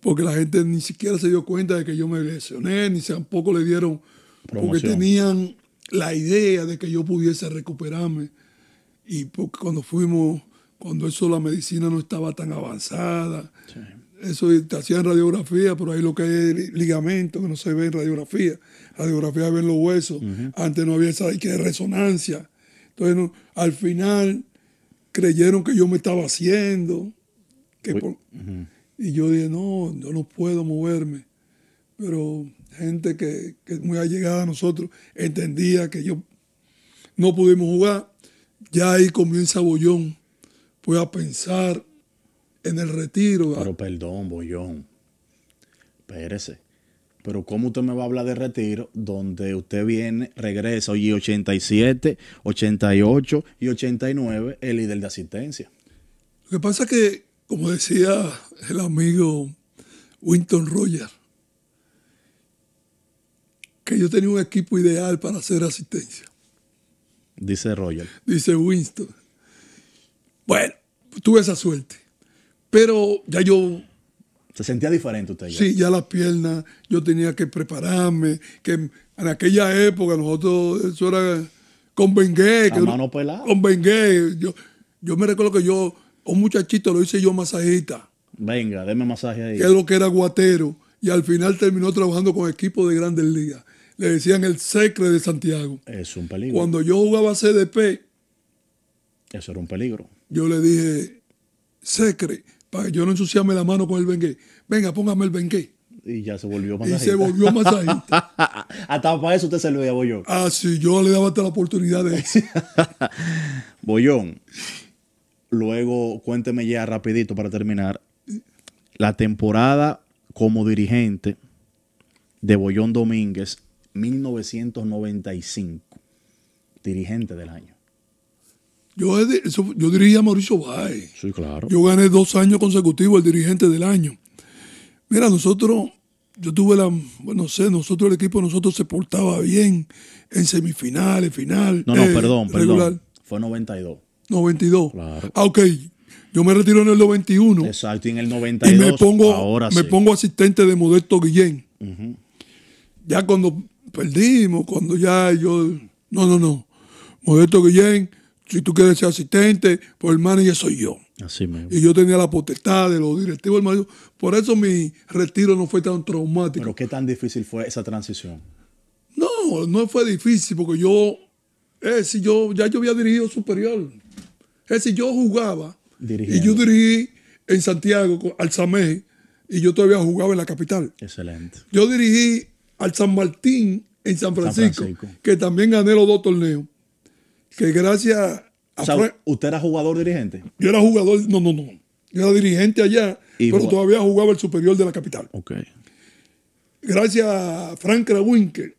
Porque la gente ni siquiera se dio cuenta de que yo me lesioné, ni tampoco le dieron. Porque tenían la idea de que yo pudiese recuperarme. Y porque cuando fuimos cuando eso la medicina no estaba tan avanzada. Eso te hacían radiografía, pero ahí lo que hay es ligamento, que no se ve en radiografía. Radiografía ver los huesos. Antes no había esa que resonancia. Entonces, al final creyeron que yo me estaba haciendo. Y yo dije, no, yo no puedo moverme. Pero gente que, que, muy allegada a nosotros entendía que yo no pudimos jugar. Ya ahí comienza Bollón voy a pensar en el retiro. Pero perdón, Boyón. Espérese. Pero ¿cómo usted me va a hablar de retiro donde usted viene, regresa, y 87, 88 y 89, el líder de asistencia? Lo que pasa es que, como decía el amigo winston Roger, que yo tenía un equipo ideal para hacer asistencia. Dice Roger. Dice Winston. Bueno, tuve esa suerte. Pero ya yo... ¿Se sentía diferente usted? Ya? Sí, ya las piernas, yo tenía que prepararme, que en aquella época nosotros, eso era con Bengué. mano pelada. Con Yo, yo me recuerdo que yo, un muchachito lo hice yo masajista. Venga, deme masaje ahí. Que lo que era guatero. Y al final terminó trabajando con equipos de grandes ligas. Le decían el secre de Santiago. Es un peligro. Cuando yo jugaba CDP. Eso era un peligro yo le dije, secre, para que yo no ensuciarme la mano con el bengué. Venga, póngame el bengué. Y ya se volvió masajista. Y se volvió masajista. <laughs> hasta para eso usted se lo a Boyón. Ah, sí, yo le daba hasta la oportunidad de eso. <laughs> Bollón, luego cuénteme ya rapidito para terminar. La temporada como dirigente de Bollón Domínguez, 1995. Dirigente del año. Yo, yo a Mauricio Báez. Sí, claro. Yo gané dos años consecutivos el dirigente del año. Mira, nosotros, yo tuve la, bueno, no sé, nosotros el equipo nosotros se portaba bien en semifinales, final. No, no, eh, perdón, perdón. Fue 92. 92. Claro. Ah, ok. Yo me retiro en el 91. Exacto, y en el 92. Y me pongo, me pongo asistente de Modesto Guillén. Ya cuando perdimos, cuando ya yo. No, no, no. Modesto Guillén si tú quieres ser asistente, pues el manager soy yo. Así mismo. Y yo tenía la potestad de los directivos del Por eso mi retiro no fue tan traumático. ¿Pero qué tan difícil fue esa transición? No, no fue difícil porque yo, es si yo ya yo había dirigido superior. Es decir, yo jugaba y yo dirigí en Santiago al Sameje y yo todavía jugaba en la capital. Excelente. Yo dirigí al San Martín en San Francisco. que también gané los dos torneos que gracias a... ¿Usted era jugador dirigente? Yo era jugador, no, no, no. Yo era dirigente allá, pero todavía jugaba el superior de la capital. Ok. Gracias a Frank Krawinkel,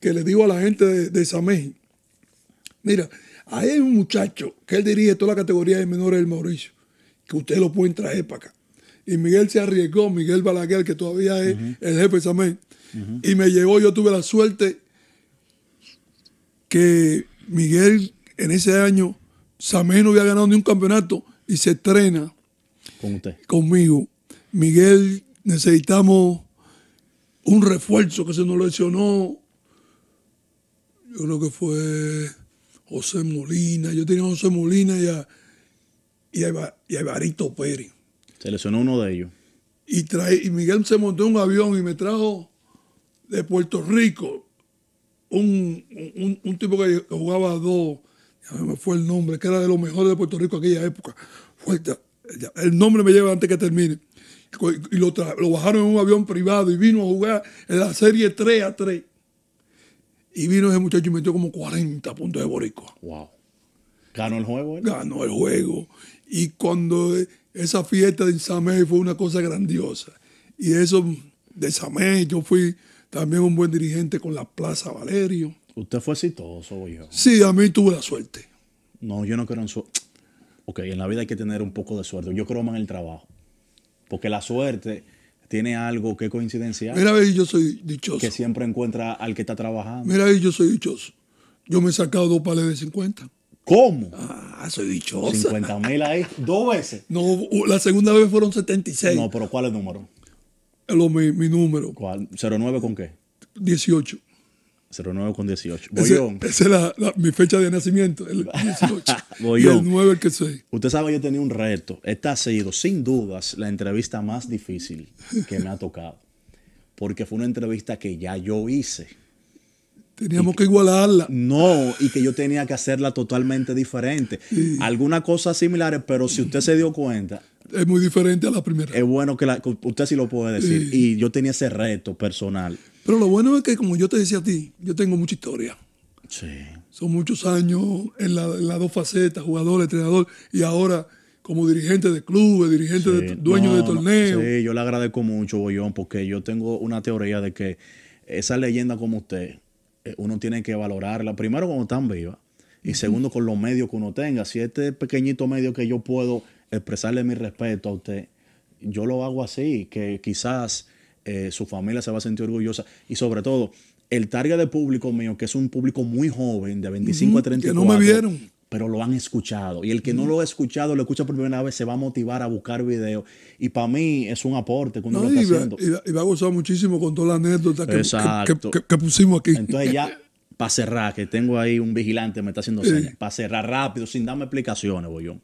que le digo a la gente de, de mira, hay un muchacho que él dirige toda la categoría de menores del Mauricio, que usted lo puede traer para acá. Y Miguel se arriesgó, Miguel Balaguer, que todavía es el jefe de Sameji, y me llevó, yo tuve la suerte que Miguel en ese año, Samé no había ganado ni un campeonato y se estrena con usted. Conmigo. Miguel, necesitamos un refuerzo que se nos lesionó. Yo creo que fue José Molina. Yo tenía a José Molina y a, y Pérez. Se lesionó uno de ellos. Y, trae, y Miguel se montó en un avión y me trajo de Puerto Rico un, tipo que jugaba a dos, ya me fue el nombre, que era de los mejores de Puerto Rico en aquella época. el nombre me lleva antes que termine. Y lo, bajaron en un avión privado y vino a jugar en la serie 3 a 3. Y vino ese muchacho y metió como 40 puntos de Boricua. Wow. ¿Ganó el juego? ¿eh? Ganó el juego. Y cuando esa fiesta de Samé fue una cosa grandiosa. Y eso de Samé, yo fui también un buen dirigente con la Plaza Valerio. Usted fue exitoso, hijo. Sí, a mí tuve la suerte. No, yo no creo en suerte. Ok, en la vida hay que tener un poco de suerte. Yo creo más en el trabajo. Porque la suerte tiene algo que coincidencia Mira, ahí yo soy dichoso. Que siempre encuentra al que está trabajando. Mira, ahí yo soy dichoso. Yo me he sacado dos pales de 50. ¿Cómo? Ah, soy dichoso. 50 mil ahí, dos veces. No, la segunda vez fueron 76. No, pero ¿cuál es el número? mi, número. ¿Cuál? ¿09 con qué? 18. 09 con 18. esa es mi fecha de nacimiento, el 18. <laughs> el 9 que soy. Usted sabe, yo tenía un reto. Esta ha sido, sin dudas, la entrevista más difícil que me ha tocado. Porque fue una entrevista que ya yo hice. Teníamos que, igualarla. No, y que yo tenía que hacerla totalmente diferente. Algunas cosas similares, pero si usted se dio cuenta, es muy diferente a la primera. Es bueno que la, usted sí lo puede decir. Y yo tenía ese reto personal. Pero lo bueno es que, como yo te decía a ti, yo tengo mucha historia. Sí. Son muchos años en las dos facetas, jugador, entrenador, y ahora como dirigente de clubes, dirigente de dueño de torneos. Sí, yo le agradezco mucho, Boyón, porque yo tengo una teoría de que esa leyenda como usted, eh, uno tiene que valorarla, primero cuando están viva, y segundo con los medios que uno tenga. Si este pequeñito medio que yo puedo expresarle mi respeto a usted, yo lo hago así, que quizás eh, su familia se va a sentir orgullosa y sobre todo el target de público mío, que es un público muy joven, de 25 a 34. Que no me vieron. Pero lo han escuchado. Y el que no lo ha escuchado, lo escucha por primera vez, se va a motivar a buscar videos. Y para mí es un aporte cuando lo está y haciendo. Va, y, a gozar muchísimo con toda la anécdota que, que pusimos aquí. Entonces ya, para cerrar, que tengo ahí un vigilante, me está haciendo señas. Para cerrar rápido, sin darme explicaciones, voy yo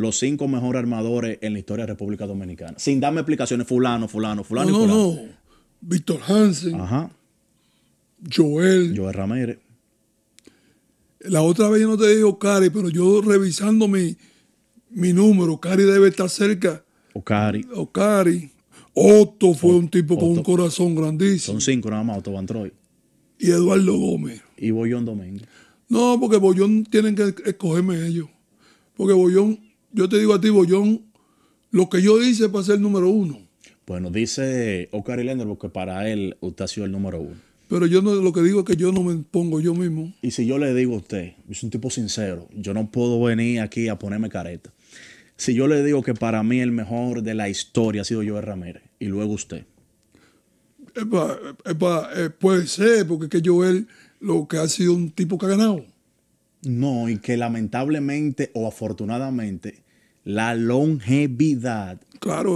los cinco mejores armadores en la historia de la República Dominicana. Sin darme explicaciones, fulano, fulano, fulano. No, y fulano. no, no. Víctor Hansen. Ajá. Joel. Joel Ramírez. La otra vez yo no te dije Cari, pero yo revisando mi, mi número, Cari debe estar cerca. Ocari. Ocari. Otto fue un tipo con un corazón grandísimo. Son cinco nada más, Otto Van Troy. Y Eduardo Gómez. Y Boyón Domínguez. No, porque Bollón tienen que escogerme ellos. Porque Bollón yo te digo a ti, Bollón, lo que yo hice para ser el número uno. Bueno, dice Oscar Lender, que para él usted ha sido el número uno. Pero yo no, lo que digo es que yo no me pongo yo mismo. Y si yo le digo a usted, es un tipo sincero, yo no puedo venir aquí a ponerme careta. Si yo le digo que para mí el mejor de la historia ha sido Joel Ramírez y luego usted. Eh, puede ser, porque es que Joel lo que ha sido un tipo que ha ganado. No, y que lamentablemente o afortunadamente la longevidad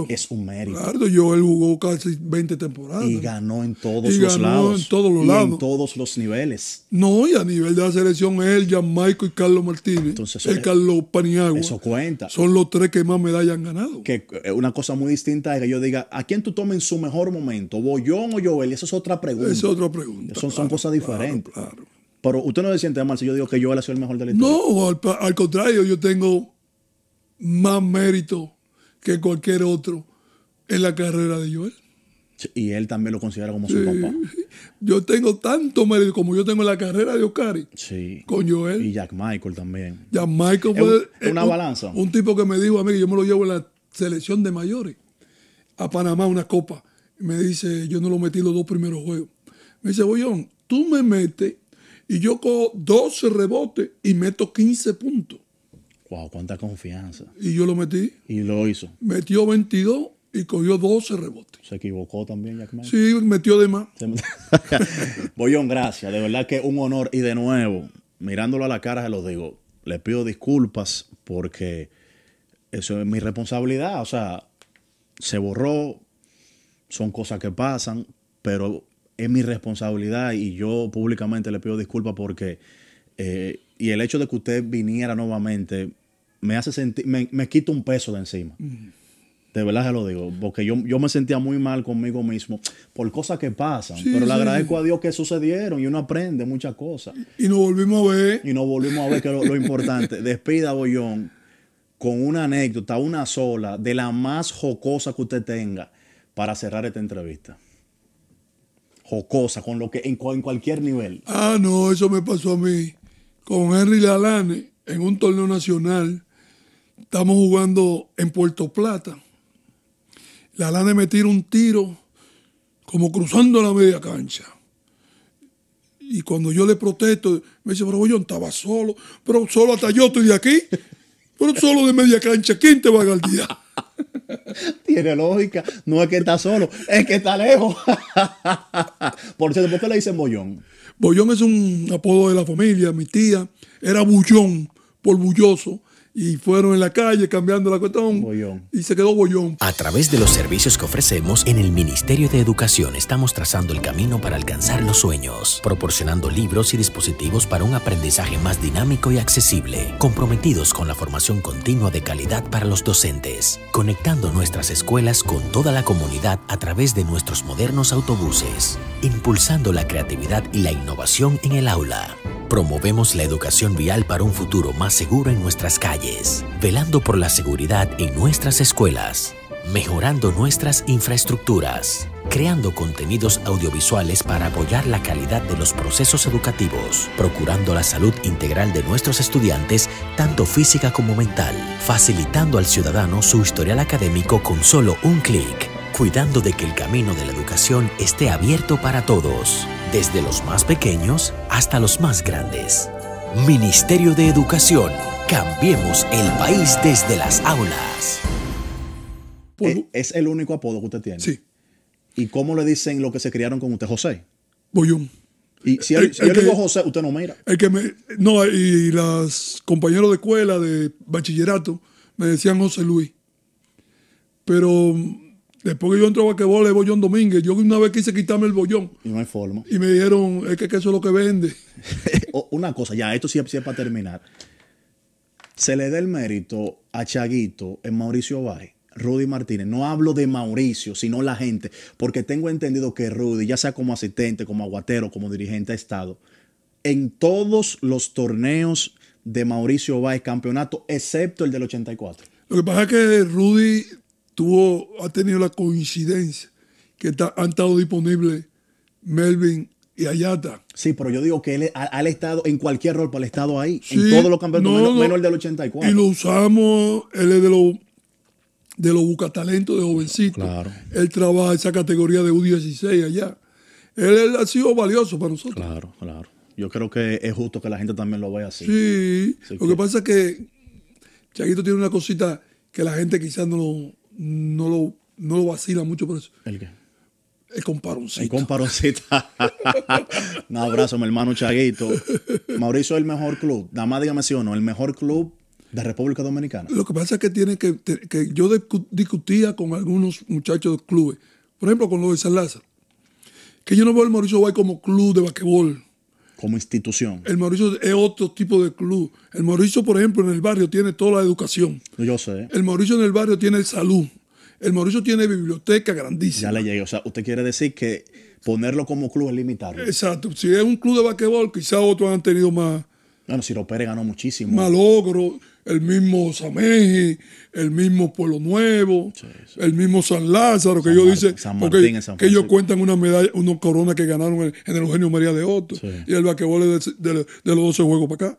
es un mérito. Claro, Joel jugó casi 20 temporadas. Y ganó en todos los lados. y ganó En todos los lados. En todos los niveles. No, y a nivel de la selección, él, Gianmarco y Carlos Martínez. Entonces, el eh, Carlos Paniagua. Eso cuenta. Son los tres que más medallas han ganado. Que eh, una cosa muy distinta es que yo diga, ¿a quién tú tomas en su mejor momento? ¿Bollón o Joel? Esa es otra pregunta. Esa es otra pregunta. Son, son cosas diferentes. claro. Pero usted no se siente mal si yo digo que Joel ha sido el mejor del equipo? No, al, contrario, yo tengo más mérito que cualquier otro en la carrera de Joel. Y él también lo considera como su papá. <laughs> Yo tengo tanto mérito como yo tengo en la carrera de Oscar. Sí. Con Joel. Y Jack Michael también. Jack Michael fue. una balanza. Un tipo que me dijo a mí que yo me lo llevo en la selección de mayores a Panamá, una copa. Y me dice, yo no lo metí los dos primeros juegos. Me dice, Boyón, tú me metes y yo cojo 12 rebotes y meto 15 puntos. Wow, cuánta confianza. Y yo lo metí. Y lo hizo. Metió 22 y cogió 12 rebotes. Se equivocó también, Jack Sí, metió de más. Boyón, <laughs> gracias. De verdad que un honor. Y de nuevo, mirándolo a la cara, se lo digo. Le pido disculpas porque eso es mi responsabilidad. O sea, se borró, son cosas que pasan, pero es mi responsabilidad y yo públicamente le pido disculpas porque, eh, y el hecho de que usted viniera nuevamente, me hace sentir, me, quita un peso de encima. Mm. De verdad se lo digo, porque yo, me sentía muy mal conmigo mismo por cosas que pasan, pero le agradezco a Dios que sucedieron y uno aprende muchas cosas. Y nos volvimos a ver. Y nos volvimos a ver, que lo, lo importante. Despida, Bollón, con una anécdota, una sola, de la más jocosa que usted tenga para cerrar esta entrevista jocosa, con lo que en, en, cualquier nivel. Ah, no, eso me pasó a mí con Henry Lalane en un torneo nacional. Estamos jugando en Puerto Plata. Lalane me tira un tiro como cruzando la media cancha. Y cuando yo le protesto, me dice, pero yo estaba solo, pero solo hasta yo estoy de aquí, pero solo de media cancha, ¿quién te va a día <laughs> Tiene lógica. No es que está solo, es que está lejos. <laughs> Por cierto, ¿por qué le dicen Bollón? Bollón es un apodo de la familia. Mi tía era Bullón por bulloso y fueron en la calle cambiando la cotón y se quedó bollón. A través de los servicios que ofrecemos en el Ministerio de Educación estamos trazando el camino para alcanzar los sueños, proporcionando libros y dispositivos para un aprendizaje más dinámico y accesible, comprometidos con la formación continua de calidad para los docentes, conectando nuestras escuelas con toda la comunidad a través de nuestros modernos autobuses, impulsando la creatividad y la innovación en el aula. Promovemos la educación vial para un futuro más seguro en nuestras calles, velando por la seguridad en nuestras escuelas, mejorando nuestras infraestructuras, creando contenidos audiovisuales para apoyar la calidad de los procesos educativos, procurando la salud integral de nuestros estudiantes, tanto física como mental, facilitando al ciudadano su historial académico con solo un clic cuidando de que el camino de la educación esté abierto para todos, desde los más pequeños hasta los más grandes. Ministerio de Educación, cambiemos el país desde las aulas. Eh, ¿Es el único apodo que usted tiene? Sí. ¿Y cómo le dicen lo que se criaron con usted, José? Boyón. Y si, digo José, usted no mira. El que me, no, y las compañeros de escuela, de bachillerato, me decían José Luis. Pero Después que yo entro a Quebola le bollón Domínguez. Yo una vez quise quitarme el bollón. Y no hay forma. Y me dijeron, es que, eso es lo que vende. <laughs> una cosa, ya, esto sí, es para terminar. Se le da el mérito a Chaguito en Mauricio Valle. Rudy Martínez. No hablo de Mauricio, sino la gente, porque tengo entendido que Rudy, ya sea como asistente, como aguatero, como dirigente de Estado, en todos los torneos de Mauricio Báez, campeonato, excepto el del 84. Lo que pasa es que Rudy tuvo, ha tenido la coincidencia que han estado disponibles Melvin y Ayata. Sí, pero yo digo que él ha, estado en cualquier rol para el estado ahí, en todos los campeonatos, menos, el del 84. Y lo usamos, él es de los de los bucatalentos de jovencito. Claro. Él trabaja esa categoría de U16 allá. Él, ha sido valioso para nosotros. Claro, claro. Yo creo que es justo que la gente también lo vea así. Sí, lo que, que pasa es que Chaguito tiene una cosita que la gente quizás no lo, no lo, no lo vacila mucho por eso. ¿El qué? El comparoncito. El comparoncito. <laughs> Un abrazo, mi hermano Chaguito. Mauricio es el mejor club. Nada más dígame si o no, el mejor club de República Dominicana. Lo que pasa es que tiene que, que yo discutía con algunos muchachos de clubes, por ejemplo con los de San Lázaro, que yo no veo el Mauricio Guay como club de basquetbol como institución. El Mauricio es otro tipo de club. El Mauricio, por ejemplo, en el barrio tiene toda la educación. Yo sé. El Mauricio en el barrio tiene salud. El Mauricio tiene biblioteca grandísima. Ya le llegué. O sea, usted quiere decir que ponerlo como club es limitarlo. Exacto. Si es un club de basquetbol, quizás otros han tenido más bueno, Ciro Pérez ganó muchísimo. Malogro, el mismo Sameji, el mismo Pueblo Nuevo, el mismo San Lázaro, que ellos dicen que ellos cuentan una medalla, una corona que ganaron en, el Eugenio María de Otto y el vaquebol de, los 12 juegos para acá.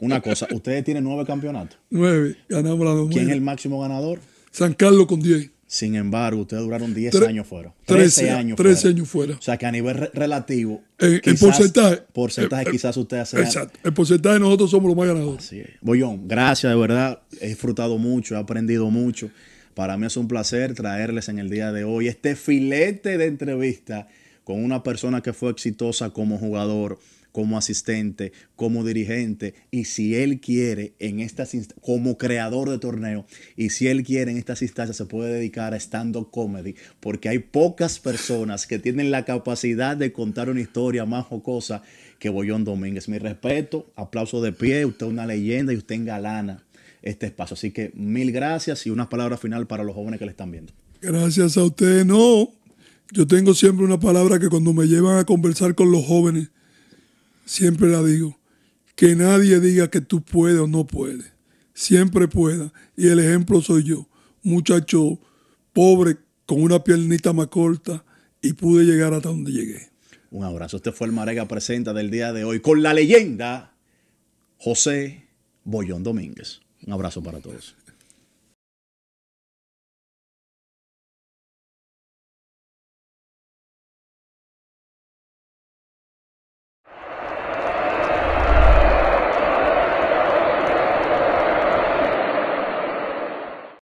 Una cosa, ustedes tienen nueve campeonatos. <laughs> Nueve, ganamos la dos. ¿Quién es el máximo ganador? San Carlos con diez. Sin embargo, ustedes duraron 10 años fuera. 13, años 13 fuera. años fuera. O sea que a nivel relativo. el porcentaje. Porcentaje eh, eh, quizás ustedes Exacto. El porcentaje nosotros somos los más ganadores. Boyón, gracias de verdad. He disfrutado mucho, he aprendido mucho. Para mí es un placer traerles en el día de hoy este filete de entrevista con una persona que fue exitosa como jugador como asistente, como dirigente y si él quiere en estas como creador de torneo y si él quiere en estas instancias se puede dedicar a stand up comedy porque hay pocas personas que tienen la capacidad de contar una historia más jocosa que Boyón Domínguez. Mi respeto, aplauso de pie, usted es una leyenda y usted engalana este espacio. Así que mil gracias y una palabra final para los jóvenes que le están viendo. Gracias a usted, no. Yo tengo siempre una palabra que cuando me llevan a conversar con los jóvenes, siempre la digo, que nadie diga que tú puedes o no puedes. Siempre pueda. Y el ejemplo soy yo, muchacho pobre con una piernita más corta y pude llegar hasta donde llegué. Un abrazo. Este fue el Marega Presenta del día de hoy con la leyenda José Bollón Domínguez. Un abrazo para todos.